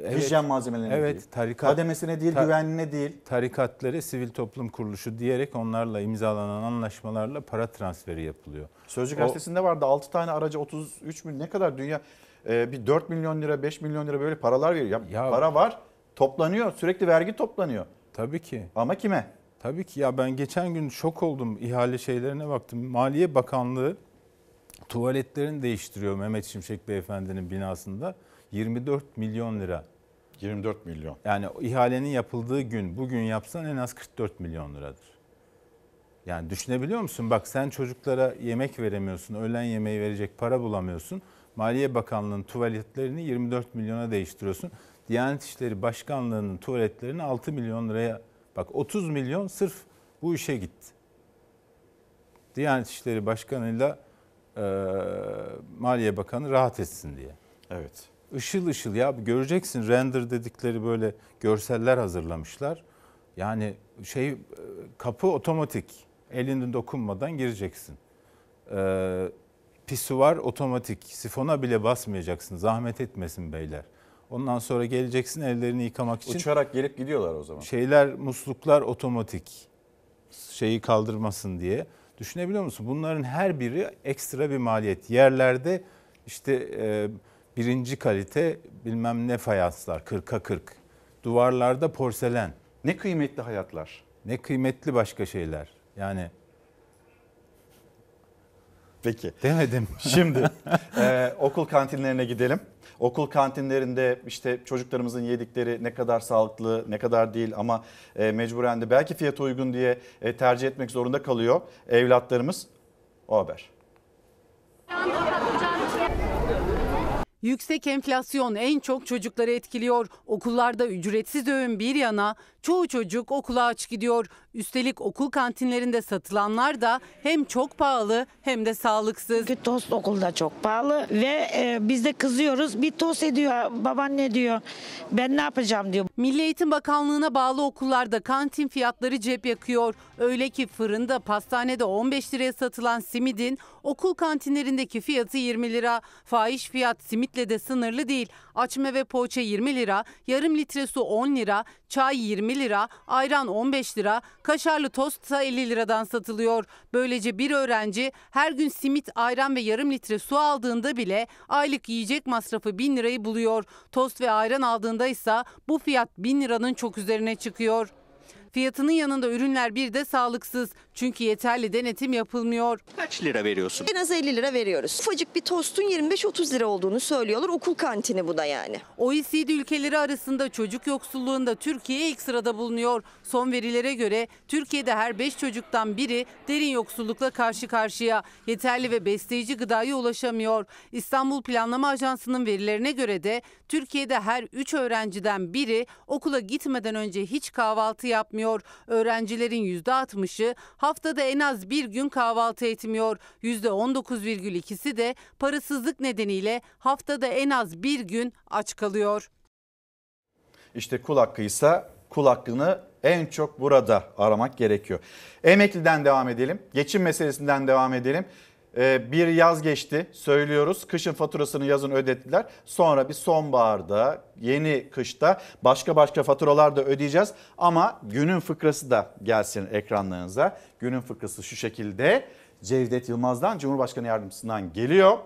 Evet, Hijyen malzemelerine evet, değil. Tarikat, kademesine değil, ta, güvenliğine değil. Tarikatları sivil toplum kuruluşu diyerek onlarla imzalanan anlaşmalarla para transferi yapılıyor. Sözcü gazetesinde vardı 6 tane aracı 33 mü ne kadar dünya e, bir 4 milyon lira 5 milyon lira böyle paralar veriyor. Ya, ya para var toplanıyor sürekli vergi toplanıyor. Tabii ki. Ama kime? Tabii ki ya ben geçen gün şok oldum ihale şeylerine baktım. Maliye Bakanlığı tuvaletlerini değiştiriyor Mehmet Şimşek Beyefendi'nin binasında. 24 milyon lira. 24 milyon. Yani ihalenin yapıldığı gün bugün yapsan en az 44 milyon liradır. Yani düşünebiliyor musun? Bak sen çocuklara yemek veremiyorsun, öğlen yemeği verecek para bulamıyorsun. Maliye Bakanlığı'nın tuvaletlerini 24 milyona değiştiriyorsun. Diyanet İşleri Başkanlığı'nın tuvaletlerini 6 milyon liraya bak 30 milyon sırf bu işe gitti. Diyanet İşleri Başkanı'yla e, Maliye Bakanı rahat etsin diye. Evet. Işıl ışıl ya göreceksin render dedikleri böyle görseller hazırlamışlar. Yani şey e, kapı otomatik. Elini dokunmadan gireceksin. Ee, pisuvar otomatik. Sifona bile basmayacaksın. Zahmet etmesin beyler. Ondan sonra geleceksin ellerini yıkamak için. Uçarak gelip gidiyorlar o zaman. Şeyler musluklar otomatik. Şeyi kaldırmasın diye. Düşünebiliyor musun? Bunların her biri ekstra bir maliyet. Yerlerde işte e, birinci kalite bilmem ne fayanslar 40'a 40. Duvarlarda porselen. Ne kıymetli hayatlar. Ne kıymetli başka şeyler. Yani Peki. Demedim. Şimdi e, okul kantinlerine gidelim. Okul kantinlerinde işte çocuklarımızın yedikleri ne kadar sağlıklı ne kadar değil ama e, mecburen de belki fiyat uygun diye e, tercih etmek zorunda kalıyor evlatlarımız. O haber. Yüksek enflasyon en çok çocukları etkiliyor. Okullarda ücretsiz öğün bir yana Çoğu çocuk okula aç gidiyor. Üstelik okul kantinlerinde satılanlar da hem çok pahalı hem de sağlıksız. Çünkü tost okulda çok pahalı ve e, biz de kızıyoruz. Bir tost ediyor babaanne diyor. Ben ne yapacağım diyor. Milli Eğitim Bakanlığı'na bağlı okullarda kantin fiyatları cep yakıyor. Öyle ki fırında, pastanede 15 liraya satılan simidin okul kantinlerindeki fiyatı 20 lira. Fahiş fiyat simitle de sınırlı değil. Açme ve poğaça 20 lira, yarım litre su 10 lira, çay 20 lira, ayran 15 lira, kaşarlı tost ise 50 liradan satılıyor. Böylece bir öğrenci her gün simit, ayran ve yarım litre su aldığında bile aylık yiyecek masrafı 1000 lirayı buluyor. Tost ve ayran aldığında ise bu fiyat 1000 liranın çok üzerine çıkıyor. Fiyatının yanında ürünler bir de sağlıksız. Çünkü yeterli denetim yapılmıyor. Kaç lira veriyorsun? En az 50 lira veriyoruz. Ufacık bir tostun 25-30 lira olduğunu söylüyorlar. Okul kantini bu da yani. OECD ülkeleri arasında çocuk yoksulluğunda Türkiye ilk sırada bulunuyor. Son verilere göre Türkiye'de her 5 çocuktan biri derin yoksullukla karşı karşıya. Yeterli ve besleyici gıdaya ulaşamıyor. İstanbul Planlama Ajansı'nın verilerine göre de Türkiye'de her 3 öğrenciden biri okula gitmeden önce hiç kahvaltı yapmıyor. Öğrencilerin %60'ı haftada en az bir gün kahvaltı etmiyor. %19,2'si de parasızlık nedeniyle haftada en az bir gün aç kalıyor. İşte kul hakkı ise kul hakkını en çok burada aramak gerekiyor. Emekliden devam edelim. Geçim meselesinden devam edelim. Ee, bir yaz geçti söylüyoruz. Kışın faturasını yazın ödettiler. Sonra bir sonbaharda yeni kışta başka başka faturalar da ödeyeceğiz. Ama günün fıkrası da gelsin ekranlarınıza. Günün fıkrası şu şekilde. Cevdet Yılmaz'dan Cumhurbaşkanı Yardımcısından geliyor.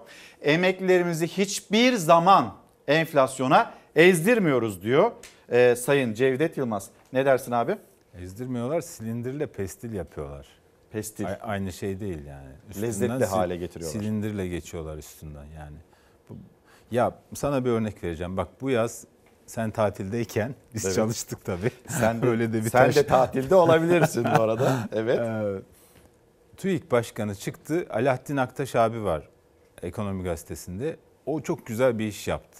Emeklilerimizi hiçbir zaman enflasyona ezdirmiyoruz diyor ee, Sayın Cevdet Yılmaz. Ne dersin abi? Ezdirmiyorlar silindirle pestil yapıyorlar. Pestil. A- aynı şey değil yani. Üstünden Lezzetli hale getiriyorlar. Silindirle geçiyorlar üstünden yani. Bu, ya sana bir örnek vereceğim. Bak bu yaz sen tatildeyken biz evet. çalıştık tabii. Sen böyle de bir Sen taş... de tatilde olabilirsin bu arada. Evet. Ee, TÜİK Başkanı çıktı. Alaaddin Aktaş abi var Ekonomi Gazetesi'nde. O çok güzel bir iş yaptı.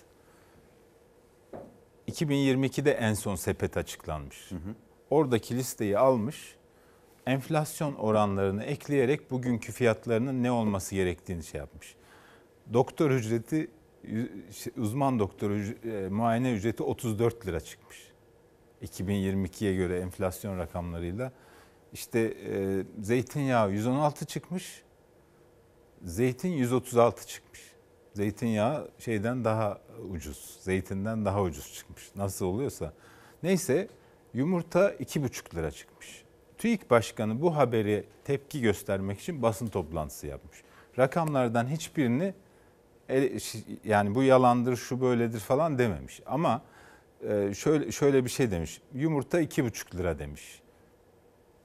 2022'de en son sepet açıklanmış. Hı hı. Oradaki listeyi almış enflasyon oranlarını ekleyerek bugünkü fiyatlarının ne olması gerektiğini şey yapmış. Doktor ücreti şey, uzman doktor e, muayene ücreti 34 lira çıkmış. 2022'ye göre enflasyon rakamlarıyla işte e, zeytinyağı 116 çıkmış. Zeytin 136 çıkmış. Zeytinyağı şeyden daha ucuz. Zeytinden daha ucuz çıkmış. Nasıl oluyorsa. Neyse yumurta 2,5 lira çıkmış. TÜİK Başkanı bu haberi tepki göstermek için basın toplantısı yapmış. Rakamlardan hiçbirini e, yani bu yalandır, şu böyledir falan dememiş. Ama e, şöyle şöyle bir şey demiş. Yumurta 2,5 lira demiş.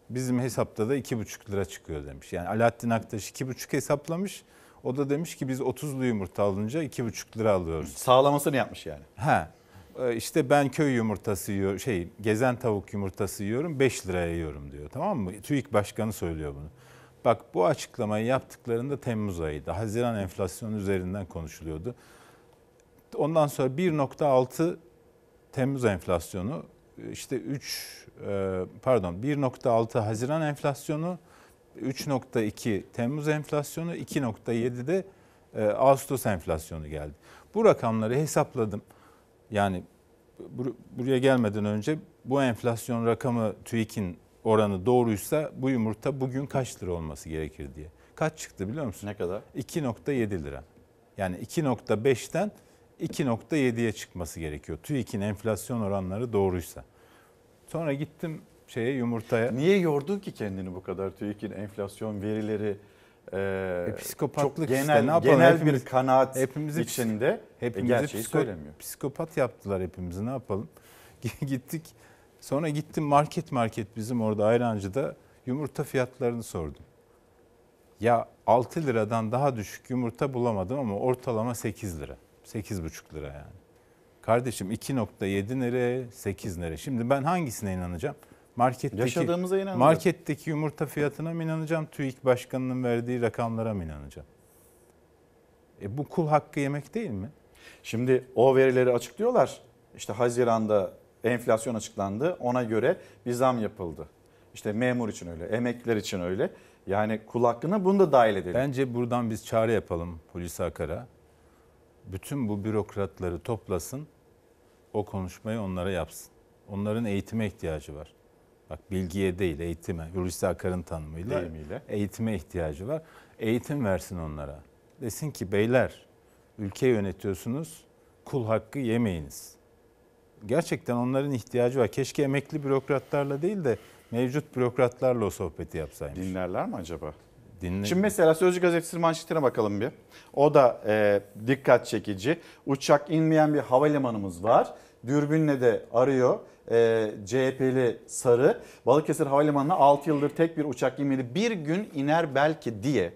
Bizim hesapta da 2,5 lira çıkıyor demiş. Yani Alaaddin Aktaş 2,5 hesaplamış. O da demiş ki biz 30'lu yumurta alınca 2,5 lira alıyoruz. Sağlamasını yapmış yani. He. Ee, işte ben köy yumurtası yiyorum, şey gezen tavuk yumurtası yiyorum 5 liraya yiyorum diyor tamam mı? TÜİK Başkanı söylüyor bunu. Bak bu açıklamayı yaptıklarında Temmuz ayıydı. Haziran enflasyonu üzerinden konuşuluyordu. Ondan sonra 1.6 Temmuz enflasyonu işte 3 e, pardon 1.6 Haziran enflasyonu 3.2 Temmuz enflasyonu 2.7 de e, Ağustos enflasyonu geldi. Bu rakamları hesapladım yani bur buraya gelmeden önce bu enflasyon rakamı TÜİK'in oranı doğruysa bu yumurta bugün kaç lira olması gerekir diye. Kaç çıktı biliyor musun? Ne kadar? 2.7 lira. Yani 2.5'ten 2.7'ye çıkması gerekiyor. TÜİK'in enflasyon oranları doğruysa. Sonra gittim şeye yumurtaya. Niye yordun ki kendini bu kadar TÜİK'in enflasyon verileri? Ee, e, psikopatlık genel, işte, ne yapalım? genel hepimiz, bir kanaat hepimizi içinde e, hepimizi e, psiko, söylemiyor. Psikopat yaptılar hepimizi ne yapalım? Gittik sonra gittim market market bizim orada ayrancıda yumurta fiyatlarını sordum. Ya 6 liradan daha düşük yumurta bulamadım ama ortalama 8 lira. 8,5 lira yani. Kardeşim 2.7 nere 8 nere Şimdi ben hangisine inanacağım? Marketteki, Marketteki yumurta fiyatına mı inanacağım? TÜİK Başkanı'nın verdiği rakamlara mı inanacağım? E bu kul hakkı yemek değil mi? Şimdi o verileri açıklıyorlar. İşte Haziran'da enflasyon açıklandı. Ona göre bir zam yapıldı. İşte memur için öyle, emekliler için öyle. Yani kul hakkına bunu da dahil edelim. Bence buradan biz çağrı yapalım polise akara. Bütün bu bürokratları toplasın, o konuşmayı onlara yapsın. Onların eğitime ihtiyacı var. Bak bilgiye değil eğitime. Hulusi Akar'ın tanımıyla Deyimiyle. eğitime ihtiyacı var. Eğitim versin onlara. Desin ki beyler ülke yönetiyorsunuz kul hakkı yemeyiniz. Gerçekten onların ihtiyacı var. Keşke emekli bürokratlarla değil de mevcut bürokratlarla o sohbeti yapsaymış. Dinlerler mi acaba? Dinle. Şimdi mesela Sözcü Gazetesi manşetine bakalım bir. O da e, dikkat çekici. Uçak inmeyen bir havalimanımız var. Dürbünle de arıyor e, CHP'li Sarı Balıkesir Havalimanı'na 6 yıldır tek bir uçak inmedi. Bir gün iner belki diye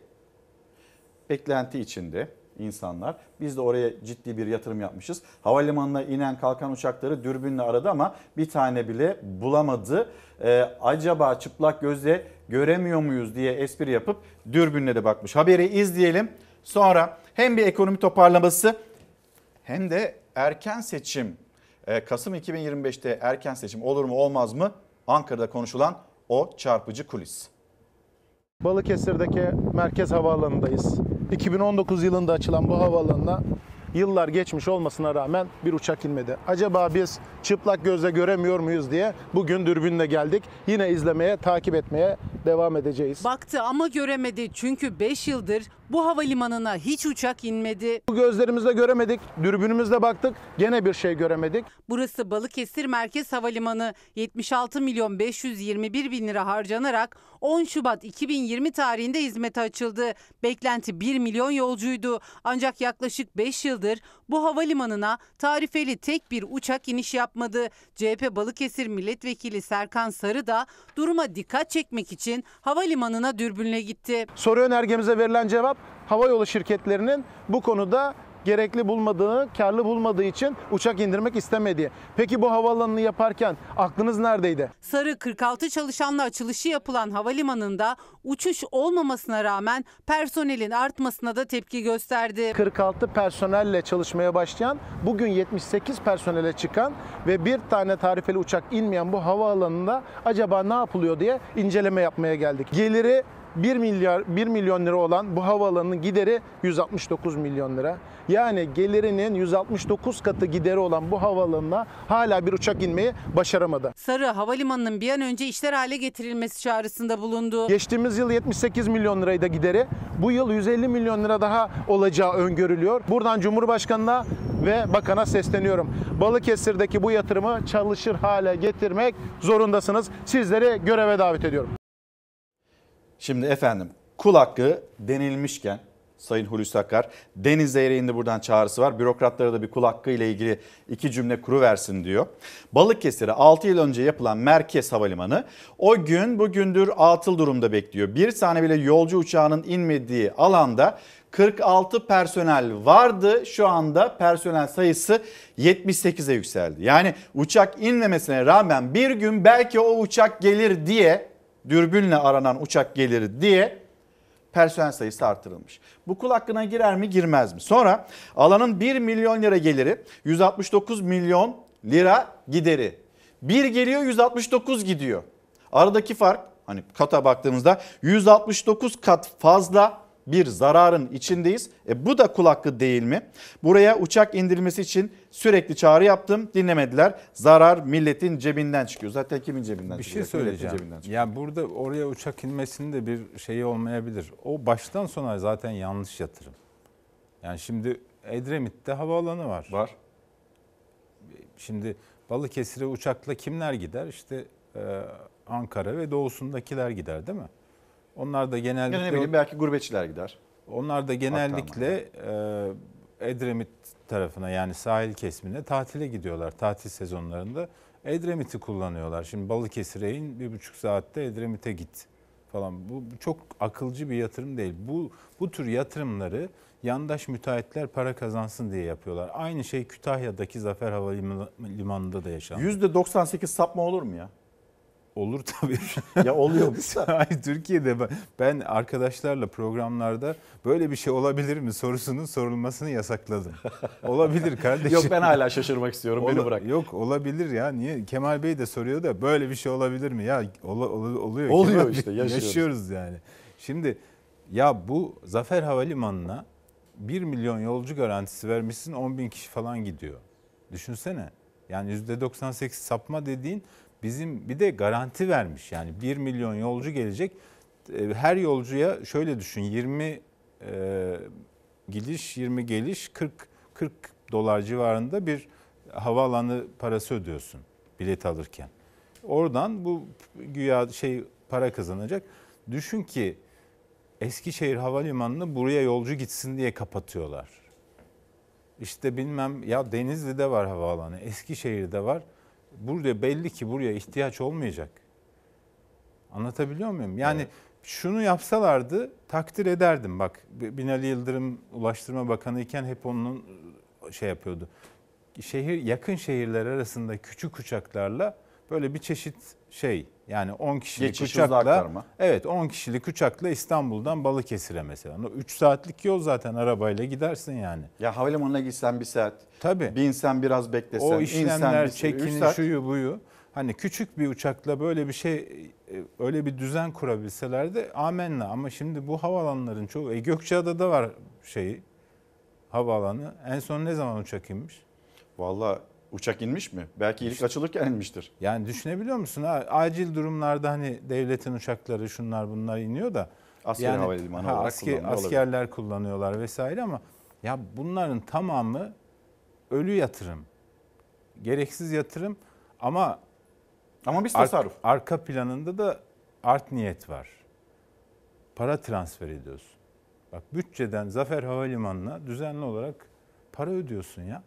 beklenti içinde insanlar. Biz de oraya ciddi bir yatırım yapmışız. Havalimanına inen kalkan uçakları dürbünle aradı ama bir tane bile bulamadı. Ee, acaba çıplak gözle göremiyor muyuz diye espri yapıp dürbünle de bakmış. Haberi izleyelim. Sonra hem bir ekonomi toparlaması hem de erken seçim ee, Kasım 2025'te erken seçim olur mu olmaz mı? Ankara'da konuşulan o çarpıcı kulis. Balıkesir'deki merkez havaalanındayız. 2019 yılında açılan bu havaalanına yıllar geçmiş olmasına rağmen bir uçak inmedi. Acaba biz çıplak gözle göremiyor muyuz diye bugün dürbünle geldik. Yine izlemeye, takip etmeye devam edeceğiz. Baktı ama göremedi çünkü 5 yıldır bu havalimanına hiç uçak inmedi. Bu gözlerimizle göremedik, dürbünümüzle baktık gene bir şey göremedik. Burası Balıkesir Merkez Havalimanı 76 milyon 521 bin lira harcanarak 10 Şubat 2020 tarihinde hizmete açıldı. Beklenti 1 milyon yolcuydu ancak yaklaşık 5 yıl yıldır bu havalimanına tarifeli tek bir uçak iniş yapmadı. CHP Balıkesir Milletvekili Serkan Sarı da duruma dikkat çekmek için havalimanına dürbünle gitti. Soru önergemize verilen cevap hava yolu şirketlerinin bu konuda gerekli bulmadığı, karlı bulmadığı için uçak indirmek istemedi. Peki bu havaalanını yaparken aklınız neredeydi? Sarı 46 çalışanla açılışı yapılan havalimanında uçuş olmamasına rağmen personelin artmasına da tepki gösterdi. 46 personelle çalışmaya başlayan, bugün 78 personele çıkan ve bir tane tarifeli uçak inmeyen bu havaalanında acaba ne yapılıyor diye inceleme yapmaya geldik. Geliri 1 milyar 1 milyon lira olan bu havaalanının gideri 169 milyon lira. Yani gelirinin 169 katı gideri olan bu havaalanına hala bir uçak inmeyi başaramadı. Sarı havalimanının bir an önce işler hale getirilmesi çağrısında bulundu. Geçtiğimiz yıl 78 milyon liraydı gideri. Bu yıl 150 milyon lira daha olacağı öngörülüyor. Buradan Cumhurbaşkanı'na ve bakana sesleniyorum. Balıkesir'deki bu yatırımı çalışır hale getirmek zorundasınız. Sizleri göreve davet ediyorum. Şimdi efendim kul hakkı denilmişken Sayın Hulusi Akar Deniz Zeyreğinde buradan çağrısı var. Bürokratlara da bir kul hakkı ile ilgili iki cümle kuru versin diyor. Balıkesir'e 6 yıl önce yapılan Merkez Havalimanı o gün bugündür atıl durumda bekliyor. Bir tane bile yolcu uçağının inmediği alanda 46 personel vardı. Şu anda personel sayısı 78'e yükseldi. Yani uçak inmemesine rağmen bir gün belki o uçak gelir diye dürbünle aranan uçak geliri diye personel sayısı artırılmış. Bu kul hakkına girer mi girmez mi? Sonra alanın 1 milyon lira geliri 169 milyon lira gideri. Bir geliyor 169 gidiyor. Aradaki fark hani kata baktığımızda 169 kat fazla bir zararın içindeyiz. E bu da kul değil mi? Buraya uçak indirilmesi için sürekli çağrı yaptım. Dinlemediler. Zarar milletin cebinden çıkıyor. Zaten kimin cebinden bir şey çıkıyor? Bir şey söyleyeceğim. Cebinden çıkıyor. Ya burada oraya uçak inmesinin de bir şeyi olmayabilir. O baştan sona zaten yanlış yatırım. Yani şimdi Edremit'te havaalanı var. Var. Şimdi Balıkesir'e uçakla kimler gider? İşte e, Ankara ve doğusundakiler gider değil mi? Onlar da genellikle... Yani ne bileyim belki gurbetçiler gider. Onlar da genellikle e, Edremit tarafına yani sahil kesimine tatile gidiyorlar. Tatil sezonlarında Edremit'i kullanıyorlar. Şimdi Balıkesir'e in bir buçuk saatte Edremit'e git falan. Bu çok akılcı bir yatırım değil. Bu, bu tür yatırımları yandaş müteahhitler para kazansın diye yapıyorlar. Aynı şey Kütahya'daki Zafer Havalimanı'nda da yaşandı. %98 sapma olur mu ya? Olur tabii. ya oluyor bu da. Hayır, Türkiye'de ben, ben arkadaşlarla programlarda böyle bir şey olabilir mi sorusunun sorulmasını yasakladım. olabilir kardeşim. Yok ben hala şaşırmak istiyorum Ola, beni bırak. Yok olabilir ya niye Kemal Bey de soruyor da böyle bir şey olabilir mi ya ola, ola, oluyor. Oluyor Kemal işte yaşıyoruz. yaşıyoruz yani. Şimdi ya bu Zafer Havalimanı'na 1 milyon yolcu garantisi vermişsin 10 bin kişi falan gidiyor. Düşünsene. Yani %98 sapma dediğin bizim bir de garanti vermiş. Yani 1 milyon yolcu gelecek. E, her yolcuya şöyle düşün 20 e, gidiş 20 geliş 40 40 dolar civarında bir havaalanı parası ödüyorsun bilet alırken. Oradan bu güya şey para kazanacak. Düşün ki Eskişehir Havalimanı'nı buraya yolcu gitsin diye kapatıyorlar. İşte bilmem ya Denizli'de var havaalanı, Eskişehir'de var burada belli ki buraya ihtiyaç olmayacak. Anlatabiliyor muyum? Yani evet. şunu yapsalardı takdir ederdim. Bak Binali Yıldırım Ulaştırma Bakanı iken hep onun e, şey yapıyordu. Şehir yakın şehirler arasında küçük uçaklarla böyle bir çeşit şey yani 10 kişilik Geçiş uçakla Evet 10 kişilik uçakla İstanbul'dan Balıkesir'e mesela. 3 saatlik yol zaten arabayla gidersin yani. Ya havalimanına gitsen bir saat. Tabii. Binsen biraz beklesen. O işlemler bir çekini saat. şuyu buyu. Hani küçük bir uçakla böyle bir şey e, öyle bir düzen kurabilselerdi amenna ama şimdi bu havalanların çoğu e, Gökçeada'da var şeyi havaalanı. En son ne zaman uçak inmiş? Valla Uçak inmiş mi? Belki iyilik açılırken inmiştir. Yani düşünebiliyor musun? acil durumlarda hani devletin uçakları şunlar bunlar iniyor da. Askeri yani, havalimanı ha, olarak asker, Askerler olabilir. kullanıyorlar vesaire ama ya bunların tamamı ölü yatırım. Gereksiz yatırım ama ama biz tasarruf. Ar- arka planında da art niyet var. Para transfer ediyorsun. Bak bütçeden Zafer Havalimanı'na düzenli olarak para ödüyorsun ya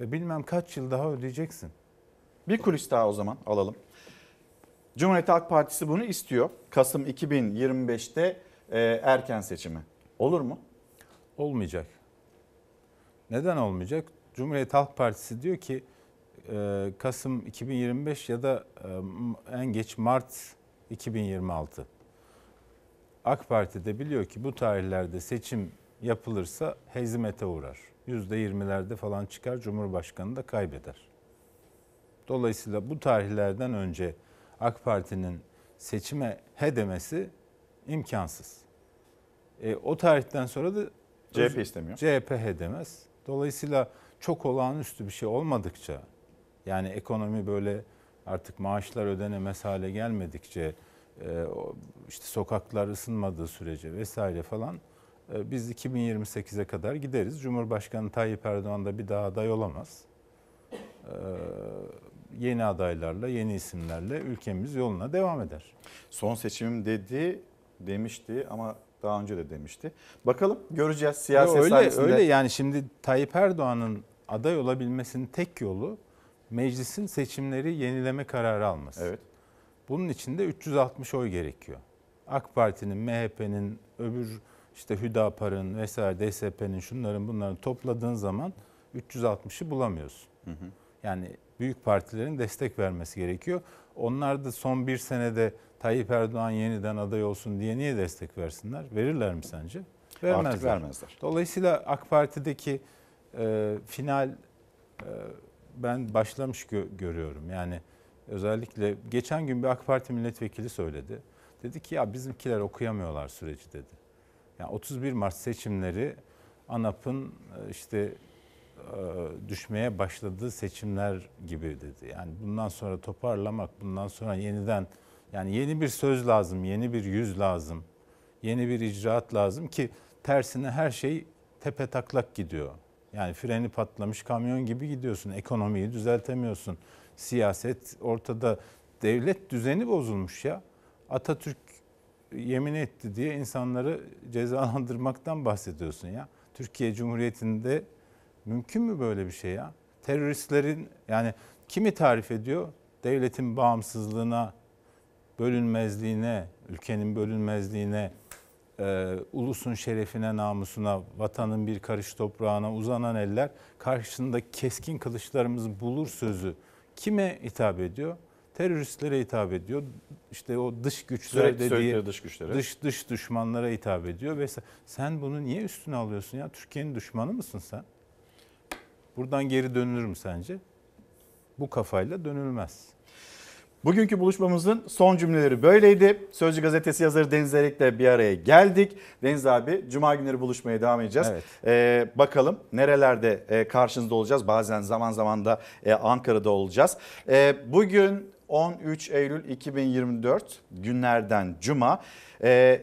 ve bilmem kaç yıl daha ödeyeceksin. Bir kulis daha o zaman alalım. Cumhuriyet Halk Partisi bunu istiyor. Kasım 2025'te e, erken seçimi. Olur mu? Olmayacak. Neden olmayacak? Cumhuriyet Halk Partisi diyor ki e, Kasım 2025 ya da e, en geç Mart 2026. AK Parti de biliyor ki bu tarihlerde seçim yapılırsa hezimete uğrar. %20'lerde falan çıkar. Cumhurbaşkanı da kaybeder. Dolayısıyla bu tarihlerden önce AK Parti'nin seçime he demesi imkansız. E, o tarihten sonra da CHP istemiyor. CHP he demez. Dolayısıyla çok olağanüstü bir şey olmadıkça yani ekonomi böyle artık maaşlar ödenemez hale gelmedikçe e, işte sokaklar ısınmadığı sürece vesaire falan ee, biz 2028'e kadar gideriz. Cumhurbaşkanı Tayyip Erdoğan da bir daha aday olamaz. Ee, yeni adaylarla, yeni isimlerle ülkemiz yoluna devam eder. Son seçimim dedi, demişti ama daha önce de demişti. Bakalım göreceğiz siyaset öyle, sahnesinde. Öyle yani şimdi Tayyip Erdoğan'ın aday olabilmesinin tek yolu meclisin seçimleri yenileme kararı alması. Evet. Bunun için de 360 oy gerekiyor. AK Parti'nin, MHP'nin, öbür işte Hüdapar'ın vesaire DSP'nin şunların bunların topladığın zaman 360'ı bulamıyorsun. Hı hı. Yani büyük partilerin destek vermesi gerekiyor. Onlar da son bir senede Tayyip Erdoğan yeniden aday olsun diye niye destek versinler? Verirler mi sence? Vermezler. Artık vermezler. Dolayısıyla AK Parti'deki e, final e, ben başlamış gö- görüyorum. Yani özellikle geçen gün bir AK Parti milletvekili söyledi. Dedi ki ya bizimkiler okuyamıyorlar süreci dedi. Yani 31 Mart seçimleri ANAP'ın e, işte e, düşmeye başladığı seçimler gibi dedi. Yani bundan sonra toparlamak, bundan sonra yeniden yani yeni bir söz lazım, yeni bir yüz lazım, yeni bir icraat lazım ki tersine her şey tepe taklak gidiyor. Yani freni patlamış kamyon gibi gidiyorsun. Ekonomiyi düzeltemiyorsun. Siyaset ortada. Devlet düzeni bozulmuş ya. Atatürk yemin etti diye insanları cezalandırmaktan bahsediyorsun ya. Türkiye Cumhuriyeti'nde mümkün mü böyle bir şey ya? Teröristlerin yani kimi tarif ediyor? Devletin bağımsızlığına, bölünmezliğine, ülkenin bölünmezliğine, e, ulusun şerefine, namusuna, vatanın bir karış toprağına uzanan eller karşısında keskin kılıçlarımız bulur sözü kime hitap ediyor? teröristlere hitap ediyor. İşte o dış güçler sürekli, dediği sürekli dış güçlere. Dış dış düşmanlara hitap ediyor vesaire. sen bunu niye üstüne alıyorsun ya? Türkiye'nin düşmanı mısın sen? Buradan geri dönülür mü sence? Bu kafayla dönülmez. Bugünkü buluşmamızın son cümleleri böyleydi. Sözcü gazetesi yazarı Deniz Erik'le bir araya geldik. Deniz abi cuma günleri buluşmaya devam edeceğiz. Evet. Ee, bakalım nerelerde e, karşınızda olacağız. Bazen zaman zaman da e, Ankara'da olacağız. Ee, bugün 13 Eylül 2024 günlerden cuma. E,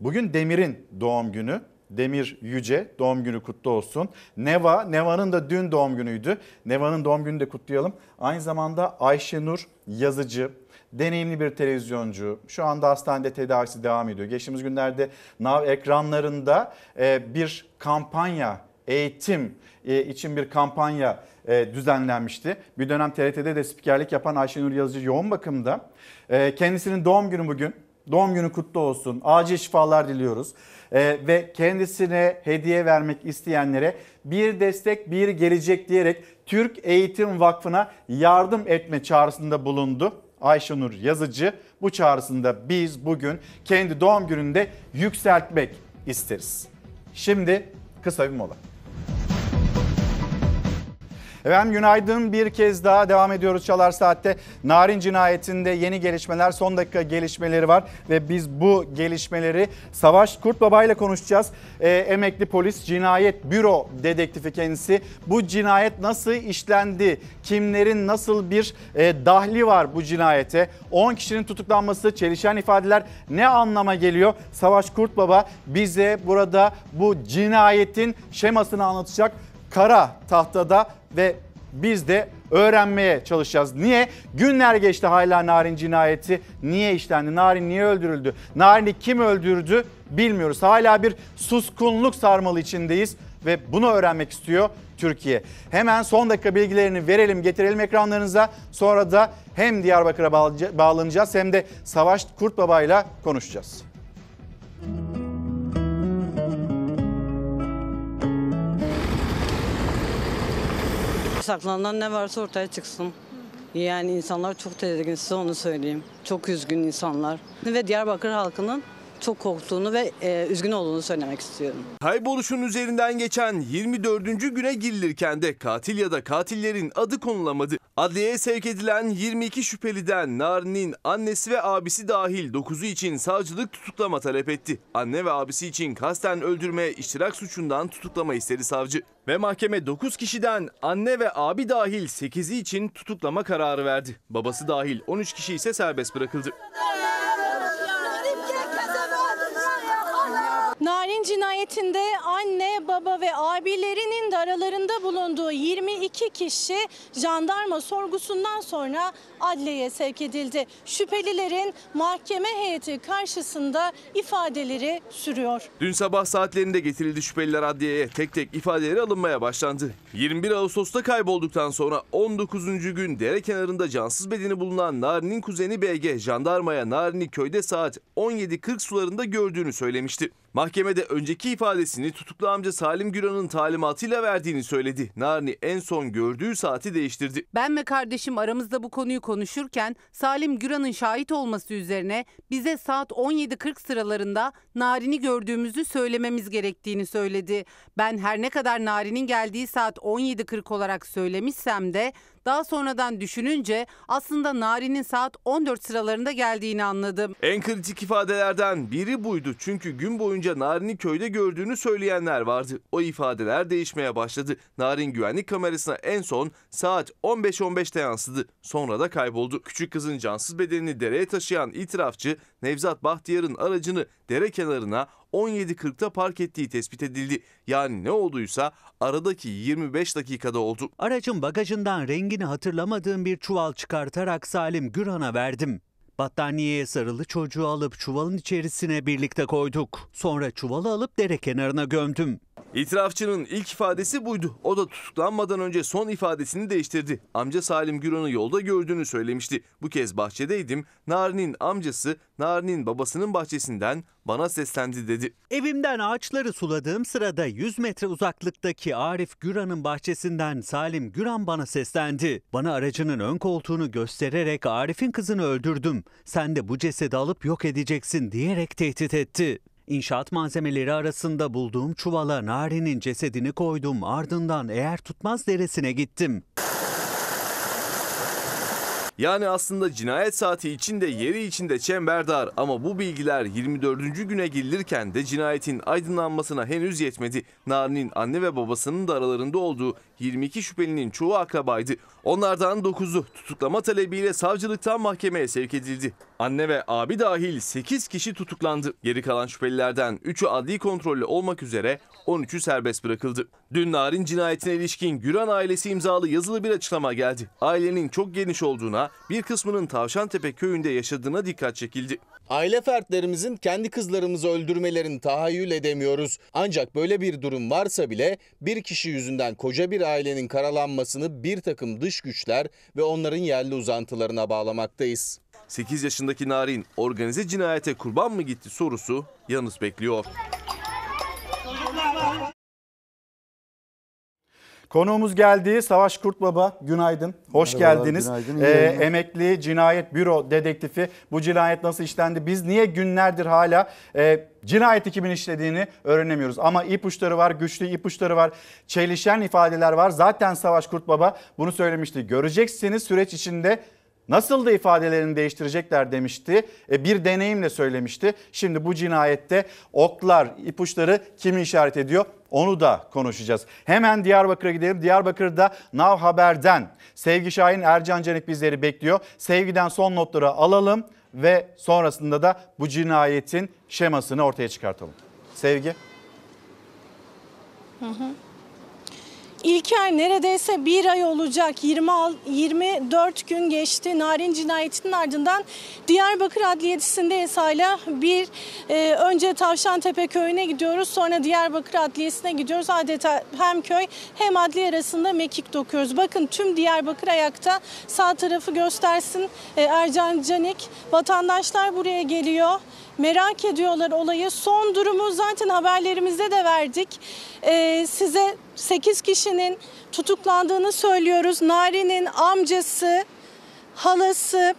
bugün Demir'in doğum günü. Demir Yüce doğum günü kutlu olsun. Neva, Neva'nın da dün doğum günüydü. Neva'nın doğum gününü de kutlayalım. Aynı zamanda Ayşenur yazıcı, deneyimli bir televizyoncu. Şu anda hastanede tedavisi devam ediyor. Geçtiğimiz günlerde Nav ekranlarında e, bir kampanya eğitim e, için bir kampanya e, düzenlenmişti. Bir dönem TRT'de de spikerlik yapan Ayşenur Yazıcı yoğun bakımda. E, kendisinin doğum günü bugün. Doğum günü kutlu olsun. Acil şifalar diliyoruz. ve kendisine hediye vermek isteyenlere bir destek bir gelecek diyerek Türk Eğitim Vakfı'na yardım etme çağrısında bulundu. Ayşenur Yazıcı bu çağrısında biz bugün kendi doğum gününde yükseltmek isteriz. Şimdi kısa bir mola. Efendim günaydın bir kez daha devam ediyoruz Çalar Saat'te. Narin cinayetinde yeni gelişmeler son dakika gelişmeleri var ve biz bu gelişmeleri Savaş Kurt Baba ile konuşacağız. Ee, emekli polis cinayet büro dedektifi kendisi. Bu cinayet nasıl işlendi? Kimlerin nasıl bir e, dahli var bu cinayete? 10 kişinin tutuklanması, çelişen ifadeler ne anlama geliyor? Savaş Kurt Baba bize burada bu cinayetin şemasını anlatacak kara tahtada ve biz de öğrenmeye çalışacağız. Niye? Günler geçti hala Narin cinayeti. Niye işlendi? Narin niye öldürüldü? Narin'i kim öldürdü bilmiyoruz. Hala bir suskunluk sarmalı içindeyiz ve bunu öğrenmek istiyor Türkiye. Hemen son dakika bilgilerini verelim, getirelim ekranlarınıza. Sonra da hem Diyarbakır'a bağlanacağız hem de Savaş Kurt Baba ile konuşacağız. Müzik Saklanan ne varsa ortaya çıksın. Yani insanlar çok tedirgin size onu söyleyeyim. Çok üzgün insanlar. Ve Diyarbakır halkının çok korktuğunu ve e, üzgün olduğunu söylemek istiyorum. Kayboluşun üzerinden geçen 24. güne girilirken de katil ya da katillerin adı konulamadı. Adliyeye sevk edilen 22 şüpheliden Narin'in annesi ve abisi dahil 9'u için savcılık tutuklama talep etti. Anne ve abisi için kasten öldürme, iştirak suçundan tutuklama istedi savcı. Ve mahkeme 9 kişiden anne ve abi dahil 8'i için tutuklama kararı verdi. Babası dahil 13 kişi ise serbest bırakıldı. Narin cinayetinde anne, baba ve abilerinin de aralarında bulunduğu 22 kişi jandarma sorgusundan sonra adliyeye sevk edildi. Şüphelilerin mahkeme heyeti karşısında ifadeleri sürüyor. Dün sabah saatlerinde getirildi şüpheliler adliyeye. Tek tek ifadeleri alınmaya başlandı. 21 Ağustos'ta kaybolduktan sonra 19. gün dere kenarında cansız bedeni bulunan Narin'in kuzeni BG jandarmaya Narin'i köyde saat 17.40 sularında gördüğünü söylemişti. Mahkemede önceki ifadesini tutuklu amca Salim Güran'ın talimatıyla verdiğini söyledi. Narni en son gördüğü saati değiştirdi. Ben ve kardeşim aramızda bu konuyu konuşurken Salim Güran'ın şahit olması üzerine bize saat 17.40 sıralarında Narin'i gördüğümüzü söylememiz gerektiğini söyledi. Ben her ne kadar Narin'in geldiği saat 17.40 olarak söylemişsem de daha sonradan düşününce aslında Nari'nin saat 14 sıralarında geldiğini anladım. En kritik ifadelerden biri buydu. Çünkü gün boyunca Narin'i köyde gördüğünü söyleyenler vardı. O ifadeler değişmeye başladı. Narin güvenlik kamerasına en son saat 15.15'te yansıdı. Sonra da kayboldu. Küçük kızın cansız bedenini dereye taşıyan itirafçı Nevzat Bahtiyar'ın aracını dere kenarına 17:40'ta park ettiği tespit edildi. Yani ne olduysa aradaki 25 dakikada oldu. Aracın bagajından rengini hatırlamadığım bir çuval çıkartarak Salim Gürhan'a verdim. Battaniyeye sarılı çocuğu alıp çuvalın içerisine birlikte koyduk. Sonra çuvalı alıp dere kenarına gömdüm. İtirafçının ilk ifadesi buydu. O da tutuklanmadan önce son ifadesini değiştirdi. Amca Salim Güran'ı yolda gördüğünü söylemişti. Bu kez bahçedeydim. Narin'in amcası Narin'in babasının bahçesinden bana seslendi dedi. Evimden ağaçları suladığım sırada 100 metre uzaklıktaki Arif Güran'ın bahçesinden Salim Güran bana seslendi. Bana aracının ön koltuğunu göstererek Arif'in kızını öldürdüm. Sen de bu cesedi alıp yok edeceksin diyerek tehdit etti. İnşaat malzemeleri arasında bulduğum çuvala Nari'nin cesedini koydum ardından eğer tutmaz deresine gittim. Yani aslında cinayet saati içinde yeri içinde çemberdar ama bu bilgiler 24. güne gelirken de cinayetin aydınlanmasına henüz yetmedi. Narin'in anne ve babasının da aralarında olduğu 22 şüphelinin çoğu akrabaydı. Onlardan 9'u tutuklama talebiyle savcılıktan mahkemeye sevk edildi. Anne ve abi dahil 8 kişi tutuklandı. Geri kalan şüphelilerden 3'ü adli kontrollü olmak üzere 13'ü serbest bırakıldı. Dün Narin cinayetine ilişkin Güran ailesi imzalı yazılı bir açıklama geldi. Ailenin çok geniş olduğuna, bir kısmının Tavşantepe köyünde yaşadığına dikkat çekildi. Aile fertlerimizin kendi kızlarımızı öldürmelerini tahayyül edemiyoruz. Ancak böyle bir durum varsa bile bir kişi yüzünden koca bir ailenin karalanmasını bir takım dış güçler ve onların yerli uzantılarına bağlamaktayız. 8 yaşındaki Narin organize cinayete kurban mı gitti sorusu yanıt bekliyor. Konuğumuz geldi Savaş Kurt Baba. Günaydın. Hoş Merhabalar, geldiniz. Günaydın, ee, emekli Cinayet Büro Dedektifi. Bu cinayet nasıl işlendi? Biz niye günlerdir hala e, cinayeti kimin işlediğini öğrenemiyoruz. Ama ipuçları var, güçlü ipuçları var, çelişen ifadeler var. Zaten Savaş Kurt Baba bunu söylemişti. Göreceksiniz süreç içinde Nasıl da ifadelerini değiştirecekler demişti. E, bir deneyimle söylemişti. Şimdi bu cinayette oklar, ipuçları kimi işaret ediyor? Onu da konuşacağız. Hemen Diyarbakır'a gidelim. Diyarbakır'da Nav Haber'den Sevgi Şahin Ercan Canik bizleri bekliyor. Sevgiden son notları alalım ve sonrasında da bu cinayetin şemasını ortaya çıkartalım. Sevgi. Hı hı. İlker neredeyse bir ay olacak 20, 24 gün geçti Narin cinayetinin ardından Diyarbakır Adliyesi'nde esayla bir e, önce Tavşantepe köyüne gidiyoruz sonra Diyarbakır Adliyesi'ne gidiyoruz. Adeta hem köy hem adliye arasında mekik dokuyoruz. Bakın tüm Diyarbakır ayakta sağ tarafı göstersin e, Ercan Canik. Vatandaşlar buraya geliyor merak ediyorlar olayı. Son durumu zaten haberlerimizde de verdik. Ee, size 8 kişinin tutuklandığını söylüyoruz. Nari'nin amcası, halası,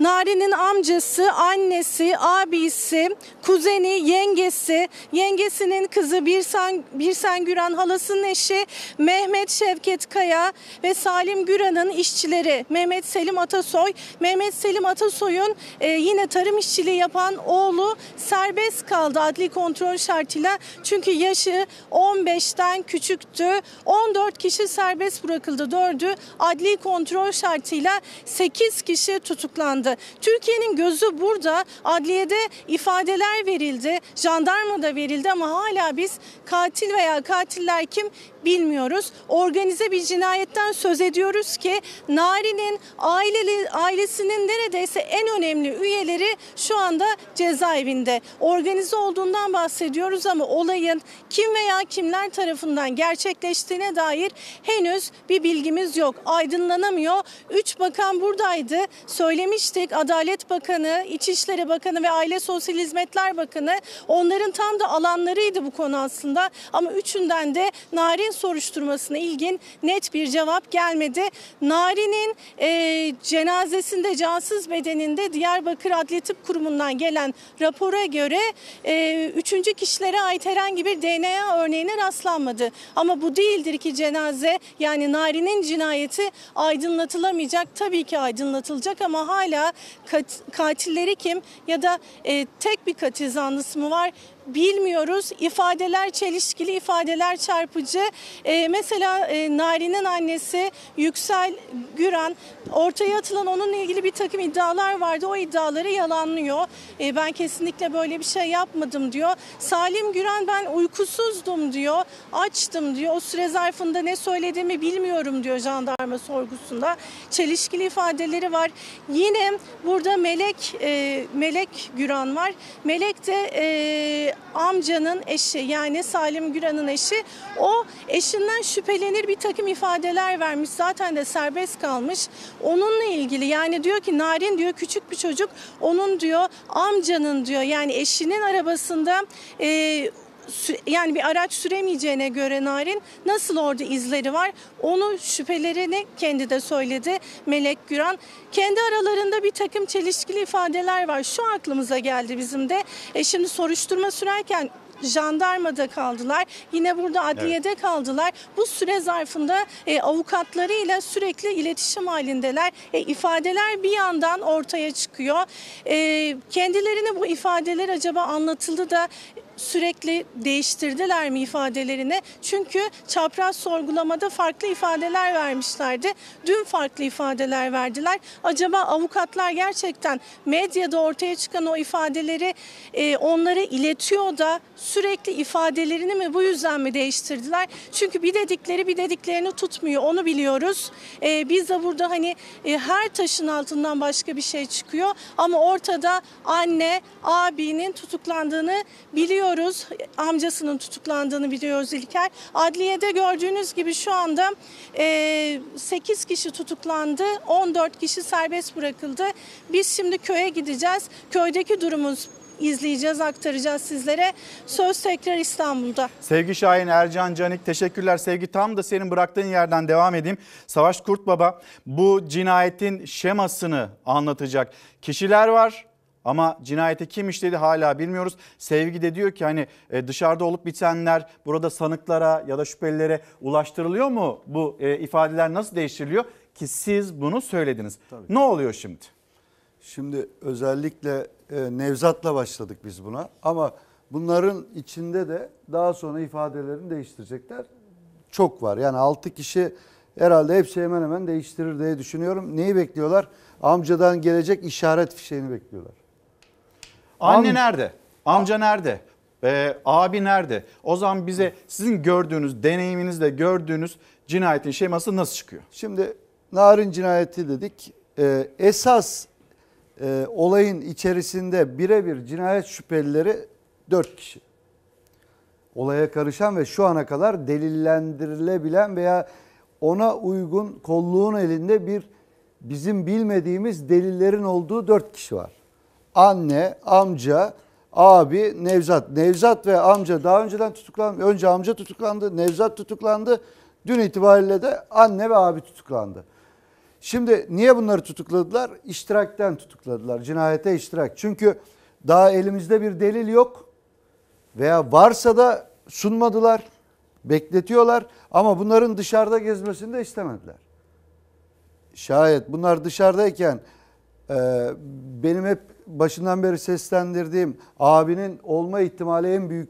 Nari'nin amcası, annesi, abisi, kuzeni, yengesi, yengesinin kızı Birsen, Birsen Güran, halasının eşi Mehmet Şevket Kaya ve Salim Güran'ın işçileri Mehmet Selim Atasoy. Mehmet Selim Atasoy'un e, yine tarım işçiliği yapan oğlu serbest kaldı adli kontrol şartıyla. Çünkü yaşı 15'ten küçüktü. 14 kişi serbest bırakıldı. 4'ü adli kontrol şartıyla 8 kişi tutuklandı. Türkiye'nin gözü burada adliyede ifadeler verildi, jandarma da verildi ama hala biz katil veya katiller kim bilmiyoruz. Organize bir cinayetten söz ediyoruz ki Nari'nin aileli, ailesinin neredeyse en önemli üyeleri şu anda cezaevinde. Organize olduğundan bahsediyoruz ama olayın kim veya kimler tarafından gerçekleştiğine dair henüz bir bilgimiz yok. Aydınlanamıyor. Üç bakan buradaydı. Söylemiştik Adalet Bakanı, İçişleri Bakanı ve Aile Sosyal Hizmetler Bakanı onların tam da alanlarıydı bu konu aslında. Ama üçünden de Nari Narin soruşturmasına ilgin net bir cevap gelmedi. Narin'in e, cenazesinde cansız bedeninde Diyarbakır Adli Tıp Kurumu'ndan gelen rapora göre e, üçüncü kişilere ait herhangi bir DNA örneğine rastlanmadı. Ama bu değildir ki cenaze yani Narin'in cinayeti aydınlatılamayacak. Tabii ki aydınlatılacak ama hala kat, katilleri kim ya da e, tek bir katil zanlısı mı var? bilmiyoruz. İfadeler çelişkili, ifadeler çarpıcı. E, mesela e, Nari'nin annesi Yüksel Güran ortaya atılan onunla ilgili bir takım iddialar vardı. O iddiaları yalanlıyor. E, ben kesinlikle böyle bir şey yapmadım diyor. Salim Güran ben uykusuzdum diyor. Açtım diyor. O süre zarfında ne söylediğimi bilmiyorum diyor jandarma sorgusunda. Çelişkili ifadeleri var. Yine burada Melek e, Melek Güran var. Melek de e, amcanın eşi yani Salim Güran'ın eşi o eşinden şüphelenir bir takım ifadeler vermiş zaten de serbest kalmış. Onunla ilgili yani diyor ki Narin diyor küçük bir çocuk onun diyor amcanın diyor yani eşinin arabasında e, yani bir araç süremeyeceğine göre Narin nasıl orada izleri var? Onu şüphelerini kendi de söyledi Melek Güran. Kendi aralarında bir takım çelişkili ifadeler var. Şu aklımıza geldi bizim de. E şimdi soruşturma sürerken jandarmada kaldılar. Yine burada adliyede evet. kaldılar. Bu süre zarfında e, avukatlarıyla sürekli iletişim halindeler. E, ifadeler bir yandan ortaya çıkıyor. E, kendilerine bu ifadeler acaba anlatıldı da sürekli değiştirdiler mi ifadelerini? Çünkü çapraz sorgulamada farklı ifadeler vermişlerdi. Dün farklı ifadeler verdiler. Acaba avukatlar gerçekten medyada ortaya çıkan o ifadeleri e, onlara iletiyor da sürekli ifadelerini mi bu yüzden mi değiştirdiler? Çünkü bir dedikleri bir dediklerini tutmuyor onu biliyoruz. E, biz de burada hani e, her taşın altından başka bir şey çıkıyor ama ortada anne abinin tutuklandığını biliyoruz biliyoruz. Amcasının tutuklandığını biliyoruz İlker. Adliyede gördüğünüz gibi şu anda e, 8 kişi tutuklandı, 14 kişi serbest bırakıldı. Biz şimdi köye gideceğiz. Köydeki durumumuz izleyeceğiz, aktaracağız sizlere. Söz tekrar İstanbul'da. Sevgi Şahin, Ercan Canik teşekkürler. Sevgi tam da senin bıraktığın yerden devam edeyim. Savaş Kurt Baba, bu cinayetin şemasını anlatacak. Kişiler var, ama cinayete kim işledi hala bilmiyoruz. Sevgi de diyor ki hani e, dışarıda olup bitenler burada sanıklara ya da şüphelilere ulaştırılıyor mu? Bu e, ifadeler nasıl değiştiriliyor ki siz bunu söylediniz. Tabii. Ne oluyor şimdi? Şimdi özellikle e, Nevzat'la başladık biz buna ama bunların içinde de daha sonra ifadelerini değiştirecekler çok var. Yani 6 kişi herhalde hepsi hemen hemen değiştirir diye düşünüyorum. Neyi bekliyorlar? Amcadan gelecek işaret fişeğini bekliyorlar. Anne Am nerede? Amca nerede? Ee, abi nerede? O zaman bize sizin gördüğünüz, deneyiminizle gördüğünüz cinayetin şeması nasıl çıkıyor? Şimdi Narin cinayeti dedik. Ee, esas e, olayın içerisinde birebir cinayet şüphelileri dört kişi. Olaya karışan ve şu ana kadar delillendirilebilen veya ona uygun kolluğun elinde bir bizim bilmediğimiz delillerin olduğu dört kişi var anne, amca, abi Nevzat. Nevzat ve amca daha önceden tutuklandı. Önce amca tutuklandı, Nevzat tutuklandı. Dün itibariyle de anne ve abi tutuklandı. Şimdi niye bunları tutukladılar? İştirakten tutukladılar. Cinayete iştirak. Çünkü daha elimizde bir delil yok. Veya varsa da sunmadılar. Bekletiyorlar ama bunların dışarıda gezmesini de istemediler. Şayet bunlar dışarıdayken benim hep başından beri seslendirdiğim abinin olma ihtimali en büyük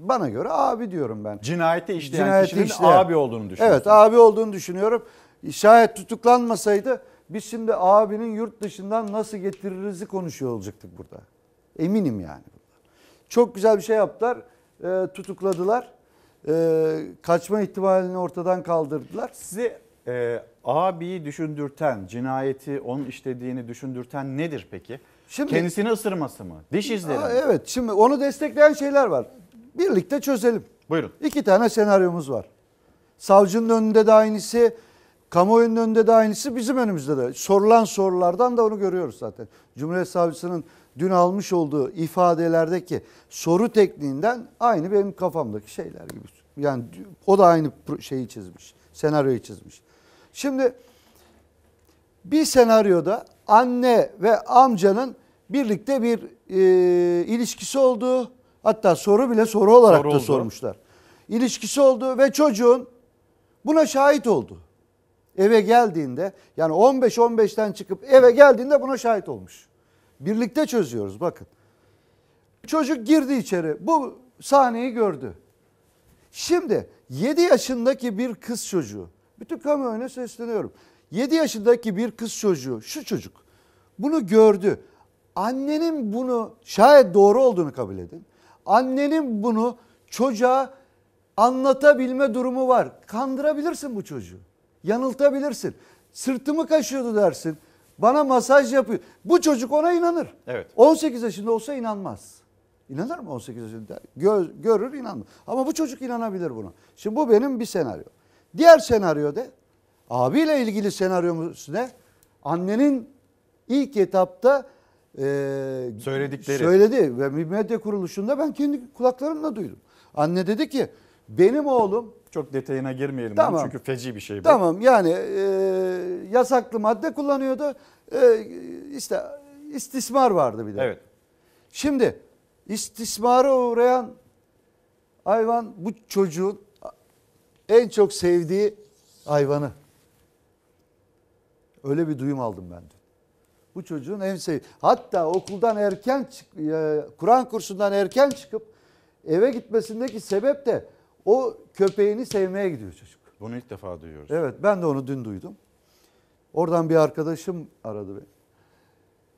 bana göre abi diyorum ben. Cinayeti işleyen Cinayeti kişinin işleyen. abi olduğunu düşünüyorum. Evet abi olduğunu düşünüyorum. Şayet tutuklanmasaydı biz şimdi abinin yurt dışından nasıl getiririzi konuşuyor olacaktık burada. Eminim yani. Çok güzel bir şey yaptılar. E, tutukladılar. E, kaçma ihtimalini ortadan kaldırdılar. Sizi e, abiyi düşündürten, cinayeti onun işlediğini düşündürten nedir peki? Şimdi, Kendisini ısırması mı? Diş izleri aa, mi? Evet şimdi onu destekleyen şeyler var. Birlikte çözelim. Buyurun. İki tane senaryomuz var. Savcının önünde de aynısı, kamuoyunun önünde de aynısı, bizim önümüzde de. Sorulan sorulardan da onu görüyoruz zaten. Cumhuriyet Savcısının dün almış olduğu ifadelerdeki soru tekniğinden aynı benim kafamdaki şeyler gibi. Yani o da aynı şeyi çizmiş, senaryoyu çizmiş. Şimdi bir senaryoda anne ve amcanın birlikte bir e, ilişkisi olduğu hatta soru bile soru olarak soru da oldu. sormuşlar. İlişkisi olduğu ve çocuğun buna şahit oldu. Eve geldiğinde yani 15-15'ten çıkıp eve geldiğinde buna şahit olmuş. Birlikte çözüyoruz bakın. Çocuk girdi içeri bu sahneyi gördü. Şimdi 7 yaşındaki bir kız çocuğu bütün kamuoyuna sesleniyorum. 7 yaşındaki bir kız çocuğu şu çocuk bunu gördü. Annenin bunu şayet doğru olduğunu kabul edin. Annenin bunu çocuğa anlatabilme durumu var. Kandırabilirsin bu çocuğu. Yanıltabilirsin. Sırtımı kaşıyordu dersin. Bana masaj yapıyor. Bu çocuk ona inanır. Evet. 18 yaşında olsa inanmaz. İnanır mı 18 yaşında? Gör, görür inanmaz. Ama bu çocuk inanabilir buna. Şimdi bu benim bir senaryo. Diğer senaryoda Abiyle ilgili senaryomuz ne? Annenin ilk etapta e, söyledikleri söyledi ve bir medya kuruluşunda ben kendi kulaklarımla duydum. Anne dedi ki benim oğlum çok detayına girmeyelim tamam. çünkü feci bir şey bu. Tamam yani e, yasaklı madde kullanıyordu. E, işte istismar vardı bir de. Evet. Şimdi istismara uğrayan hayvan bu çocuğun en çok sevdiği hayvanı. Öyle bir duyum aldım ben dün. Bu çocuğun en sevdiği. Hatta okuldan erken çık, e, Kur'an kursundan erken çıkıp eve gitmesindeki sebep de o köpeğini sevmeye gidiyor çocuk. Bunu ilk defa duyuyoruz. Evet ben de onu dün duydum. Oradan bir arkadaşım aradı beni.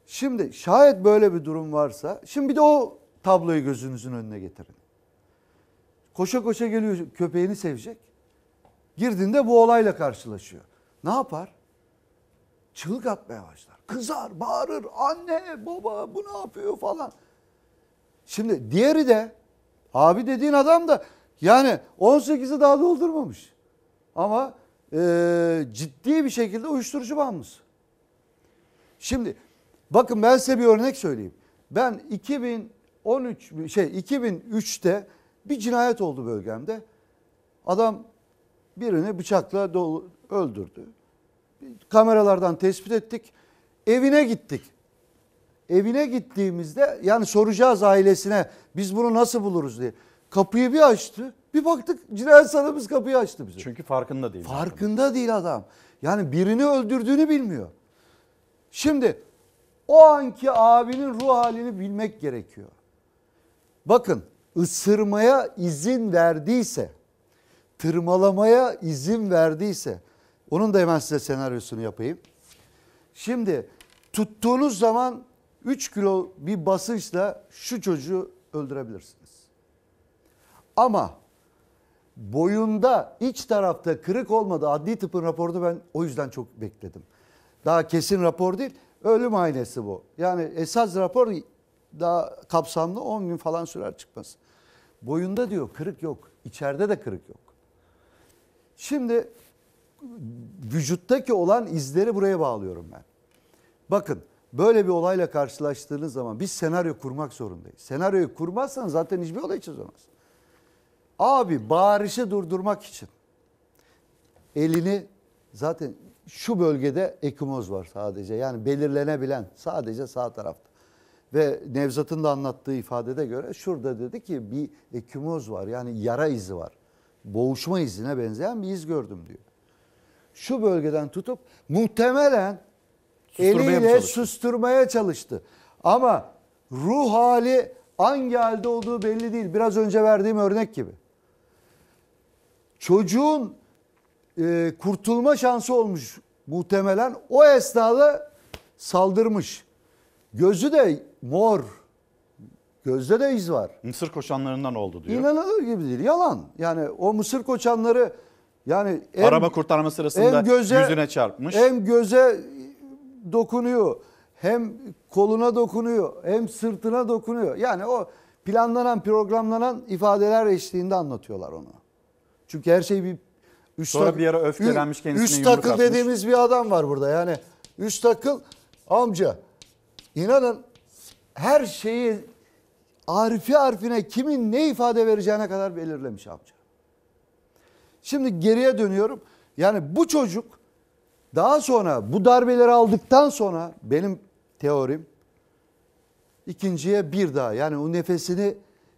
Şimdi şayet böyle bir durum varsa şimdi bir de o tabloyu gözünüzün önüne getirin. Koşa koşa geliyor köpeğini sevecek. Girdiğinde bu olayla karşılaşıyor. Ne yapar? çığlık atmaya başlar. Kızar, bağırır. Anne, baba bu ne yapıyor falan. Şimdi diğeri de abi dediğin adam da yani 18'i daha doldurmamış. Ama e, ciddi bir şekilde uyuşturucu bağımlısı. Şimdi bakın ben size bir örnek söyleyeyim. Ben 2013 şey 2003'te bir cinayet oldu bölgemde. Adam birini bıçakla öldürdü kameralardan tespit ettik. Evine gittik. Evine gittiğimizde yani soracağız ailesine biz bunu nasıl buluruz diye. Kapıyı bir açtı. Bir baktık cinayet sanığımız kapıyı açtı bize. Çünkü farkında değil. Farkında adam. değil adam. Yani birini öldürdüğünü bilmiyor. Şimdi o anki abinin ruh halini bilmek gerekiyor. Bakın ısırmaya izin verdiyse, tırmalamaya izin verdiyse, onun da hemen size senaryosunu yapayım. Şimdi tuttuğunuz zaman 3 kilo bir basınçla şu çocuğu öldürebilirsiniz. Ama boyunda iç tarafta kırık olmadı. Adli tıpın raporunu ben o yüzden çok bekledim. Daha kesin rapor değil. Ölüm aynesi bu. Yani esas rapor daha kapsamlı 10 gün falan sürer çıkması. Boyunda diyor kırık yok. İçeride de kırık yok. Şimdi vücuttaki olan izleri buraya bağlıyorum ben. Bakın böyle bir olayla karşılaştığınız zaman biz senaryo kurmak zorundayız. Senaryoyu kurmazsanız zaten hiçbir olay çözemez. Abi bağırışı durdurmak için elini zaten şu bölgede ekimoz var sadece. Yani belirlenebilen sadece sağ tarafta. Ve Nevzat'ın da anlattığı ifadede göre şurada dedi ki bir ekimoz var. Yani yara izi var. Boğuşma izine benzeyen bir iz gördüm diyor şu bölgeden tutup muhtemelen susturmaya eliyle susturmaya çalıştı. Ama ruh hali hangi halde olduğu belli değil. Biraz önce verdiğim örnek gibi. Çocuğun e, kurtulma şansı olmuş muhtemelen. O esnada saldırmış. Gözü de mor. Gözde de iz var. Mısır koçanlarından oldu diyor. İnanılır gibi değil. Yalan. Yani o Mısır koçanları yani en, araba kurtarma sırasında hem göze, yüzüne çarpmış. Hem göze dokunuyor, hem koluna dokunuyor, hem sırtına dokunuyor. Yani o planlanan, programlanan ifadeler eşliğinde anlatıyorlar onu. Çünkü her şey bir üç Sonra bir ara öfkelenmiş kendisine üç, üç takıl atmış. dediğimiz bir adam var burada. Yani üç takıl amca. İnanın her şeyi harfi harfine kimin ne ifade vereceğine kadar belirlemiş amca. Şimdi geriye dönüyorum. Yani bu çocuk daha sonra bu darbeleri aldıktan sonra benim teorim ikinciye bir daha yani o nefesini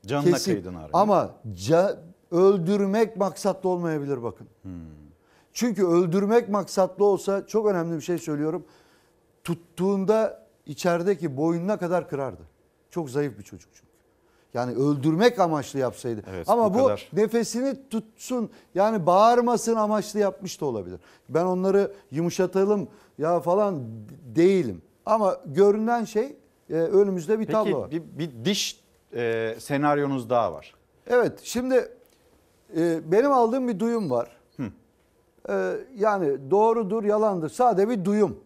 Canına kesip ama ca, öldürmek maksatlı olmayabilir bakın. Hmm. Çünkü öldürmek maksatlı olsa çok önemli bir şey söylüyorum. Tuttuğunda içerideki boynuna kadar kırardı. Çok zayıf bir çocuk çünkü. Yani öldürmek amaçlı yapsaydı. Evet, Ama bu, bu nefesini tutsun yani bağırmasın amaçlı yapmış da olabilir. Ben onları yumuşatalım ya falan değilim. Ama görünen şey e, önümüzde bir Peki, tablo var. Bir, bir diş e, senaryonuz daha var. Evet şimdi e, benim aldığım bir duyum var. Hı. E, yani doğrudur yalandır Sadece bir duyum.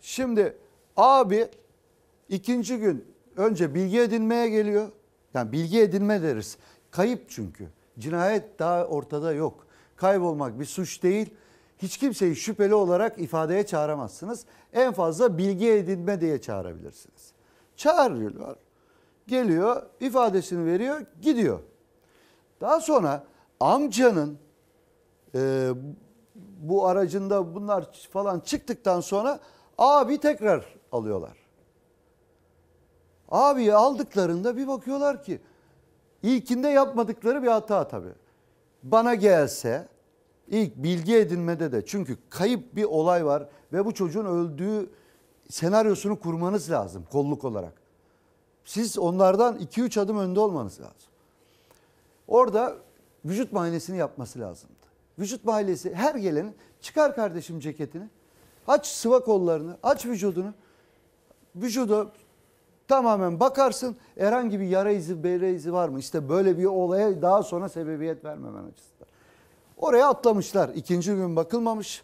Şimdi abi ikinci gün önce bilgi edinmeye geliyor. Yani bilgi edinme deriz. Kayıp çünkü. Cinayet daha ortada yok. Kaybolmak bir suç değil. Hiç kimseyi şüpheli olarak ifadeye çağıramazsınız. En fazla bilgi edinme diye çağırabilirsiniz. Çağırıyorlar. Geliyor, ifadesini veriyor, gidiyor. Daha sonra amcanın e, bu aracında bunlar falan çıktıktan sonra abi tekrar alıyorlar. Abi aldıklarında bir bakıyorlar ki ilkinde yapmadıkları bir hata tabii. Bana gelse ilk bilgi edinmede de çünkü kayıp bir olay var ve bu çocuğun öldüğü senaryosunu kurmanız lazım kolluk olarak. Siz onlardan 2-3 adım önde olmanız lazım. Orada vücut muayenesini yapması lazımdı. Vücut muayenesi her gelenin çıkar kardeşim ceketini. Aç sıva kollarını, aç vücudunu. Vücuda Tamamen bakarsın herhangi bir yara izi, bere izi var mı? İşte böyle bir olaya daha sonra sebebiyet vermemen açısından. Oraya atlamışlar. İkinci gün bakılmamış.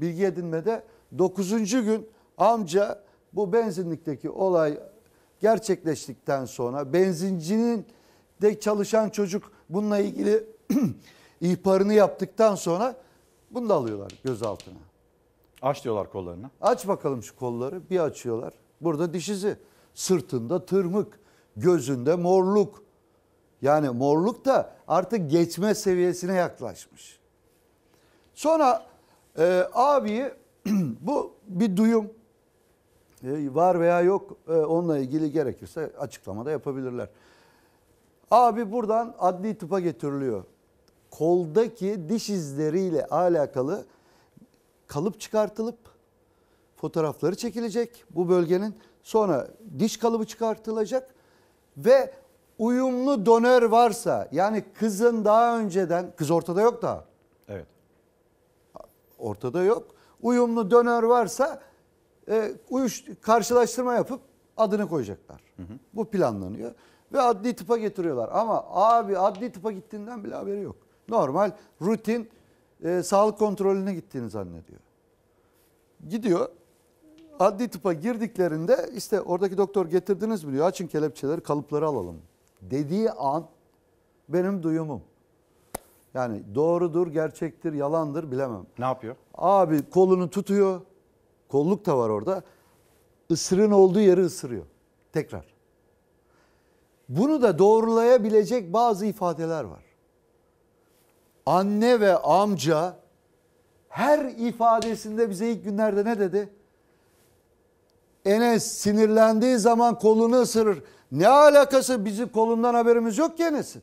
Bilgi edinmede. Dokuzuncu gün amca bu benzinlikteki olay gerçekleştikten sonra benzincinin de çalışan çocuk bununla ilgili ihbarını yaptıktan sonra bunu da alıyorlar gözaltına. Aç diyorlar kollarını. Aç bakalım şu kolları. Bir açıyorlar. Burada diş izi. Sırtında tırmık, gözünde morluk. Yani morluk da artık geçme seviyesine yaklaşmış. Sonra e, abiyi bu bir duyum e, var veya yok e, onunla ilgili gerekirse açıklamada yapabilirler. Abi buradan adli tıpa getiriliyor. Koldaki diş izleriyle alakalı kalıp çıkartılıp fotoğrafları çekilecek bu bölgenin. Sonra diş kalıbı çıkartılacak ve uyumlu donör varsa yani kızın daha önceden kız ortada yok da. Evet. Ortada yok. Uyumlu donör varsa e, uyuş karşılaştırma yapıp adını koyacaklar. Hı hı. Bu planlanıyor ve adli tıpa getiriyorlar. Ama abi adli tıpa gittiğinden bile haberi yok. Normal rutin e, sağlık kontrolüne gittiğini zannediyor. Gidiyor Adli tıpa girdiklerinde işte oradaki doktor getirdiniz mi diyor. Açın kelepçeleri kalıpları alalım. Dediği an benim duyumum. Yani doğrudur, gerçektir, yalandır bilemem. Ne yapıyor? Abi kolunu tutuyor. Kolluk da var orada. Isırın olduğu yeri ısırıyor. Tekrar. Bunu da doğrulayabilecek bazı ifadeler var. Anne ve amca her ifadesinde bize ilk günlerde ne dedi? Enes sinirlendiği zaman kolunu ısırır. Ne alakası bizim kolundan haberimiz yok ki Enes'in.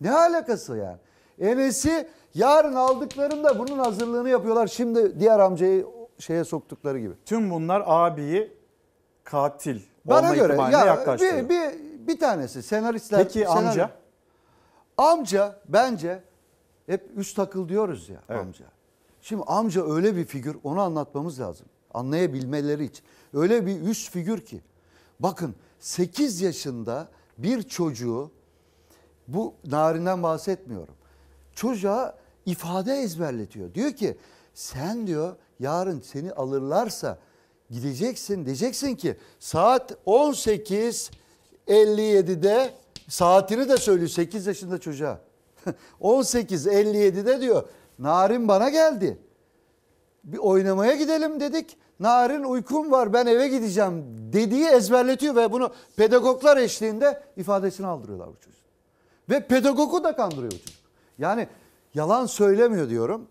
Ne alakası yani? Enes'i yarın aldıklarında bunun hazırlığını yapıyorlar. Şimdi diğer amcayı şeye soktukları gibi. Tüm bunlar abiyi katil Bana olma göre ya yaklaştırıyor. Bir, bir, bir tanesi senaristler. Peki senarist, amca? Amca bence hep üst takıl diyoruz ya evet. amca. Şimdi amca öyle bir figür onu anlatmamız lazım anlayabilmeleri için. Öyle bir üst figür ki bakın 8 yaşında bir çocuğu bu narinden bahsetmiyorum. Çocuğa ifade ezberletiyor. Diyor ki sen diyor yarın seni alırlarsa gideceksin diyeceksin ki saat 18.57'de saatini de söylüyor 8 yaşında çocuğa. 18.57'de diyor Narin bana geldi. Bir oynamaya gidelim dedik. Narin uykum var ben eve gideceğim dediği ezberletiyor ve bunu pedagoglar eşliğinde ifadesini aldırıyorlar bu çocuk. Ve pedagogu da kandırıyor bu çocuk. Yani yalan söylemiyor diyorum.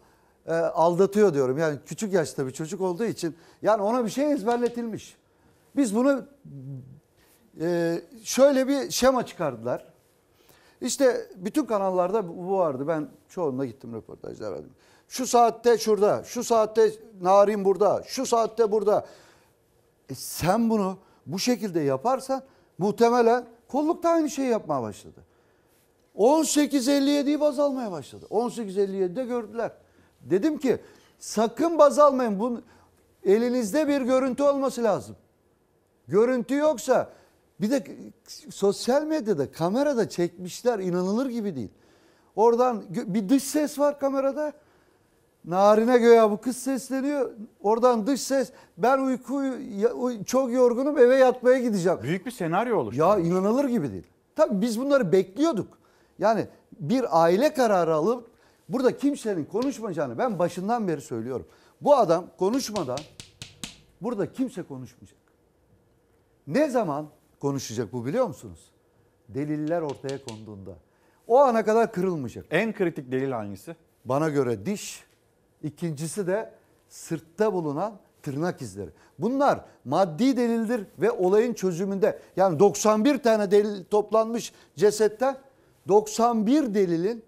E, aldatıyor diyorum. Yani küçük yaşta bir çocuk olduğu için yani ona bir şey ezberletilmiş. Biz bunu e, şöyle bir şema çıkardılar. İşte bütün kanallarda bu vardı. Ben çoğunda gittim röportajlar verdim. Şu saatte şurada, şu saatte narin burada, şu saatte burada. E sen bunu bu şekilde yaparsan muhtemelen kolluk da aynı şeyi yapmaya başladı. 18.57'yi baz almaya başladı. 18.57'de gördüler. Dedim ki sakın baz almayın. Bunu, elinizde bir görüntü olması lazım. Görüntü yoksa bir de sosyal medyada kamerada çekmişler inanılır gibi değil. Oradan bir dış ses var kamerada. Narine göğe bu kız sesleniyor. Oradan dış ses. Ben uykuyu çok yorgunum eve yatmaya gideceğim. Büyük bir senaryo olur Ya inanılır gibi değil. Tabii biz bunları bekliyorduk. Yani bir aile kararı alıp burada kimsenin konuşmayacağını ben başından beri söylüyorum. Bu adam konuşmadan burada kimse konuşmayacak. Ne zaman konuşacak bu biliyor musunuz? Deliller ortaya konduğunda. O ana kadar kırılmayacak. En kritik delil hangisi? Bana göre diş, İkincisi de sırtta bulunan tırnak izleri. Bunlar maddi delildir ve olayın çözümünde yani 91 tane delil toplanmış cesetten 91 delilin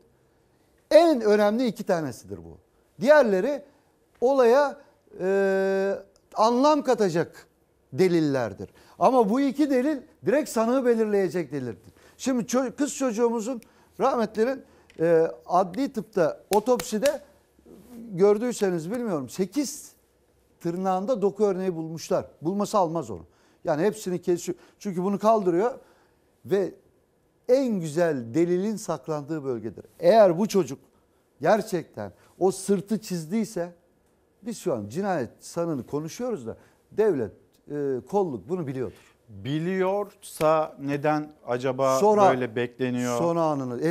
en önemli iki tanesidir bu. Diğerleri olaya e, anlam katacak delillerdir. Ama bu iki delil direkt sanığı belirleyecek delildir. Şimdi kız çocuğumuzun rahmetlerin e, adli tıpta otopside gördüyseniz bilmiyorum 8 tırnağında doku örneği bulmuşlar. Bulması almaz onu. Yani hepsini kesiyor. Çünkü bunu kaldırıyor ve en güzel delilin saklandığı bölgedir. Eğer bu çocuk gerçekten o sırtı çizdiyse biz şu an cinayet sanını konuşuyoruz da devlet e, kolluk bunu biliyordur. Biliyorsa neden acaba sonra, böyle bekleniyor? Son anını e,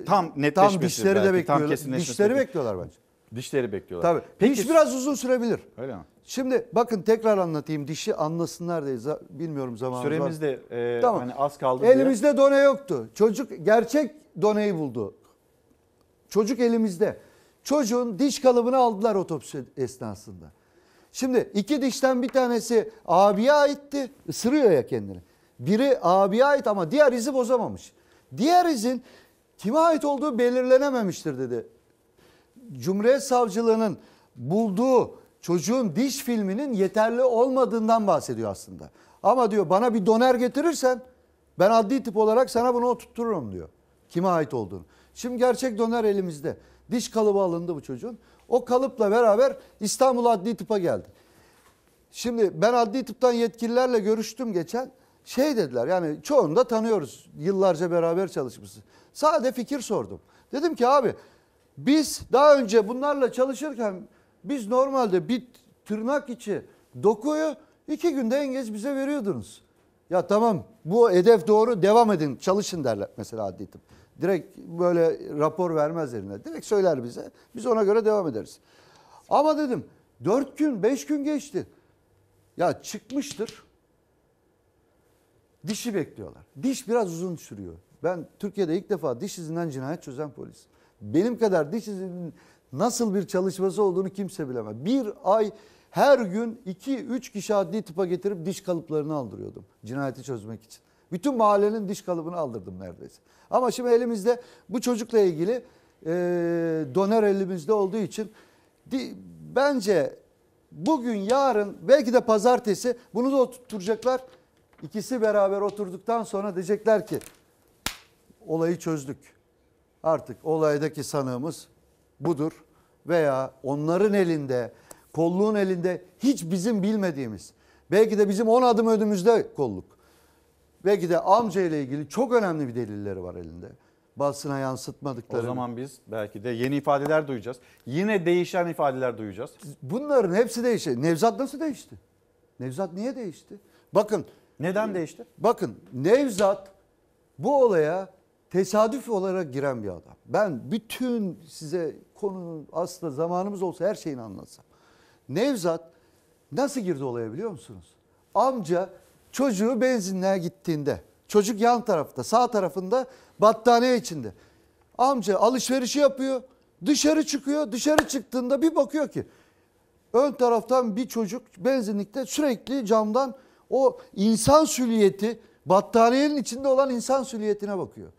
e, tam netleşmesi tam dişleri belki, de bekliyorlar. Tam dişleri bekliyorlar bence. Dişleri bekliyorlar. Tabii. Peki, Diş biraz uzun sürebilir. Öyle mi? Şimdi bakın tekrar anlatayım dişi anlasınlar diye bilmiyorum zamanımız Süremiz var. de e, tamam. hani az kaldı Elimizde diye. done yoktu. Çocuk gerçek doneyi buldu. Çocuk elimizde. Çocuğun diş kalıbını aldılar otopsi esnasında. Şimdi iki dişten bir tanesi abiye aitti. Isırıyor ya kendini. Biri abiye ait ama diğer izi bozamamış. Diğer izin kime ait olduğu belirlenememiştir dedi Cumhuriyet Savcılığı'nın bulduğu çocuğun diş filminin yeterli olmadığından bahsediyor aslında. Ama diyor bana bir doner getirirsen ben adli tip olarak sana bunu oturttururum diyor. Kime ait olduğunu. Şimdi gerçek doner elimizde. Diş kalıbı alındı bu çocuğun. O kalıpla beraber İstanbul Adli Tıp'a geldi. Şimdi ben adli tıptan yetkililerle görüştüm geçen. Şey dediler yani çoğunu da tanıyoruz. Yıllarca beraber çalışmışız. Sade fikir sordum. Dedim ki abi biz daha önce bunlarla çalışırken biz normalde bir tırnak içi dokuyu iki günde en geç bize veriyordunuz. Ya tamam bu hedef doğru devam edin çalışın derler mesela adli tıp. Direkt böyle rapor vermez yerine. Direkt söyler bize. Biz ona göre devam ederiz. Ama dedim dört gün beş gün geçti. Ya çıkmıştır. Dişi bekliyorlar. Diş biraz uzun sürüyor. Ben Türkiye'de ilk defa diş izinden cinayet çözen polis. Benim kadar diş hekiminin nasıl bir çalışması olduğunu kimse bilemez. Bir ay her gün 2-3 kişi adli tıpa getirip diş kalıplarını aldırıyordum cinayeti çözmek için. Bütün mahallenin diş kalıbını aldırdım neredeyse. Ama şimdi elimizde bu çocukla ilgili e, doner elimizde olduğu için di, bence bugün yarın belki de pazartesi bunu da oturtacaklar. İkisi beraber oturduktan sonra diyecekler ki olayı çözdük artık olaydaki sanığımız budur veya onların elinde kolluğun elinde hiç bizim bilmediğimiz belki de bizim 10 adım önümüzde kolluk. Belki de amca ile ilgili çok önemli bir delilleri var elinde. Basına yansıtmadıkları. O zaman biz belki de yeni ifadeler duyacağız. Yine değişen ifadeler duyacağız. Bunların hepsi değişti. Nevzat nasıl değişti? Nevzat niye değişti? Bakın. Neden değişti? Bakın Nevzat bu olaya tesadüf olarak giren bir adam. Ben bütün size konunun aslında zamanımız olsa her şeyini anlatsam. Nevzat nasıl girdi olaya biliyor musunuz? Amca çocuğu benzinliğe gittiğinde çocuk yan tarafta sağ tarafında battaniye içinde. Amca alışverişi yapıyor dışarı çıkıyor dışarı çıktığında bir bakıyor ki ön taraftan bir çocuk benzinlikte sürekli camdan o insan süliyeti battaniyenin içinde olan insan süliyetine bakıyor.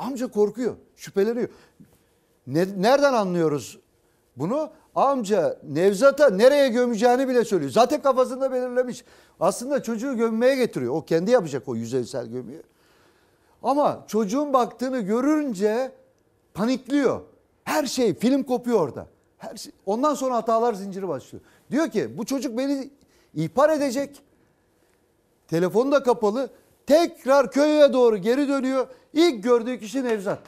Amca korkuyor, şüpheleniyor. Ne, nereden anlıyoruz bunu? Amca Nevzat'a nereye gömeceğini bile söylüyor. Zaten kafasında belirlemiş. Aslında çocuğu gömmeye getiriyor. O kendi yapacak o yüzeysel gömüyü. Ama çocuğun baktığını görünce panikliyor. Her şey film kopuyor orada. Her şey, ondan sonra hatalar zinciri başlıyor. Diyor ki bu çocuk beni ihbar edecek. Telefonu da kapalı. Tekrar köye doğru geri dönüyor. İlk gördüğü kişi Nevzat.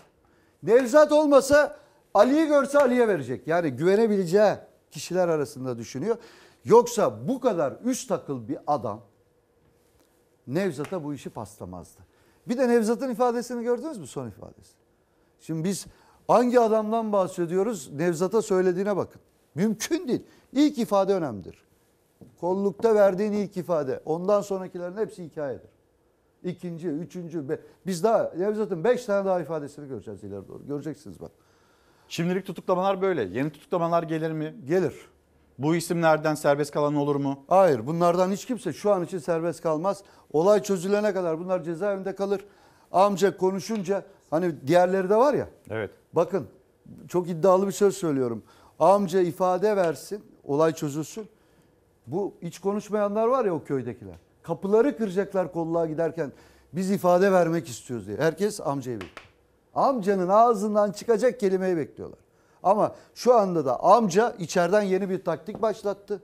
Nevzat olmasa Ali'yi görse Ali'ye verecek. Yani güvenebileceği kişiler arasında düşünüyor. Yoksa bu kadar üst takıl bir adam Nevzat'a bu işi paslamazdı. Bir de Nevzat'ın ifadesini gördünüz mü son ifadesi? Şimdi biz hangi adamdan bahsediyoruz? Nevzat'a söylediğine bakın. Mümkün değil. İlk ifade önemlidir. Kollukta verdiğin ilk ifade. Ondan sonrakilerin hepsi hikayedir ikinci, üçüncü. Be... Biz daha Nevzat'ın beş tane daha ifadesini göreceğiz ileri doğru. Göreceksiniz bak. Şimdilik tutuklamalar böyle. Yeni tutuklamalar gelir mi? Gelir. Bu isimlerden serbest kalan olur mu? Hayır bunlardan hiç kimse şu an için serbest kalmaz. Olay çözülene kadar bunlar cezaevinde kalır. Amca konuşunca hani diğerleri de var ya. Evet. Bakın çok iddialı bir söz söylüyorum. Amca ifade versin olay çözülsün. Bu hiç konuşmayanlar var ya o köydekiler. Kapıları kıracaklar kolluğa giderken biz ifade vermek istiyoruz diye. Herkes amcayı bekliyor. Amcanın ağzından çıkacak kelimeyi bekliyorlar. Ama şu anda da amca içeriden yeni bir taktik başlattı.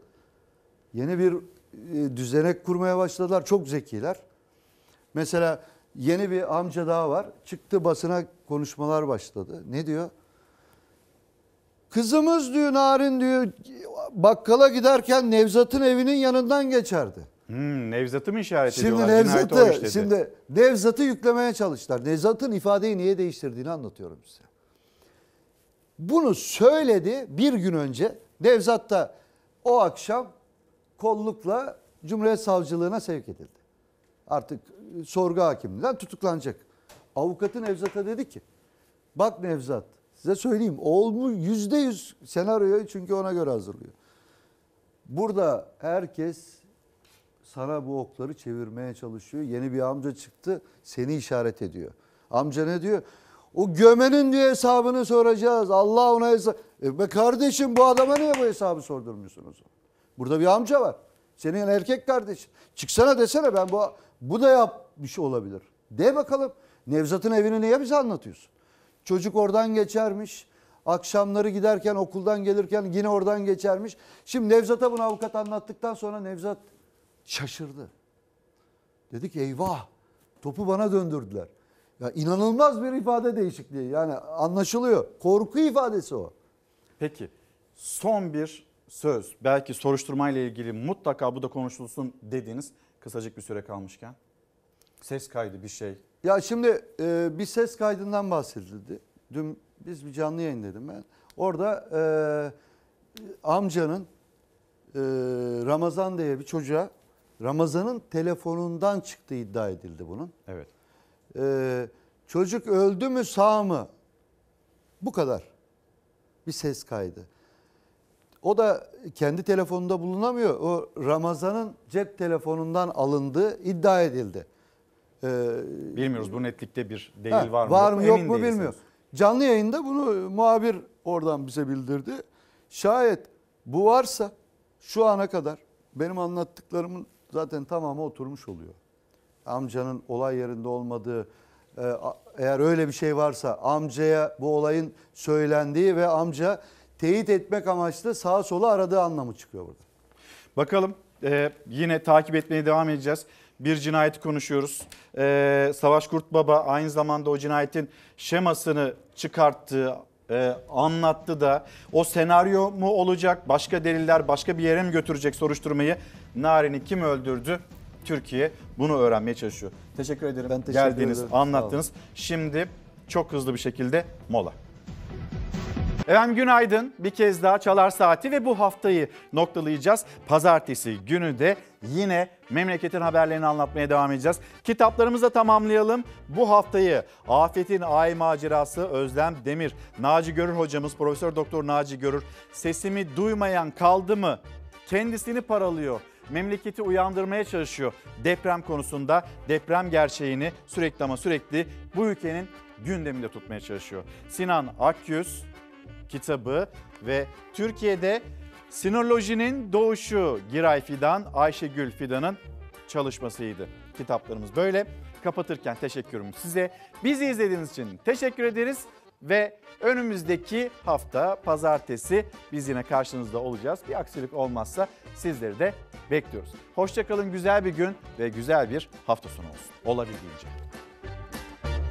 Yeni bir e, düzenek kurmaya başladılar. Çok zekiler. Mesela yeni bir amca daha var. Çıktı basına konuşmalar başladı. Ne diyor? Kızımız diyor Narin diyor bakkala giderken Nevzat'ın evinin yanından geçerdi. Hmm, Nevzat'ı mı işaret şimdi ediyorlar? Nevzat'ı, şimdi Nevzat'ı yüklemeye çalıştılar. Nevzat'ın ifadeyi niye değiştirdiğini anlatıyorum size. Bunu söyledi bir gün önce. Nevzat da o akşam kollukla Cumhuriyet Savcılığına sevk edildi. Artık sorgu hakiminden tutuklanacak. Avukatı Nevzat'a dedi ki bak Nevzat size söyleyeyim oğlumu yüzde yüz senaryoyu çünkü ona göre hazırlıyor. Burada herkes sana bu okları çevirmeye çalışıyor. Yeni bir amca çıktı seni işaret ediyor. Amca ne diyor? O gömenin diye hesabını soracağız. Allah ona hesap... E be kardeşim bu adama niye bu hesabı sordurmuyorsunuz? Burada bir amca var. Senin erkek kardeşin. Çıksana desene ben bu bu da yapmış olabilir. De bakalım Nevzat'ın evini niye bize anlatıyorsun? Çocuk oradan geçermiş. Akşamları giderken okuldan gelirken yine oradan geçermiş. Şimdi Nevzat'a bunu avukat anlattıktan sonra Nevzat şaşırdı. Dedik eyvah topu bana döndürdüler. Ya inanılmaz bir ifade değişikliği yani anlaşılıyor. Korku ifadesi o. Peki son bir söz belki soruşturmayla ilgili mutlaka bu da konuşulsun dediniz kısacık bir süre kalmışken ses kaydı bir şey. Ya şimdi e, bir ses kaydından bahsedildi. Dün biz bir canlı yayın dedim ben. Orada e, amcanın e, Ramazan diye bir çocuğa Ramazan'ın telefonundan çıktığı iddia edildi bunun. Evet. Ee, çocuk öldü mü sağ mı? Bu kadar. Bir ses kaydı. O da kendi telefonunda bulunamıyor. O Ramazan'ın cep telefonundan alındığı iddia edildi. Ee, Bilmiyoruz bu netlikte bir delil ha, var mı? Var mı yok, yok mu bilmiyor. Canlı yayında bunu muhabir oradan bize bildirdi. Şayet bu varsa şu ana kadar benim anlattıklarımın zaten tamamı oturmuş oluyor. Amcanın olay yerinde olmadığı, e, eğer öyle bir şey varsa amcaya bu olayın söylendiği ve amca teyit etmek amaçlı sağa sola aradığı anlamı çıkıyor burada. Bakalım ee, yine takip etmeye devam edeceğiz. Bir cinayeti konuşuyoruz. Ee, Savaş Kurt Baba aynı zamanda o cinayetin şemasını çıkarttı, e, anlattı da o senaryo mu olacak, başka deliller başka bir yere mi götürecek soruşturmayı Narin'i kim öldürdü? Türkiye bunu öğrenmeye çalışıyor. Teşekkür ederim. Ben teşekkür Geldiniz, ederim. anlattınız. Şimdi çok hızlı bir şekilde mola. Efendim günaydın. Bir kez daha Çalar Saati ve bu haftayı noktalayacağız. Pazartesi günü de yine memleketin haberlerini anlatmaya devam edeceğiz. Kitaplarımızı da tamamlayalım. Bu haftayı Afet'in Ay Macerası Özlem Demir, Naci Görür hocamız Profesör Doktor Naci Görür sesimi duymayan kaldı mı? Kendisini paralıyor memleketi uyandırmaya çalışıyor. Deprem konusunda deprem gerçeğini sürekli ama sürekli bu ülkenin gündeminde tutmaya çalışıyor. Sinan Akyüz kitabı ve Türkiye'de sinolojinin doğuşu Giray Fidan, Ayşegül Fidan'ın çalışmasıydı. Kitaplarımız böyle. Kapatırken teşekkürüm size. Bizi izlediğiniz için teşekkür ederiz ve önümüzdeki hafta pazartesi biz yine karşınızda olacağız. Bir aksilik olmazsa sizleri de bekliyoruz. Hoşçakalın güzel bir gün ve güzel bir hafta sonu olsun olabildiğince.